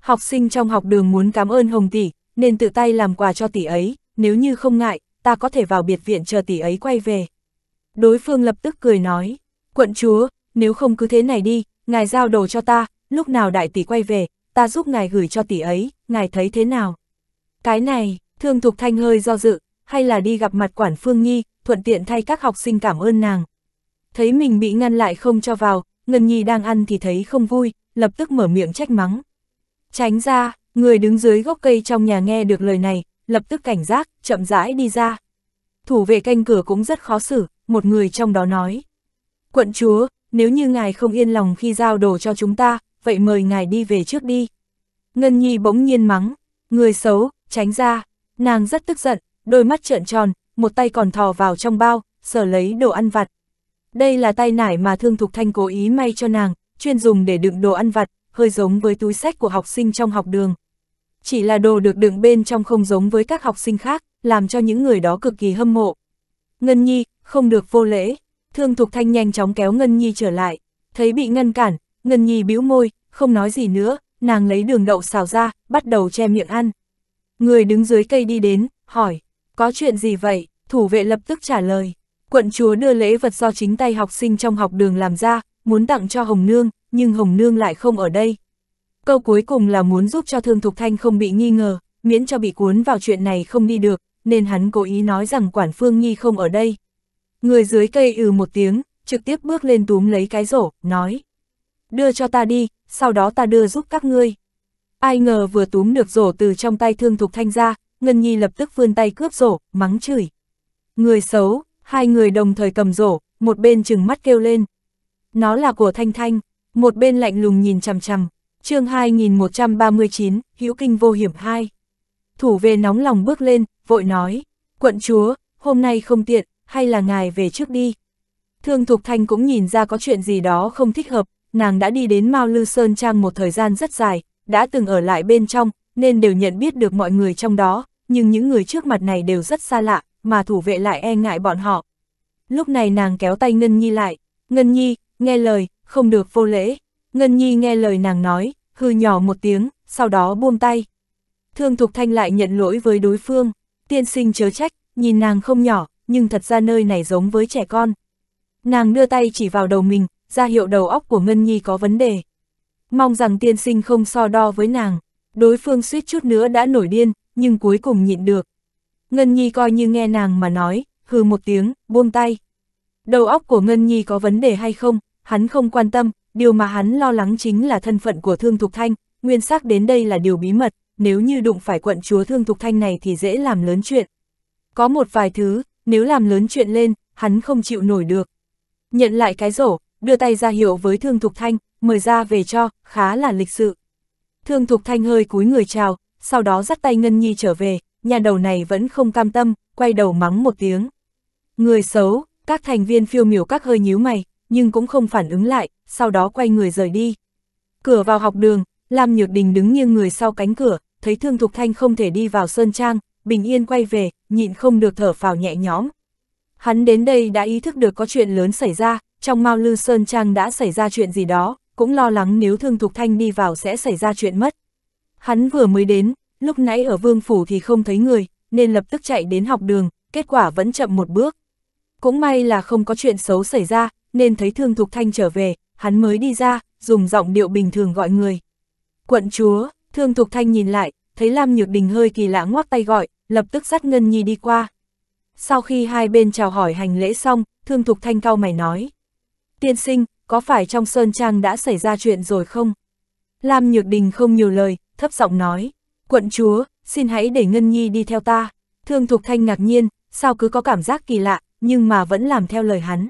Học sinh trong học đường muốn cảm ơn Hồng tỷ, nên tự tay làm quà cho tỷ ấy, nếu như không ngại, ta có thể vào biệt viện chờ tỷ ấy quay về. Đối phương lập tức cười nói, quận chúa, nếu không cứ thế này đi, ngài giao đồ cho ta, lúc nào đại tỷ quay về, ta giúp ngài gửi cho tỷ ấy, ngài thấy thế nào? Cái này, Thương Thục Thanh hơi do dự, hay là đi gặp mặt quản Phương Nhi, thuận tiện thay các học sinh cảm ơn nàng. Thấy mình bị ngăn lại không cho vào, Ngân Nhi đang ăn thì thấy không vui, lập tức mở miệng trách mắng. Tránh ra, người đứng dưới gốc cây trong nhà nghe được lời này, lập tức cảnh giác, chậm rãi đi ra. Thủ vệ canh cửa cũng rất khó xử, một người trong đó nói. Quận chúa, nếu như ngài không yên lòng khi giao đồ cho chúng ta, vậy mời ngài đi về trước đi. Ngân Nhi bỗng nhiên mắng, người xấu, tránh ra, Nàng rất tức giận, đôi mắt trợn tròn, một tay còn thò vào trong bao, sở lấy đồ ăn vặt. Đây là tay nải mà Thương Thục Thanh cố ý may cho nàng, chuyên dùng để đựng đồ ăn vặt, hơi giống với túi sách của học sinh trong học đường. Chỉ là đồ được đựng bên trong không giống với các học sinh khác, làm cho những người đó cực kỳ hâm mộ. Ngân Nhi, không được vô lễ. Thương Thục Thanh nhanh chóng kéo Ngân Nhi trở lại, thấy bị ngăn cản, Ngân Nhi bĩu môi, không nói gì nữa, nàng lấy đường đậu xào ra, bắt đầu che miệng ăn. Người đứng dưới cây đi đến, hỏi, có chuyện gì vậy? Thủ vệ lập tức trả lời. Quận chúa đưa lễ vật do chính tay học sinh trong học đường làm ra, muốn tặng cho Hồng Nương, nhưng Hồng Nương lại không ở đây. Câu cuối cùng là muốn giúp cho Thương Thục Thanh không bị nghi ngờ, miễn cho bị cuốn vào chuyện này không đi được, nên hắn cố ý nói rằng Quản Phương nghi không ở đây. Người dưới cây ừ một tiếng, trực tiếp bước lên túm lấy cái rổ, nói. Đưa cho ta đi, sau đó ta đưa giúp các ngươi. Ai ngờ vừa túm được rổ từ trong tay thương thục thanh ra, Ngân Nhi lập tức vươn tay cướp rổ, mắng chửi. Người xấu, hai người đồng thời cầm rổ, một bên chừng mắt kêu lên. Nó là của Thanh Thanh, một bên lạnh lùng nhìn chằm chằm, chương 2139, hữu kinh vô hiểm 2. Thủ về nóng lòng bước lên, vội nói, quận chúa, hôm nay không tiện, hay là ngài về trước đi. Thương Thục Thanh cũng nhìn ra có chuyện gì đó không thích hợp, nàng đã đi đến Mao Lư Sơn Trang một thời gian rất dài, đã từng ở lại bên trong, nên đều nhận biết được mọi người trong đó, nhưng những người trước mặt này đều rất xa lạ, mà thủ vệ lại e ngại bọn họ. Lúc này nàng kéo tay Ngân Nhi lại, Ngân Nhi, nghe lời, không được vô lễ. Ngân Nhi nghe lời nàng nói, hư nhỏ một tiếng, sau đó buông tay. Thương Thục Thanh lại nhận lỗi với đối phương, tiên sinh chớ trách, nhìn nàng không nhỏ, nhưng thật ra nơi này giống với trẻ con. Nàng đưa tay chỉ vào đầu mình, ra hiệu đầu óc của Ngân Nhi có vấn đề mong rằng tiên sinh không so đo với nàng. Đối phương suýt chút nữa đã nổi điên, nhưng cuối cùng nhịn được. Ngân Nhi coi như nghe nàng mà nói, hừ một tiếng, buông tay. Đầu óc của Ngân Nhi có vấn đề hay không, hắn không quan tâm, điều mà hắn lo lắng chính là thân phận của Thương Thục Thanh, nguyên sắc đến đây là điều bí mật, nếu như đụng phải quận chúa Thương Thục Thanh này thì dễ làm lớn chuyện. Có một vài thứ, nếu làm lớn chuyện lên, hắn không chịu nổi được. Nhận lại cái rổ, đưa tay ra hiệu với Thương Thục Thanh, mời ra về cho, khá là lịch sự. Thương Thục Thanh hơi cúi người chào, sau đó dắt tay Ngân Nhi trở về, nhà đầu này vẫn không cam tâm, quay đầu mắng một tiếng. Người xấu, các thành viên phiêu miểu các hơi nhíu mày, nhưng cũng không phản ứng lại, sau đó quay người rời đi. Cửa vào học đường, Lam Nhược Đình đứng nghiêng người sau cánh cửa, thấy Thương Thục Thanh không thể đi vào Sơn Trang, bình yên quay về, nhịn không được thở phào nhẹ nhõm. Hắn đến đây đã ý thức được có chuyện lớn xảy ra, trong Mao Lư Sơn Trang đã xảy ra chuyện gì đó, cũng lo lắng nếu Thương Thục Thanh đi vào sẽ xảy ra chuyện mất. Hắn vừa mới đến, lúc nãy ở vương phủ thì không thấy người, nên lập tức chạy đến học đường, kết quả vẫn chậm một bước. Cũng may là không có chuyện xấu xảy ra, nên thấy Thương Thục Thanh trở về, hắn mới đi ra, dùng giọng điệu bình thường gọi người. Quận chúa, Thương Thục Thanh nhìn lại, thấy Lam Nhược Đình hơi kỳ lạ ngoắc tay gọi, lập tức dắt Ngân Nhi đi qua. Sau khi hai bên chào hỏi hành lễ xong, Thương Thục Thanh cao mày nói. Tiên sinh, có phải trong Sơn Trang đã xảy ra chuyện rồi không? Lam Nhược Đình không nhiều lời, thấp giọng nói, quận chúa, xin hãy để Ngân Nhi đi theo ta. Thương Thục Thanh ngạc nhiên, sao cứ có cảm giác kỳ lạ, nhưng mà vẫn làm theo lời hắn.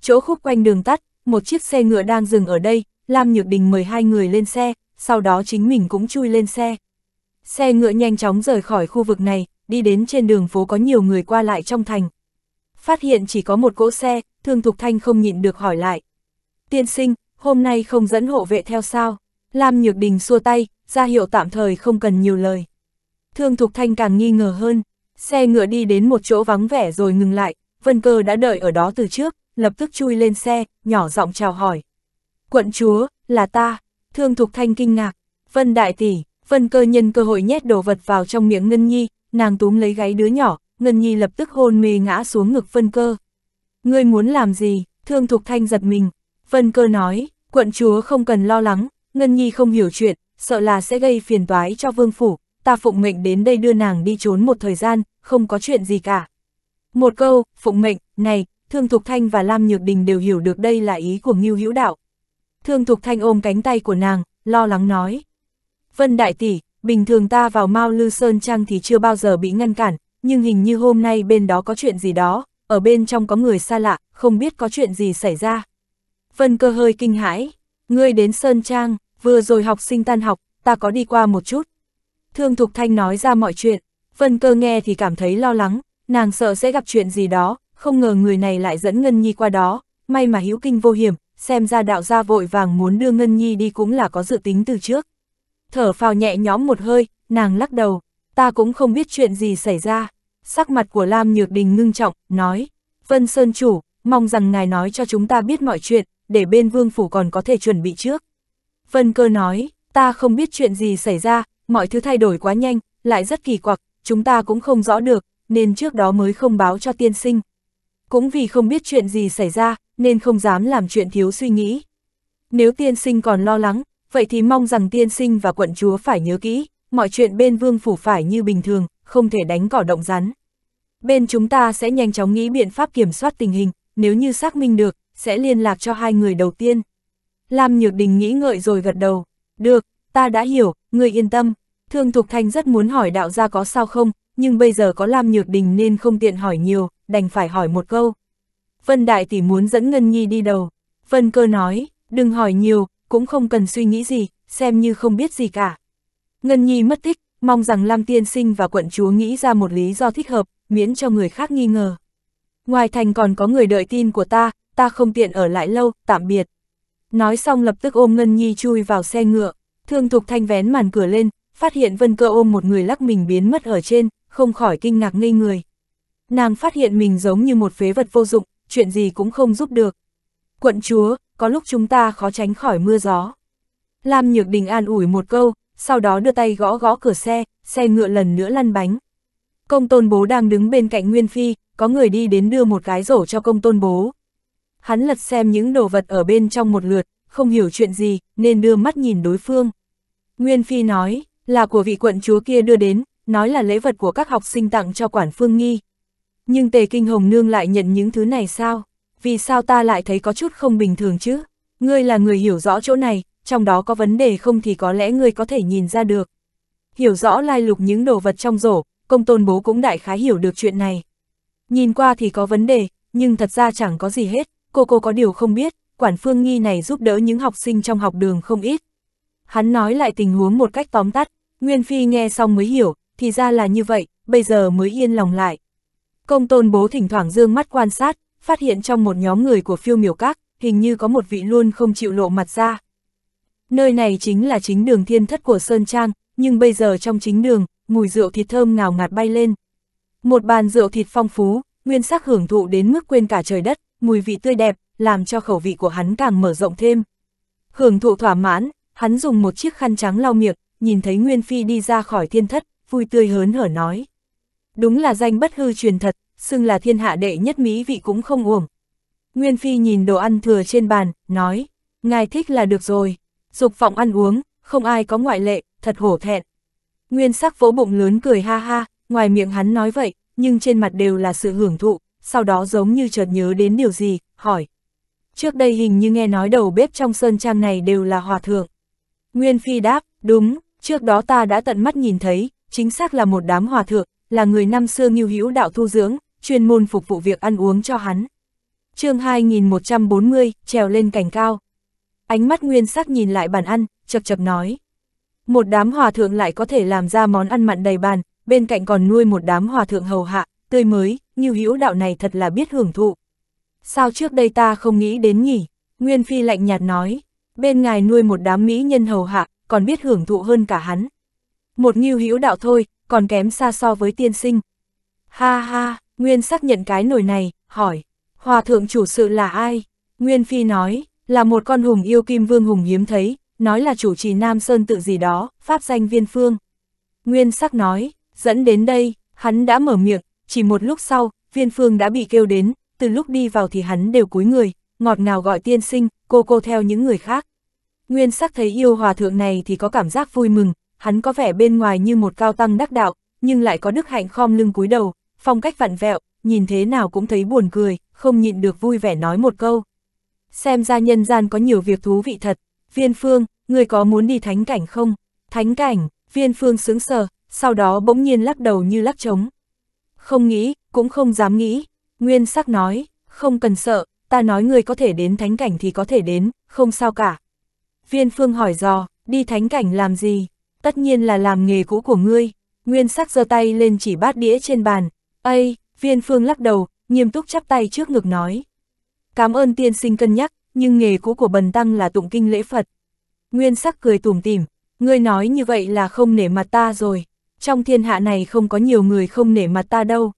Chỗ khúc quanh đường tắt, một chiếc xe ngựa đang dừng ở đây, Lam Nhược Đình mời hai người lên xe, sau đó chính mình cũng chui lên xe. Xe ngựa nhanh chóng rời khỏi khu vực này, đi đến trên đường phố có nhiều người qua lại trong thành. Phát hiện chỉ có một cỗ xe, Thương Thục Thanh không nhịn được hỏi lại, tiên sinh, hôm nay không dẫn hộ vệ theo sao. Lam Nhược Đình xua tay, ra hiệu tạm thời không cần nhiều lời. Thương Thục Thanh càng nghi ngờ hơn, xe ngựa đi đến một chỗ vắng vẻ rồi ngừng lại, Vân Cơ đã đợi ở đó từ trước, lập tức chui lên xe, nhỏ giọng chào hỏi. Quận chúa, là ta, Thương Thục Thanh kinh ngạc, Vân Đại Tỷ, Vân Cơ nhân cơ hội nhét đồ vật vào trong miệng Ngân Nhi, nàng túm lấy gáy đứa nhỏ, Ngân Nhi lập tức hôn mê ngã xuống ngực Vân Cơ. Ngươi muốn làm gì? Thương Thục Thanh giật mình, Vân Cơ nói, quận chúa không cần lo lắng, Ngân Nhi không hiểu chuyện, sợ là sẽ gây phiền toái cho vương phủ, ta phụng mệnh đến đây đưa nàng đi trốn một thời gian, không có chuyện gì cả. Một câu, phụng mệnh, này, Thương Thục Thanh và Lam Nhược Đình đều hiểu được đây là ý của Ngưu Hữu Đạo. Thương Thục Thanh ôm cánh tay của nàng, lo lắng nói. Vân Đại Tỷ, bình thường ta vào Mao Lư Sơn Trang thì chưa bao giờ bị ngăn cản, nhưng hình như hôm nay bên đó có chuyện gì đó, ở bên trong có người xa lạ, không biết có chuyện gì xảy ra. Vân cơ hơi kinh hãi, ngươi đến Sơn Trang, vừa rồi học sinh tan học, ta có đi qua một chút. Thương Thục Thanh nói ra mọi chuyện, Vân cơ nghe thì cảm thấy lo lắng, nàng sợ sẽ gặp chuyện gì đó, không ngờ người này lại dẫn Ngân Nhi qua đó, may mà hữu kinh vô hiểm, xem ra đạo gia vội vàng muốn đưa Ngân Nhi đi cũng là có dự tính từ trước. Thở phào nhẹ nhõm một hơi, nàng lắc đầu, ta cũng không biết chuyện gì xảy ra. Sắc mặt của Lam Nhược Đình ngưng trọng, nói, Vân Sơn Chủ, mong rằng ngài nói cho chúng ta biết mọi chuyện, để bên vương phủ còn có thể chuẩn bị trước. Vân cơ nói, ta không biết chuyện gì xảy ra, mọi thứ thay đổi quá nhanh, lại rất kỳ quặc, chúng ta cũng không rõ được, nên trước đó mới không báo cho tiên sinh. Cũng vì không biết chuyện gì xảy ra, nên không dám làm chuyện thiếu suy nghĩ. Nếu tiên sinh còn lo lắng, vậy thì mong rằng tiên sinh và quận chúa phải nhớ kỹ, mọi chuyện bên vương phủ phải như bình thường, không thể đánh cỏ động rắn. Bên chúng ta sẽ nhanh chóng nghĩ biện pháp kiểm soát tình hình, nếu như xác minh được, sẽ liên lạc cho hai người đầu tiên. Lam Nhược Đình nghĩ ngợi rồi gật đầu. Được, ta đã hiểu, người yên tâm. Thương Thục Thanh rất muốn hỏi đạo gia có sao không, nhưng bây giờ có Lam Nhược Đình nên không tiện hỏi nhiều, đành phải hỏi một câu. Vân Đại Tỷ muốn dẫn Ngân Nhi đi đầu. Vân Cơ nói, đừng hỏi nhiều, cũng không cần suy nghĩ gì, xem như không biết gì cả. Ngân Nhi mất tích, mong rằng Lam Tiên Sinh và quận chúa nghĩ ra một lý do thích hợp, miễn cho người khác nghi ngờ. Ngoài thành còn có người đợi tin của ta, ta không tiện ở lại lâu, tạm biệt. Nói xong lập tức ôm Ngân Nhi chui vào xe ngựa, thương thục thanh vén màn cửa lên, phát hiện Vân Cơ ôm một người lắc mình biến mất ở trên, không khỏi kinh ngạc ngây người. Nàng phát hiện mình giống như một phế vật vô dụng, chuyện gì cũng không giúp được. Quận chúa, có lúc chúng ta khó tránh khỏi mưa gió. Lam Nhược Đình an ủi một câu, sau đó đưa tay gõ gõ cửa xe, xe ngựa lần nữa lăn bánh. Công tôn bố đang đứng bên cạnh Nguyên Phi, có người đi đến đưa một cái rổ cho công tôn bố. Hắn lật xem những đồ vật ở bên trong một lượt, không hiểu chuyện gì, nên đưa mắt nhìn đối phương. Nguyên Phi nói, là của vị quận chúa kia đưa đến, nói là lễ vật của các học sinh tặng cho quản phương nghi. Nhưng Tề Kinh Hồng Nương lại nhận những thứ này sao? Vì sao ta lại thấy có chút không bình thường chứ? Ngươi là người hiểu rõ chỗ này, trong đó có vấn đề không thì có lẽ ngươi có thể nhìn ra được. Hiểu rõ lai lục những đồ vật trong rổ, công tôn bố cũng đại khái hiểu được chuyện này. Nhìn qua thì có vấn đề, nhưng thật ra chẳng có gì hết cô cô có điều không biết, quản phương nghi này giúp đỡ những học sinh trong học đường không ít. Hắn nói lại tình huống một cách tóm tắt, Nguyên Phi nghe xong mới hiểu, thì ra là như vậy, bây giờ mới yên lòng lại. Công tôn bố thỉnh thoảng dương mắt quan sát, phát hiện trong một nhóm người của phiêu miểu các, hình như có một vị luôn không chịu lộ mặt ra. Nơi này chính là chính đường thiên thất của Sơn Trang, nhưng bây giờ trong chính đường, mùi rượu thịt thơm ngào ngạt bay lên. Một bàn rượu thịt phong phú, nguyên sắc hưởng thụ đến mức quên cả trời đất, mùi vị tươi đẹp, làm cho khẩu vị của hắn càng mở rộng thêm. Hưởng thụ thỏa mãn, hắn dùng một chiếc khăn trắng lau miệng, nhìn thấy Nguyên Phi đi ra khỏi thiên thất, vui tươi hớn hở nói. Đúng là danh bất hư truyền thật, xưng là thiên hạ đệ nhất mỹ vị cũng không uổng. Nguyên Phi nhìn đồ ăn thừa trên bàn, nói, ngài thích là được rồi, dục vọng ăn uống, không ai có ngoại lệ, thật hổ thẹn. Nguyên sắc vỗ bụng lớn cười ha ha, ngoài miệng hắn nói vậy, nhưng trên mặt đều là sự hưởng thụ, sau đó giống như chợt nhớ đến điều gì, hỏi. Trước đây hình như nghe nói đầu bếp trong sơn trang này đều là hòa thượng. Nguyên Phi đáp, đúng, trước đó ta đã tận mắt nhìn thấy, chính xác là một đám hòa thượng, là người năm xưa như hữu đạo thu dưỡng, chuyên môn phục vụ việc ăn uống cho hắn. chương 2140, trèo lên cành cao. Ánh mắt nguyên sắc nhìn lại bàn ăn, chập chập nói. Một đám hòa thượng lại có thể làm ra món ăn mặn đầy bàn, bên cạnh còn nuôi một đám hòa thượng hầu hạ, tươi mới, Ngưu Hữu đạo này thật là biết hưởng thụ. Sao trước đây ta không nghĩ đến nhỉ? Nguyên Phi lạnh nhạt nói, bên ngài nuôi một đám mỹ nhân hầu hạ, còn biết hưởng thụ hơn cả hắn. Một Ngưu Hữu đạo thôi, còn kém xa so với tiên sinh. Ha ha, Nguyên xác nhận cái nổi này, hỏi, Hòa thượng chủ sự là ai? Nguyên Phi nói, là một con hùng yêu kim vương hùng hiếm thấy, nói là chủ trì Nam Sơn tự gì đó, pháp danh viên phương. Nguyên sắc nói, dẫn đến đây, hắn đã mở miệng, chỉ một lúc sau, viên phương đã bị kêu đến, từ lúc đi vào thì hắn đều cúi người, ngọt ngào gọi tiên sinh, cô cô theo những người khác. Nguyên sắc thấy yêu hòa thượng này thì có cảm giác vui mừng, hắn có vẻ bên ngoài như một cao tăng đắc đạo, nhưng lại có đức hạnh khom lưng cúi đầu, phong cách vặn vẹo, nhìn thế nào cũng thấy buồn cười, không nhịn được vui vẻ nói một câu. Xem ra nhân gian có nhiều việc thú vị thật, viên phương, người có muốn đi thánh cảnh không? Thánh cảnh, viên phương sướng sờ, sau đó bỗng nhiên lắc đầu như lắc trống, không nghĩ, cũng không dám nghĩ. Nguyên sắc nói, không cần sợ, ta nói người có thể đến thánh cảnh thì có thể đến, không sao cả. Viên phương hỏi dò, đi thánh cảnh làm gì? Tất nhiên là làm nghề cũ của ngươi. Nguyên sắc giơ tay lên chỉ bát đĩa trên bàn. Ây, viên phương lắc đầu, nghiêm túc chắp tay trước ngực nói. Cảm ơn tiên sinh cân nhắc, nhưng nghề cũ của bần tăng là tụng kinh lễ Phật. Nguyên sắc cười tủm tỉm, ngươi nói như vậy là không nể mặt ta rồi trong thiên hạ này không có nhiều người không nể mặt ta đâu.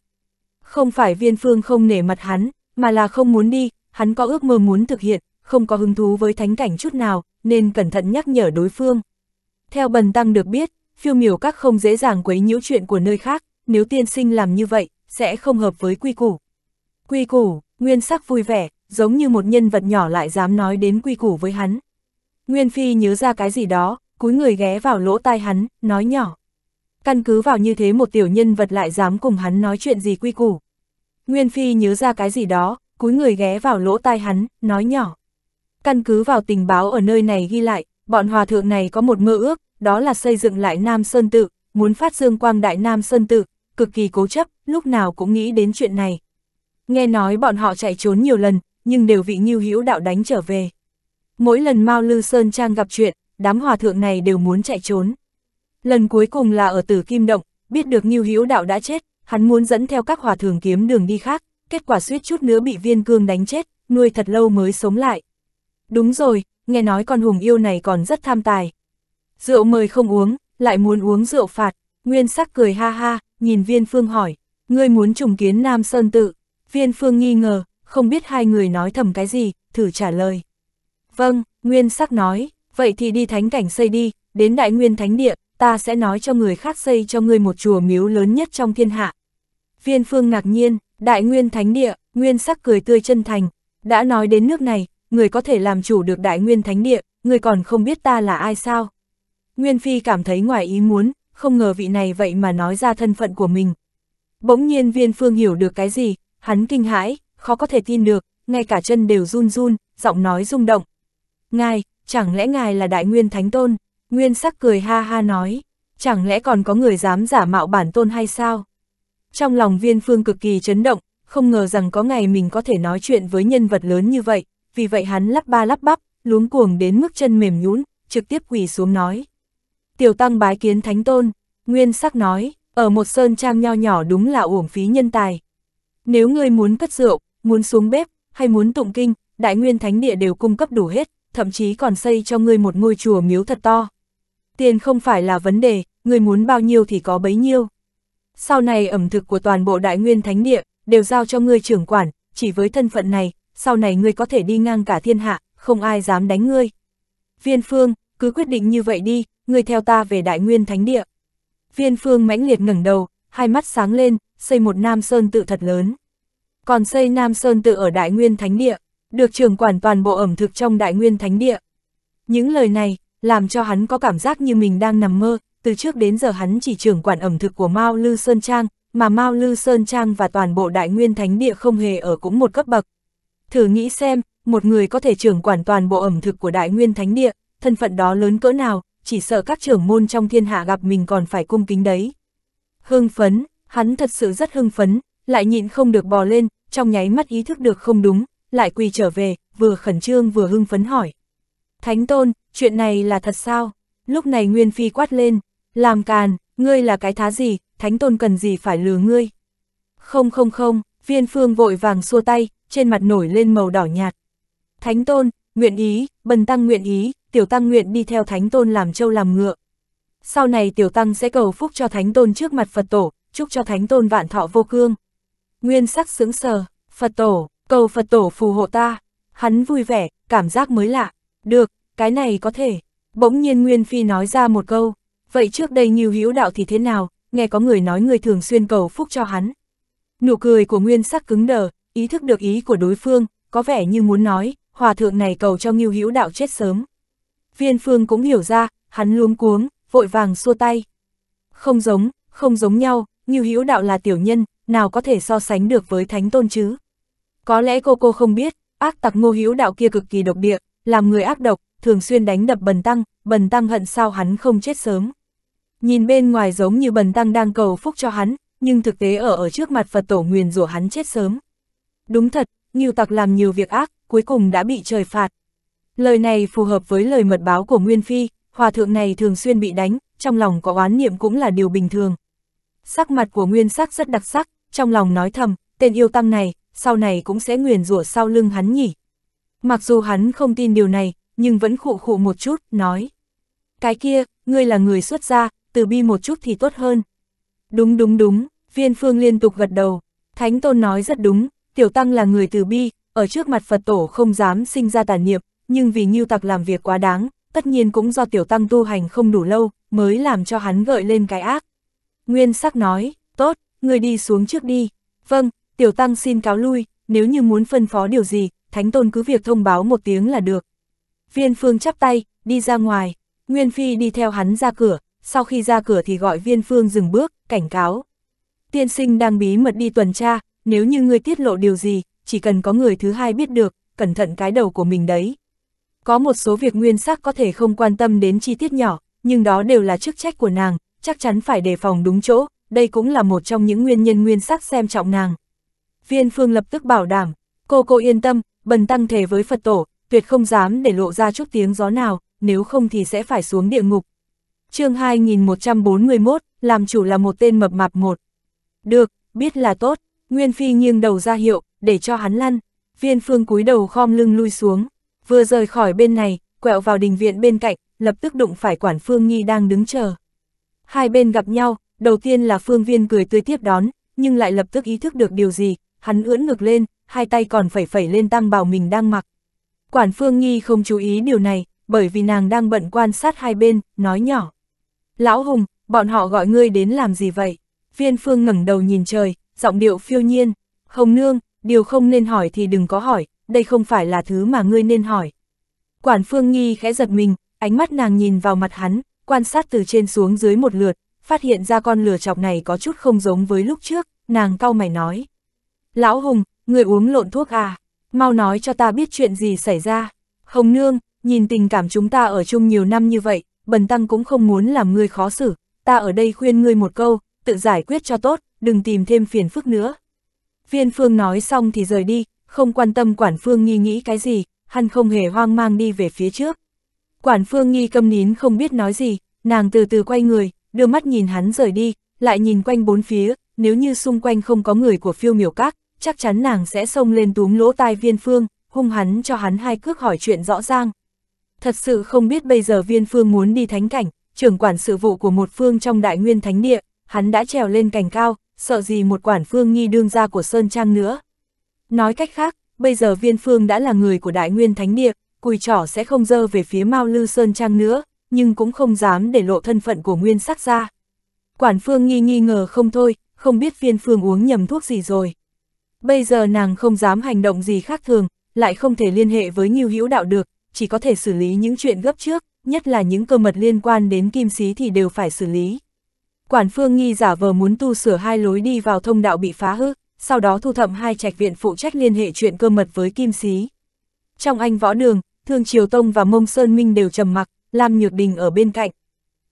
Không phải viên phương không nể mặt hắn, mà là không muốn đi, hắn có ước mơ muốn thực hiện, không có hứng thú với thánh cảnh chút nào, nên cẩn thận nhắc nhở đối phương. Theo bần tăng được biết, phiêu miểu các không dễ dàng quấy nhiễu chuyện của nơi khác, nếu tiên sinh làm như vậy, sẽ không hợp với quy củ. Quy củ, nguyên sắc vui vẻ, giống như một nhân vật nhỏ lại dám nói đến quy củ với hắn. Nguyên Phi nhớ ra cái gì đó, cúi người ghé vào lỗ tai hắn, nói nhỏ căn cứ vào như thế một tiểu nhân vật lại dám cùng hắn nói chuyện gì quy củ. Nguyên Phi nhớ ra cái gì đó, cúi người ghé vào lỗ tai hắn, nói nhỏ. Căn cứ vào tình báo ở nơi này ghi lại, bọn hòa thượng này có một mơ ước, đó là xây dựng lại Nam Sơn Tự, muốn phát dương quang đại Nam Sơn Tự, cực kỳ cố chấp, lúc nào cũng nghĩ đến chuyện này. Nghe nói bọn họ chạy trốn nhiều lần, nhưng đều bị Ngưu Hữu Đạo đánh trở về. Mỗi lần Mao Lư Sơn Trang gặp chuyện, đám hòa thượng này đều muốn chạy trốn. Lần cuối cùng là ở tử kim động, biết được Ngưu Hữu Đạo đã chết, hắn muốn dẫn theo các hòa thường kiếm đường đi khác, kết quả suýt chút nữa bị viên cương đánh chết, nuôi thật lâu mới sống lại. Đúng rồi, nghe nói con hùng yêu này còn rất tham tài. Rượu mời không uống, lại muốn uống rượu phạt, nguyên sắc cười ha ha, nhìn viên phương hỏi, ngươi muốn trùng kiến Nam Sơn Tự, viên phương nghi ngờ, không biết hai người nói thầm cái gì, thử trả lời. Vâng, nguyên sắc nói, vậy thì đi thánh cảnh xây đi, đến đại nguyên thánh địa, ta sẽ nói cho người khác xây cho ngươi một chùa miếu lớn nhất trong thiên hạ. Viên phương ngạc nhiên, đại nguyên thánh địa, nguyên sắc cười tươi chân thành, đã nói đến nước này, người có thể làm chủ được đại nguyên thánh địa, người còn không biết ta là ai sao. Nguyên phi cảm thấy ngoài ý muốn, không ngờ vị này vậy mà nói ra thân phận của mình. Bỗng nhiên viên phương hiểu được cái gì, hắn kinh hãi, khó có thể tin được, ngay cả chân đều run run, giọng nói rung động. Ngài, chẳng lẽ ngài là đại nguyên thánh tôn? Nguyên sắc cười ha ha nói, chẳng lẽ còn có người dám giả mạo bản tôn hay sao? Trong lòng viên phương cực kỳ chấn động, không ngờ rằng có ngày mình có thể nói chuyện với nhân vật lớn như vậy, vì vậy hắn lắp ba lắp bắp, luống cuồng đến mức chân mềm nhũn, trực tiếp quỳ xuống nói. Tiểu tăng bái kiến thánh tôn, nguyên sắc nói, ở một sơn trang nho nhỏ đúng là uổng phí nhân tài. Nếu ngươi muốn cất rượu, muốn xuống bếp, hay muốn tụng kinh, đại nguyên thánh địa đều cung cấp đủ hết, thậm chí còn xây cho ngươi một ngôi chùa miếu thật to. Tiền không phải là vấn đề, người muốn bao nhiêu thì có bấy nhiêu. Sau này ẩm thực của toàn bộ đại nguyên thánh địa, đều giao cho ngươi trưởng quản, chỉ với thân phận này, sau này ngươi có thể đi ngang cả thiên hạ, không ai dám đánh ngươi. Viên phương, cứ quyết định như vậy đi, ngươi theo ta về đại nguyên thánh địa. Viên phương mãnh liệt ngẩng đầu, hai mắt sáng lên, xây một nam sơn tự thật lớn. Còn xây nam sơn tự ở đại nguyên thánh địa, được trưởng quản toàn bộ ẩm thực trong đại nguyên thánh địa. Những lời này, làm cho hắn có cảm giác như mình đang nằm mơ, từ trước đến giờ hắn chỉ trưởng quản ẩm thực của Mao Lư Sơn Trang, mà Mao Lư Sơn Trang và toàn bộ đại nguyên thánh địa không hề ở cũng một cấp bậc. Thử nghĩ xem, một người có thể trưởng quản toàn bộ ẩm thực của đại nguyên thánh địa, thân phận đó lớn cỡ nào, chỉ sợ các trưởng môn trong thiên hạ gặp mình còn phải cung kính đấy. Hưng phấn, hắn thật sự rất hưng phấn, lại nhịn không được bò lên, trong nháy mắt ý thức được không đúng, lại quỳ trở về, vừa khẩn trương vừa hưng phấn hỏi. Thánh tôn, chuyện này là thật sao? Lúc này Nguyên Phi quát lên, làm càn, ngươi là cái thá gì, thánh tôn cần gì phải lừa ngươi? Không không không, viên phương vội vàng xua tay, trên mặt nổi lên màu đỏ nhạt. Thánh tôn, nguyện ý, bần tăng nguyện ý, tiểu tăng nguyện đi theo thánh tôn làm châu làm ngựa. Sau này tiểu tăng sẽ cầu phúc cho thánh tôn trước mặt Phật tổ, chúc cho thánh tôn vạn thọ vô cương. Nguyên sắc sướng sờ, Phật tổ, cầu Phật tổ phù hộ ta. Hắn vui vẻ, cảm giác mới lạ. Được, cái này có thể. Bỗng nhiên Nguyên Phi nói ra một câu, vậy trước đây Nhiêu Hữu Đạo thì thế nào, nghe có người nói người thường xuyên cầu phúc cho hắn. Nụ cười của Nguyên sắc cứng đờ, ý thức được ý của đối phương, có vẻ như muốn nói, hòa thượng này cầu cho Nhiêu Hữu Đạo chết sớm. Viên Phương cũng hiểu ra, hắn luống cuống, vội vàng xua tay. Không giống, không giống nhau, Nhiêu Hữu Đạo là tiểu nhân, nào có thể so sánh được với Thánh Tôn chứ. Có lẽ cô cô không biết, ác tặc Ngô Hữu Đạo kia cực kỳ độc địa, làm người ác độc, thường xuyên đánh đập bần tăng, bần tăng hận sao hắn không chết sớm. Nhìn bên ngoài giống như bần tăng đang cầu phúc cho hắn, nhưng thực tế ở ở trước mặt Phật tổ nguyền rủa hắn chết sớm. Đúng thật, nhiều Tặc làm nhiều việc ác, cuối cùng đã bị trời phạt. Lời này phù hợp với lời mật báo của Nguyên Phi, hòa thượng này thường xuyên bị đánh, trong lòng có oán niệm cũng là điều bình thường. Sắc mặt của Nguyên Sắc rất đặc sắc, trong lòng nói thầm, tên yêu tăng này, sau này cũng sẽ nguyền rủa sau lưng hắn nhỉ. Mặc dù hắn không tin điều này, nhưng vẫn khụ khụ một chút, nói. Cái kia, ngươi là người xuất gia, từ bi một chút thì tốt hơn. Đúng đúng đúng, viên phương liên tục gật đầu. Thánh tôn nói rất đúng, tiểu tăng là người từ bi, ở trước mặt Phật tổ không dám sinh ra tàn niệm, nhưng vì nghiêu tặc làm việc quá đáng, tất nhiên cũng do tiểu tăng tu hành không đủ lâu, mới làm cho hắn gợi lên cái ác. Nguyên sắc nói, tốt, ngươi đi xuống trước đi. Vâng, tiểu tăng xin cáo lui, nếu như muốn phân phó điều gì, thánh tôn cứ việc thông báo một tiếng là được. Viên Phương chắp tay, đi ra ngoài, Nguyên Phi đi theo hắn ra cửa, sau khi ra cửa thì gọi Viên Phương dừng bước, cảnh cáo. Tiên sinh đang bí mật đi tuần tra, nếu như ngươi tiết lộ điều gì, chỉ cần có người thứ hai biết được, cẩn thận cái đầu của mình đấy. Có một số việc nguyên sắc có thể không quan tâm đến chi tiết nhỏ, nhưng đó đều là chức trách của nàng, chắc chắn phải đề phòng đúng chỗ, đây cũng là một trong những nguyên nhân nguyên sắc xem trọng nàng. Viên Phương lập tức bảo đảm, cô cô yên tâm, bần tăng thề với Phật tổ, tuyệt không dám để lộ ra chút tiếng gió nào, nếu không thì sẽ phải xuống địa ngục. chương 2141, làm chủ là một tên mập mạp một. Được, biết là tốt, Nguyên Phi nghiêng đầu ra hiệu, để cho hắn lăn. Viên phương cúi đầu khom lưng lui xuống, vừa rời khỏi bên này, quẹo vào đình viện bên cạnh, lập tức đụng phải quản phương nghi đang đứng chờ. Hai bên gặp nhau, đầu tiên là phương viên cười tươi tiếp đón, nhưng lại lập tức ý thức được điều gì, hắn ưỡn ngực lên, hai tay còn phẩy phẩy lên tăng bào mình đang mặc, Quản Phương Nghi không chú ý điều này, bởi vì nàng đang bận quan sát hai bên, nói nhỏ. Lão Hùng, bọn họ gọi ngươi đến làm gì vậy? Viên Phương ngẩng đầu nhìn trời, giọng điệu phiêu nhiên. Hồng Nương, điều không nên hỏi thì đừng có hỏi, đây không phải là thứ mà ngươi nên hỏi. Quản Phương Nghi khẽ giật mình, ánh mắt nàng nhìn vào mặt hắn, quan sát từ trên xuống dưới một lượt, phát hiện ra con lửa chọc này có chút không giống với lúc trước, nàng cau mày nói. Lão Hùng, người uống lộn thuốc à? mau nói cho ta biết chuyện gì xảy ra. Hồng Nương, nhìn tình cảm chúng ta ở chung nhiều năm như vậy, bần tăng cũng không muốn làm ngươi khó xử, ta ở đây khuyên ngươi một câu, tự giải quyết cho tốt, đừng tìm thêm phiền phức nữa. Viên Phương nói xong thì rời đi, không quan tâm Quản Phương nghi nghĩ cái gì, hắn không hề hoang mang đi về phía trước. Quản Phương nghi câm nín không biết nói gì, nàng từ từ quay người, đưa mắt nhìn hắn rời đi, lại nhìn quanh bốn phía, nếu như xung quanh không có người của phiêu miểu các, chắc chắn nàng sẽ xông lên túm lỗ tai viên phương, hung hắn cho hắn hai cước hỏi chuyện rõ ràng. Thật sự không biết bây giờ viên phương muốn đi thánh cảnh, trưởng quản sự vụ của một phương trong đại nguyên thánh địa, hắn đã trèo lên cành cao, sợ gì một quản phương nghi đương gia của Sơn Trang nữa. Nói cách khác, bây giờ viên phương đã là người của đại nguyên thánh địa, cùi trỏ sẽ không dơ về phía Mao Lư Sơn Trang nữa, nhưng cũng không dám để lộ thân phận của nguyên sắc ra. Quản phương nghi nghi ngờ không thôi, không biết viên phương uống nhầm thuốc gì rồi. Bây giờ nàng không dám hành động gì khác thường, lại không thể liên hệ với Nhiêu Hữu Đạo được, chỉ có thể xử lý những chuyện gấp trước, nhất là những cơ mật liên quan đến kim Xí thì đều phải xử lý. Quản Phương Nghi giả vờ muốn tu sửa hai lối đi vào thông đạo bị phá hư, sau đó thu thập hai trạch viện phụ trách liên hệ chuyện cơ mật với kim Xí. Trong anh võ đường, Thương Triều Tông và Mông Sơn Minh đều trầm mặc, Lam Nhược Đình ở bên cạnh.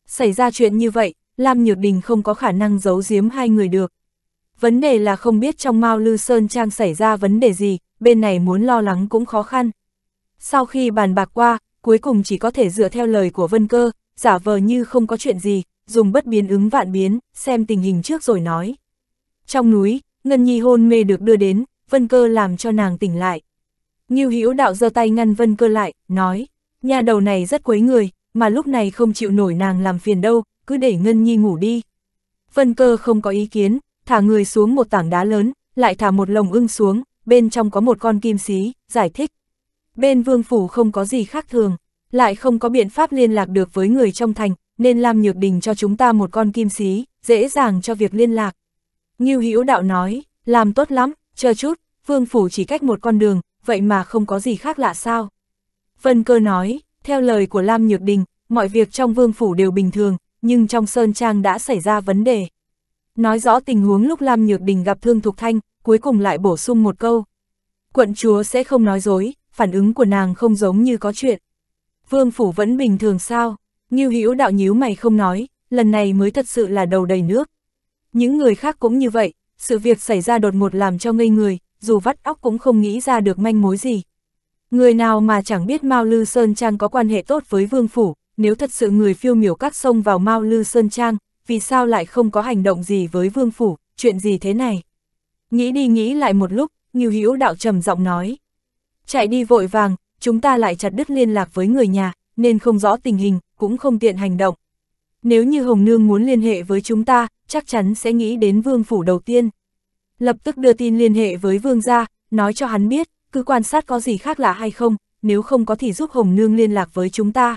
Xảy ra chuyện như vậy, Lam Nhược Đình không có khả năng giấu giếm hai người được vấn đề là không biết trong Mao Lư Sơn Trang xảy ra vấn đề gì, bên này muốn lo lắng cũng khó khăn. Sau khi bàn bạc qua, cuối cùng chỉ có thể dựa theo lời của Vân Cơ, giả vờ như không có chuyện gì, dùng bất biến ứng vạn biến, xem tình hình trước rồi nói. Trong núi, Ngân Nhi hôn mê được đưa đến, Vân Cơ làm cho nàng tỉnh lại. Ngưu Hữu Đạo giơ tay ngăn Vân Cơ lại, nói, nhà đầu này rất quấy người, mà lúc này không chịu nổi nàng làm phiền đâu, cứ để Ngân Nhi ngủ đi. Vân Cơ không có ý kiến, thả người xuống một tảng đá lớn, lại thả một lồng ưng xuống, bên trong có một con kim xí, giải thích. Bên vương phủ không có gì khác thường, lại không có biện pháp liên lạc được với người trong thành, nên Lam Nhược Đình cho chúng ta một con kim xí, dễ dàng cho việc liên lạc. Ngưu Hữu Đạo nói, làm tốt lắm, chờ chút, vương phủ chỉ cách một con đường, vậy mà không có gì khác lạ sao. Vân Cơ nói, theo lời của Lam Nhược Đình, mọi việc trong vương phủ đều bình thường, nhưng trong Sơn Trang đã xảy ra vấn đề nói rõ tình huống lúc Lam Nhược Đình gặp Thương Thục Thanh, cuối cùng lại bổ sung một câu. Quận chúa sẽ không nói dối, phản ứng của nàng không giống như có chuyện. Vương Phủ vẫn bình thường sao, Ngưu Hữu đạo nhíu mày không nói, lần này mới thật sự là đầu đầy nước. Những người khác cũng như vậy, sự việc xảy ra đột ngột làm cho ngây người, dù vắt óc cũng không nghĩ ra được manh mối gì. Người nào mà chẳng biết Mao Lư Sơn Trang có quan hệ tốt với Vương Phủ, nếu thật sự người phiêu miểu các sông vào Mao Lư Sơn Trang, vì sao lại không có hành động gì với vương phủ, chuyện gì thế này? Nghĩ đi nghĩ lại một lúc, Ngưu Hữu đạo trầm giọng nói. Chạy đi vội vàng, chúng ta lại chặt đứt liên lạc với người nhà, nên không rõ tình hình, cũng không tiện hành động. Nếu như Hồng Nương muốn liên hệ với chúng ta, chắc chắn sẽ nghĩ đến vương phủ đầu tiên. Lập tức đưa tin liên hệ với vương gia, nói cho hắn biết, cứ quan sát có gì khác lạ hay không, nếu không có thì giúp Hồng Nương liên lạc với chúng ta.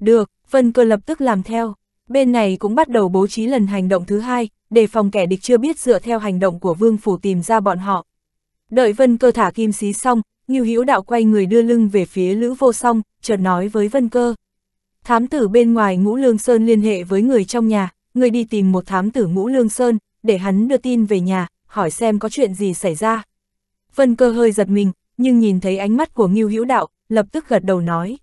Được, Vân Cơ lập tức làm theo. Bên này cũng bắt đầu bố trí lần hành động thứ hai, để phòng kẻ địch chưa biết dựa theo hành động của Vương Phủ tìm ra bọn họ. Đợi Vân Cơ thả kim xí xong, Ngưu Hữu Đạo quay người đưa lưng về phía Lữ Vô Song, chợt nói với Vân Cơ. Thám tử bên ngoài Ngũ Lương Sơn liên hệ với người trong nhà, người đi tìm một thám tử Ngũ Lương Sơn, để hắn đưa tin về nhà, hỏi xem có chuyện gì xảy ra. Vân Cơ hơi giật mình, nhưng nhìn thấy ánh mắt của Ngưu Hữu Đạo, lập tức gật đầu nói.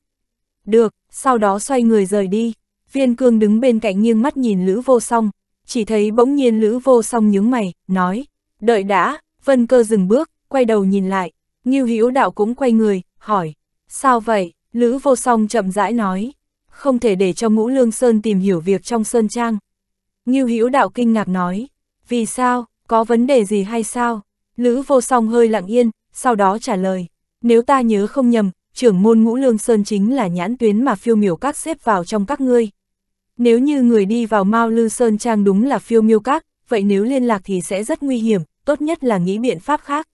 Được, sau đó xoay người rời đi. Viên cương đứng bên cạnh nghiêng mắt nhìn Lữ vô song, chỉ thấy bỗng nhiên Lữ vô song nhướng mày, nói, đợi đã, vân cơ dừng bước, quay đầu nhìn lại, Ngưu hữu đạo cũng quay người, hỏi, sao vậy, Lữ vô song chậm rãi nói, không thể để cho ngũ lương sơn tìm hiểu việc trong sơn trang. Ngưu hữu đạo kinh ngạc nói, vì sao, có vấn đề gì hay sao? Lữ vô song hơi lặng yên, sau đó trả lời, nếu ta nhớ không nhầm, trưởng môn ngũ lương sơn chính là nhãn tuyến mà phiêu miểu các xếp vào trong các ngươi. Nếu như người đi vào Mao Lư Sơn Trang đúng là phiêu miêu các, vậy nếu liên lạc thì sẽ rất nguy hiểm, tốt nhất là nghĩ biện pháp khác.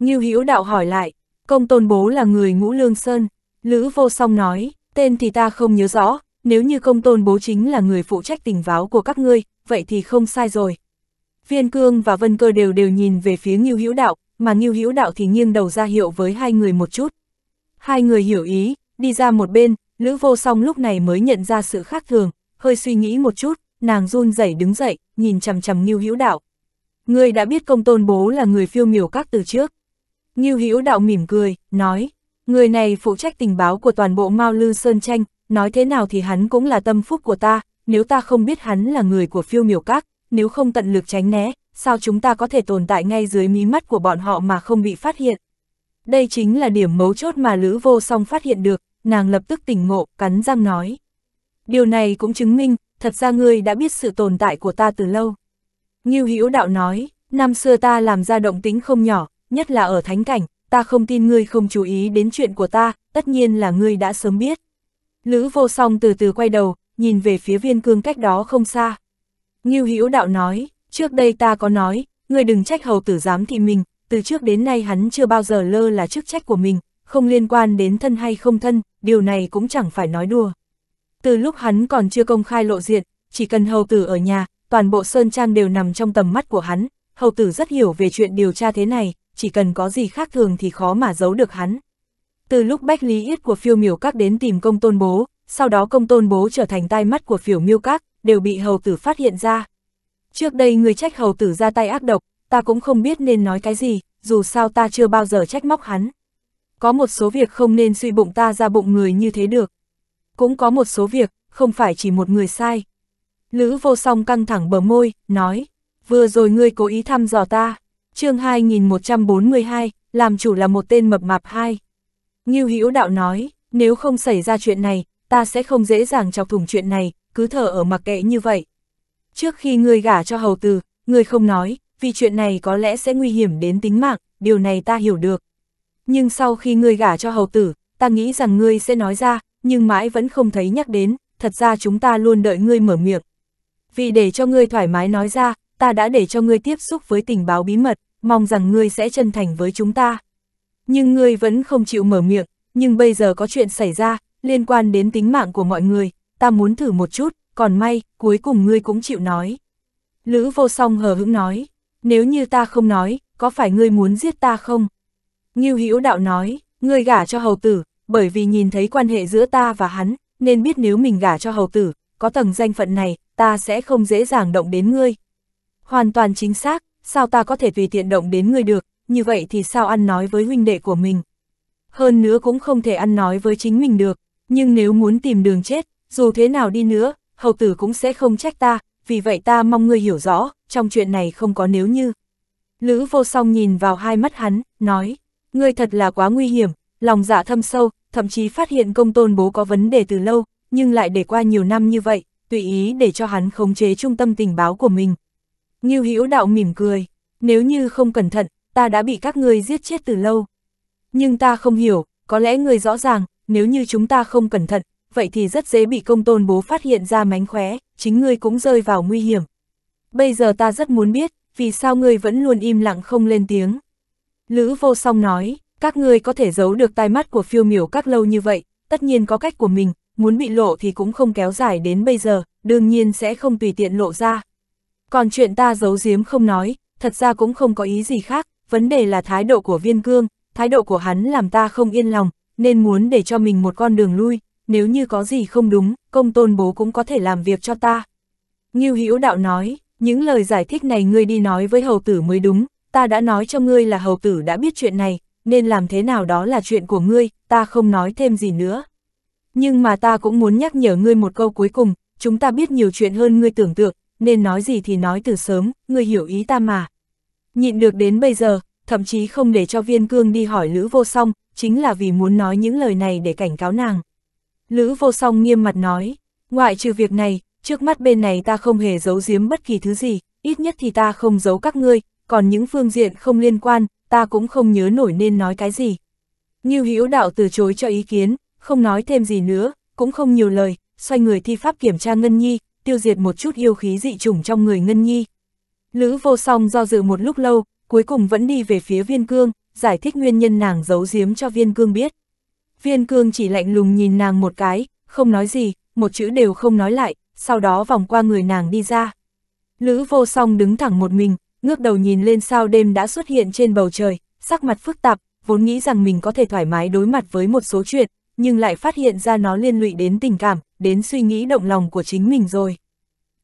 Ngưu Hữu Đạo hỏi lại, công tôn bố là người ngũ lương sơn, Lữ Vô Song nói, tên thì ta không nhớ rõ, nếu như công tôn bố chính là người phụ trách tình báo của các ngươi, vậy thì không sai rồi. Viên Cương và Vân Cơ đều đều nhìn về phía Ngưu Hữu Đạo, mà Ngưu Hữu Đạo thì nghiêng đầu ra hiệu với hai người một chút. Hai người hiểu ý, đi ra một bên, Lữ Vô Song lúc này mới nhận ra sự khác thường, hơi suy nghĩ một chút, nàng run rẩy đứng dậy, nhìn chằm chằm Ngưu Hữu Đạo. Ngươi đã biết công tôn bố là người phiêu miểu các từ trước. Ngưu Hữu Đạo mỉm cười, nói, người này phụ trách tình báo của toàn bộ Mao Lư Sơn Tranh, nói thế nào thì hắn cũng là tâm phúc của ta, nếu ta không biết hắn là người của phiêu miểu các, nếu không tận lực tránh né, sao chúng ta có thể tồn tại ngay dưới mí mắt của bọn họ mà không bị phát hiện. Đây chính là điểm mấu chốt mà Lữ Vô Song phát hiện được, nàng lập tức tỉnh ngộ, cắn răng nói. Điều này cũng chứng minh, thật ra ngươi đã biết sự tồn tại của ta từ lâu. Ngưu Hữu Đạo nói, năm xưa ta làm ra động tính không nhỏ, nhất là ở thánh cảnh, ta không tin ngươi không chú ý đến chuyện của ta, tất nhiên là ngươi đã sớm biết. Lữ vô song từ từ quay đầu, nhìn về phía viên cương cách đó không xa. Ngưu Hữu Đạo nói, trước đây ta có nói, ngươi đừng trách hầu tử giám thị mình, từ trước đến nay hắn chưa bao giờ lơ là chức trách của mình, không liên quan đến thân hay không thân, điều này cũng chẳng phải nói đùa. Từ lúc hắn còn chưa công khai lộ diện, chỉ cần hầu tử ở nhà, toàn bộ Sơn Trang đều nằm trong tầm mắt của hắn, hầu tử rất hiểu về chuyện điều tra thế này, chỉ cần có gì khác thường thì khó mà giấu được hắn. Từ lúc Bách Lý Yết của phiêu miểu các đến tìm công tôn bố, sau đó công tôn bố trở thành tai mắt của phiểu miêu các, đều bị hầu tử phát hiện ra. Trước đây người trách hầu tử ra tay ác độc, ta cũng không biết nên nói cái gì, dù sao ta chưa bao giờ trách móc hắn. Có một số việc không nên suy bụng ta ra bụng người như thế được cũng có một số việc, không phải chỉ một người sai. Lữ vô song căng thẳng bờ môi, nói, vừa rồi ngươi cố ý thăm dò ta, chương 2142, làm chủ là một tên mập mạp hai. Ngưu Hữu đạo nói, nếu không xảy ra chuyện này, ta sẽ không dễ dàng chọc thủng chuyện này, cứ thở ở mặc kệ như vậy. Trước khi ngươi gả cho hầu tử, ngươi không nói, vì chuyện này có lẽ sẽ nguy hiểm đến tính mạng, điều này ta hiểu được. Nhưng sau khi ngươi gả cho hầu tử, ta nghĩ rằng ngươi sẽ nói ra, nhưng mãi vẫn không thấy nhắc đến, thật ra chúng ta luôn đợi ngươi mở miệng. Vì để cho ngươi thoải mái nói ra, ta đã để cho ngươi tiếp xúc với tình báo bí mật, mong rằng ngươi sẽ chân thành với chúng ta. Nhưng ngươi vẫn không chịu mở miệng, nhưng bây giờ có chuyện xảy ra, liên quan đến tính mạng của mọi người, ta muốn thử một chút, còn may, cuối cùng ngươi cũng chịu nói. Lữ vô song hờ hững nói, nếu như ta không nói, có phải ngươi muốn giết ta không? Ngưu Hữu đạo nói, ngươi gả cho hầu tử, bởi vì nhìn thấy quan hệ giữa ta và hắn, nên biết nếu mình gả cho hầu tử, có tầng danh phận này, ta sẽ không dễ dàng động đến ngươi. Hoàn toàn chính xác, sao ta có thể tùy tiện động đến ngươi được, như vậy thì sao ăn nói với huynh đệ của mình. Hơn nữa cũng không thể ăn nói với chính mình được, nhưng nếu muốn tìm đường chết, dù thế nào đi nữa, hầu tử cũng sẽ không trách ta, vì vậy ta mong ngươi hiểu rõ, trong chuyện này không có nếu như. Lữ vô song nhìn vào hai mắt hắn, nói, ngươi thật là quá nguy hiểm, lòng dạ thâm sâu, thậm chí phát hiện công tôn bố có vấn đề từ lâu, nhưng lại để qua nhiều năm như vậy, tùy ý để cho hắn khống chế trung tâm tình báo của mình. Ngưu Hữu Đạo mỉm cười, nếu như không cẩn thận, ta đã bị các ngươi giết chết từ lâu. Nhưng ta không hiểu, có lẽ người rõ ràng, nếu như chúng ta không cẩn thận, vậy thì rất dễ bị công tôn bố phát hiện ra mánh khóe, chính ngươi cũng rơi vào nguy hiểm. Bây giờ ta rất muốn biết, vì sao ngươi vẫn luôn im lặng không lên tiếng. Lữ vô song nói, các ngươi có thể giấu được tai mắt của phiêu miểu các lâu như vậy, tất nhiên có cách của mình, muốn bị lộ thì cũng không kéo dài đến bây giờ, đương nhiên sẽ không tùy tiện lộ ra. Còn chuyện ta giấu giếm không nói, thật ra cũng không có ý gì khác, vấn đề là thái độ của viên cương, thái độ của hắn làm ta không yên lòng, nên muốn để cho mình một con đường lui, nếu như có gì không đúng, công tôn bố cũng có thể làm việc cho ta. Ngưu Hữu Đạo nói, những lời giải thích này ngươi đi nói với hầu tử mới đúng, ta đã nói cho ngươi là hầu tử đã biết chuyện này, nên làm thế nào đó là chuyện của ngươi, ta không nói thêm gì nữa. Nhưng mà ta cũng muốn nhắc nhở ngươi một câu cuối cùng, chúng ta biết nhiều chuyện hơn ngươi tưởng tượng, nên nói gì thì nói từ sớm, ngươi hiểu ý ta mà. Nhịn được đến bây giờ, thậm chí không để cho viên cương đi hỏi Lữ Vô Song, chính là vì muốn nói những lời này để cảnh cáo nàng. Lữ Vô Song nghiêm mặt nói, ngoại trừ việc này, trước mắt bên này ta không hề giấu giếm bất kỳ thứ gì, ít nhất thì ta không giấu các ngươi, còn những phương diện không liên quan, ta cũng không nhớ nổi nên nói cái gì. Như Hữu đạo từ chối cho ý kiến, không nói thêm gì nữa, cũng không nhiều lời, xoay người thi pháp kiểm tra Ngân Nhi, tiêu diệt một chút yêu khí dị chủng trong người Ngân Nhi. Lữ vô song do dự một lúc lâu, cuối cùng vẫn đi về phía viên cương, giải thích nguyên nhân nàng giấu giếm cho viên cương biết. Viên cương chỉ lạnh lùng nhìn nàng một cái, không nói gì, một chữ đều không nói lại, sau đó vòng qua người nàng đi ra. Lữ vô song đứng thẳng một mình, ngước đầu nhìn lên sao đêm đã xuất hiện trên bầu trời, sắc mặt phức tạp, vốn nghĩ rằng mình có thể thoải mái đối mặt với một số chuyện, nhưng lại phát hiện ra nó liên lụy đến tình cảm, đến suy nghĩ động lòng của chính mình rồi.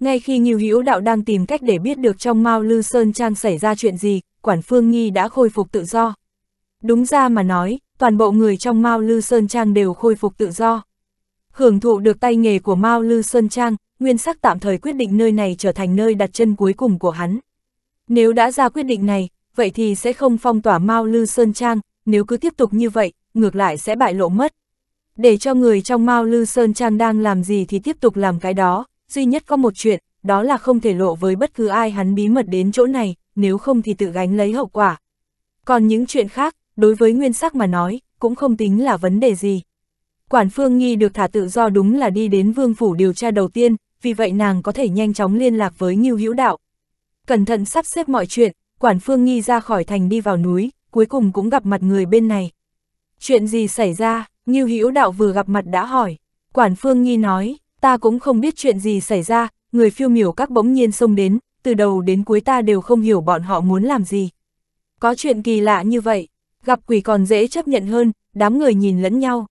Ngay khi Ngưu Hữu Đạo đang tìm cách để biết được trong Mao Lư Sơn Trang xảy ra chuyện gì, Quản Phương Nghi đã khôi phục tự do. Đúng ra mà nói, toàn bộ người trong Mao Lư Sơn Trang đều khôi phục tự do. Hưởng thụ được tay nghề của Mao Lư Sơn Trang, nguyên sắc tạm thời quyết định nơi này trở thành nơi đặt chân cuối cùng của hắn. Nếu đã ra quyết định này, vậy thì sẽ không phong tỏa Mao Lư Sơn Trang, nếu cứ tiếp tục như vậy, ngược lại sẽ bại lộ mất. Để cho người trong Mao Lư Sơn Trang đang làm gì thì tiếp tục làm cái đó, duy nhất có một chuyện, đó là không thể lộ với bất cứ ai hắn bí mật đến chỗ này, nếu không thì tự gánh lấy hậu quả. Còn những chuyện khác, đối với nguyên sắc mà nói, cũng không tính là vấn đề gì. Quản Phương Nghi được thả tự do đúng là đi đến vương phủ điều tra đầu tiên, vì vậy nàng có thể nhanh chóng liên lạc với Ngưu Hữu Đạo, cẩn thận sắp xếp mọi chuyện, quản phương nghi ra khỏi thành đi vào núi, cuối cùng cũng gặp mặt người bên này. Chuyện gì xảy ra, Ngưu Hữu Đạo vừa gặp mặt đã hỏi, quản phương nghi nói, ta cũng không biết chuyện gì xảy ra, người phiêu miểu các bỗng nhiên xông đến, từ đầu đến cuối ta đều không hiểu bọn họ muốn làm gì. Có chuyện kỳ lạ như vậy, gặp quỷ còn dễ chấp nhận hơn, đám người nhìn lẫn nhau.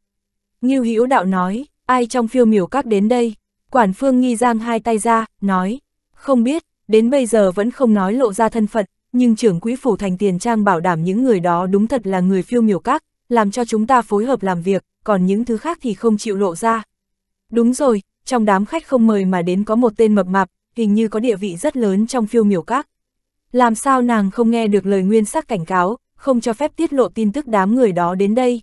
Ngưu Hữu Đạo nói, ai trong phiêu miểu các đến đây? Quản Phương nghi giang hai tay ra, nói, không biết, đến bây giờ vẫn không nói lộ ra thân phận, nhưng trưởng quỹ phủ thành tiền trang bảo đảm những người đó đúng thật là người phiêu miểu các, làm cho chúng ta phối hợp làm việc, còn những thứ khác thì không chịu lộ ra. Đúng rồi, trong đám khách không mời mà đến có một tên mập mạp, hình như có địa vị rất lớn trong phiêu miểu các. Làm sao nàng không nghe được lời nguyên sắc cảnh cáo, không cho phép tiết lộ tin tức đám người đó đến đây.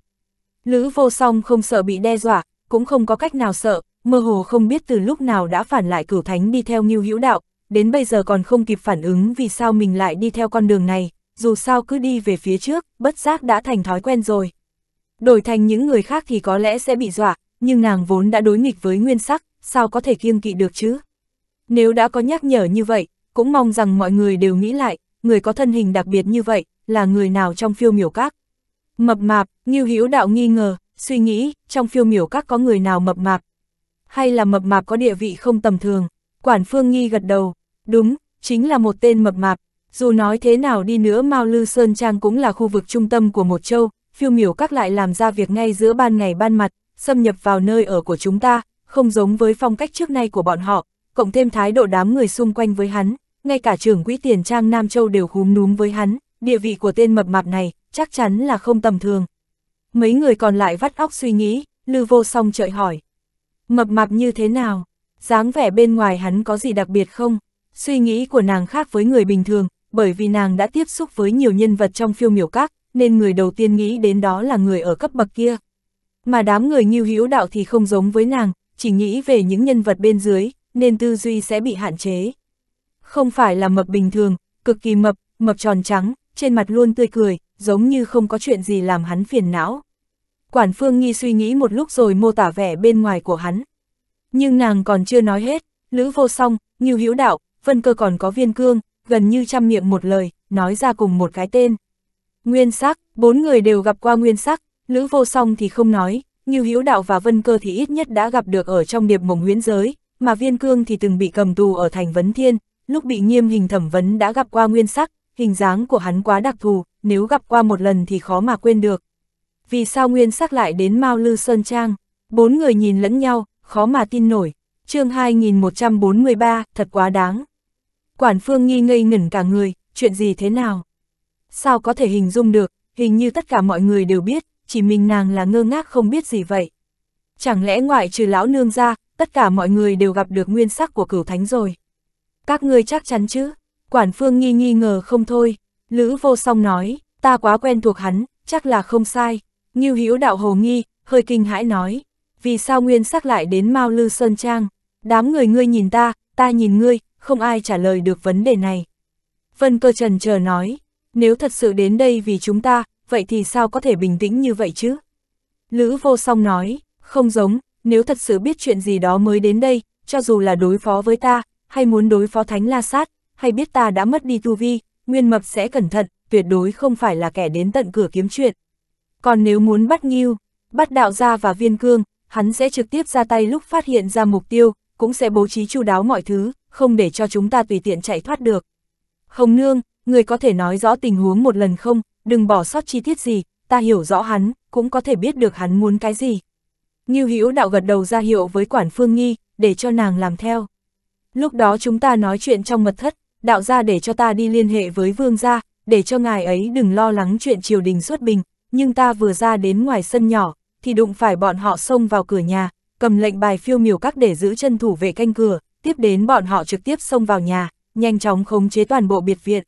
Lữ vô song không sợ bị đe dọa, cũng không có cách nào sợ, mơ hồ không biết từ lúc nào đã phản lại cửu thánh đi theo nghiêu hữu đạo, đến bây giờ còn không kịp phản ứng vì sao mình lại đi theo con đường này, dù sao cứ đi về phía trước, bất giác đã thành thói quen rồi. Đổi thành những người khác thì có lẽ sẽ bị dọa, nhưng nàng vốn đã đối nghịch với nguyên sắc, sao có thể kiêng kỵ được chứ? Nếu đã có nhắc nhở như vậy, cũng mong rằng mọi người đều nghĩ lại, người có thân hình đặc biệt như vậy, là người nào trong phiêu miểu các? Mập mạp, Ngưu Hữu Đạo nghi ngờ, suy nghĩ, trong phiêu miểu các có người nào mập mạp? Hay là mập mạp có địa vị không tầm thường? Quản Phương Nghi gật đầu, Đúng, chính là một tên mập mạp. Dù nói thế nào đi nữa Mao Lư Sơn Trang cũng là khu vực trung tâm của một châu, phiêu miểu các lại làm ra việc ngay giữa ban ngày ban mặt, xâm nhập vào nơi ở của chúng ta, không giống với phong cách trước nay của bọn họ, cộng thêm thái độ đám người xung quanh với hắn, ngay cả trưởng quỹ tiền trang Nam Châu đều húm núm với hắn, địa vị của tên mập mạp này chắc chắn là không tầm thường. Mấy người còn lại vắt óc suy nghĩ, Lư Vô Song trợi hỏi. Mập mạp như thế nào? dáng vẻ bên ngoài hắn có gì đặc biệt không? Suy nghĩ của nàng khác với người bình thường, bởi vì nàng đã tiếp xúc với nhiều nhân vật trong phiêu miểu các, nên người đầu tiên nghĩ đến đó là người ở cấp bậc kia. Mà đám người nghiêu hữu đạo thì không giống với nàng, chỉ nghĩ về những nhân vật bên dưới, nên tư duy sẽ bị hạn chế. Không phải là mập bình thường, cực kỳ mập, mập tròn trắng, trên mặt luôn tươi cười, giống như không có chuyện gì làm hắn phiền não. Quản Phương Nghi suy nghĩ một lúc rồi mô tả vẻ bên ngoài của hắn. Nhưng nàng còn chưa nói hết, Lữ Vô Song, Ngưu Hữu Đạo, Vân Cơ còn có viên cương, gần như trăm miệng một lời, nói ra cùng một cái tên. Nguyên sắc, bốn người đều gặp qua nguyên sắc, Lữ vô song thì không nói, như Hữu Đạo và Vân Cơ thì ít nhất đã gặp được ở trong điệp mộng huyễn giới, mà viên cương thì từng bị cầm tù ở thành vấn thiên, lúc bị nghiêm hình thẩm vấn đã gặp qua nguyên sắc, hình dáng của hắn quá đặc thù, nếu gặp qua một lần thì khó mà quên được. Vì sao nguyên sắc lại đến Mao Lư Sơn Trang? Bốn người nhìn lẫn nhau, khó mà tin nổi. chương 2143, thật quá đáng. Quản Phương Nghi ngây ngẩn cả người, chuyện gì thế nào? Sao có thể hình dung được, hình như tất cả mọi người đều biết, chỉ mình nàng là ngơ ngác không biết gì vậy. Chẳng lẽ ngoại trừ lão nương ra, tất cả mọi người đều gặp được nguyên sắc của cửu thánh rồi. Các ngươi chắc chắn chứ? Quản Phương Nghi nghi ngờ không thôi. Lữ vô song nói, ta quá quen thuộc hắn, chắc là không sai. Ngưu Hữu đạo hồ nghi, hơi kinh hãi nói, vì sao nguyên sắc lại đến Mao Lư Sơn Trang? Đám người ngươi nhìn ta, ta nhìn ngươi, không ai trả lời được vấn đề này. Vân cơ trần chờ nói, nếu thật sự đến đây vì chúng ta, vậy thì sao có thể bình tĩnh như vậy chứ? Lữ vô song nói, không giống, nếu thật sự biết chuyện gì đó mới đến đây, cho dù là đối phó với ta, hay muốn đối phó thánh la sát, hay biết ta đã mất đi tu vi, Nguyên Mập sẽ cẩn thận, tuyệt đối không phải là kẻ đến tận cửa kiếm chuyện. Còn nếu muốn bắt Nghiêu, bắt đạo gia và viên cương, hắn sẽ trực tiếp ra tay lúc phát hiện ra mục tiêu, cũng sẽ bố trí chu đáo mọi thứ, không để cho chúng ta tùy tiện chạy thoát được. Hồng Nương, người có thể nói rõ tình huống một lần không, đừng bỏ sót chi tiết gì, ta hiểu rõ hắn, cũng có thể biết được hắn muốn cái gì. Ngưu Hữu đạo gật đầu ra hiệu với quản phương nghi, để cho nàng làm theo. Lúc đó chúng ta nói chuyện trong mật thất, đạo ra để cho ta đi liên hệ với vương gia, để cho ngài ấy đừng lo lắng chuyện triều đình xuất bình, nhưng ta vừa ra đến ngoài sân nhỏ, thì đụng phải bọn họ xông vào cửa nhà, cầm lệnh bài phiêu miểu các để giữ chân thủ vệ canh cửa, tiếp đến bọn họ trực tiếp xông vào nhà, nhanh chóng khống chế toàn bộ biệt viện,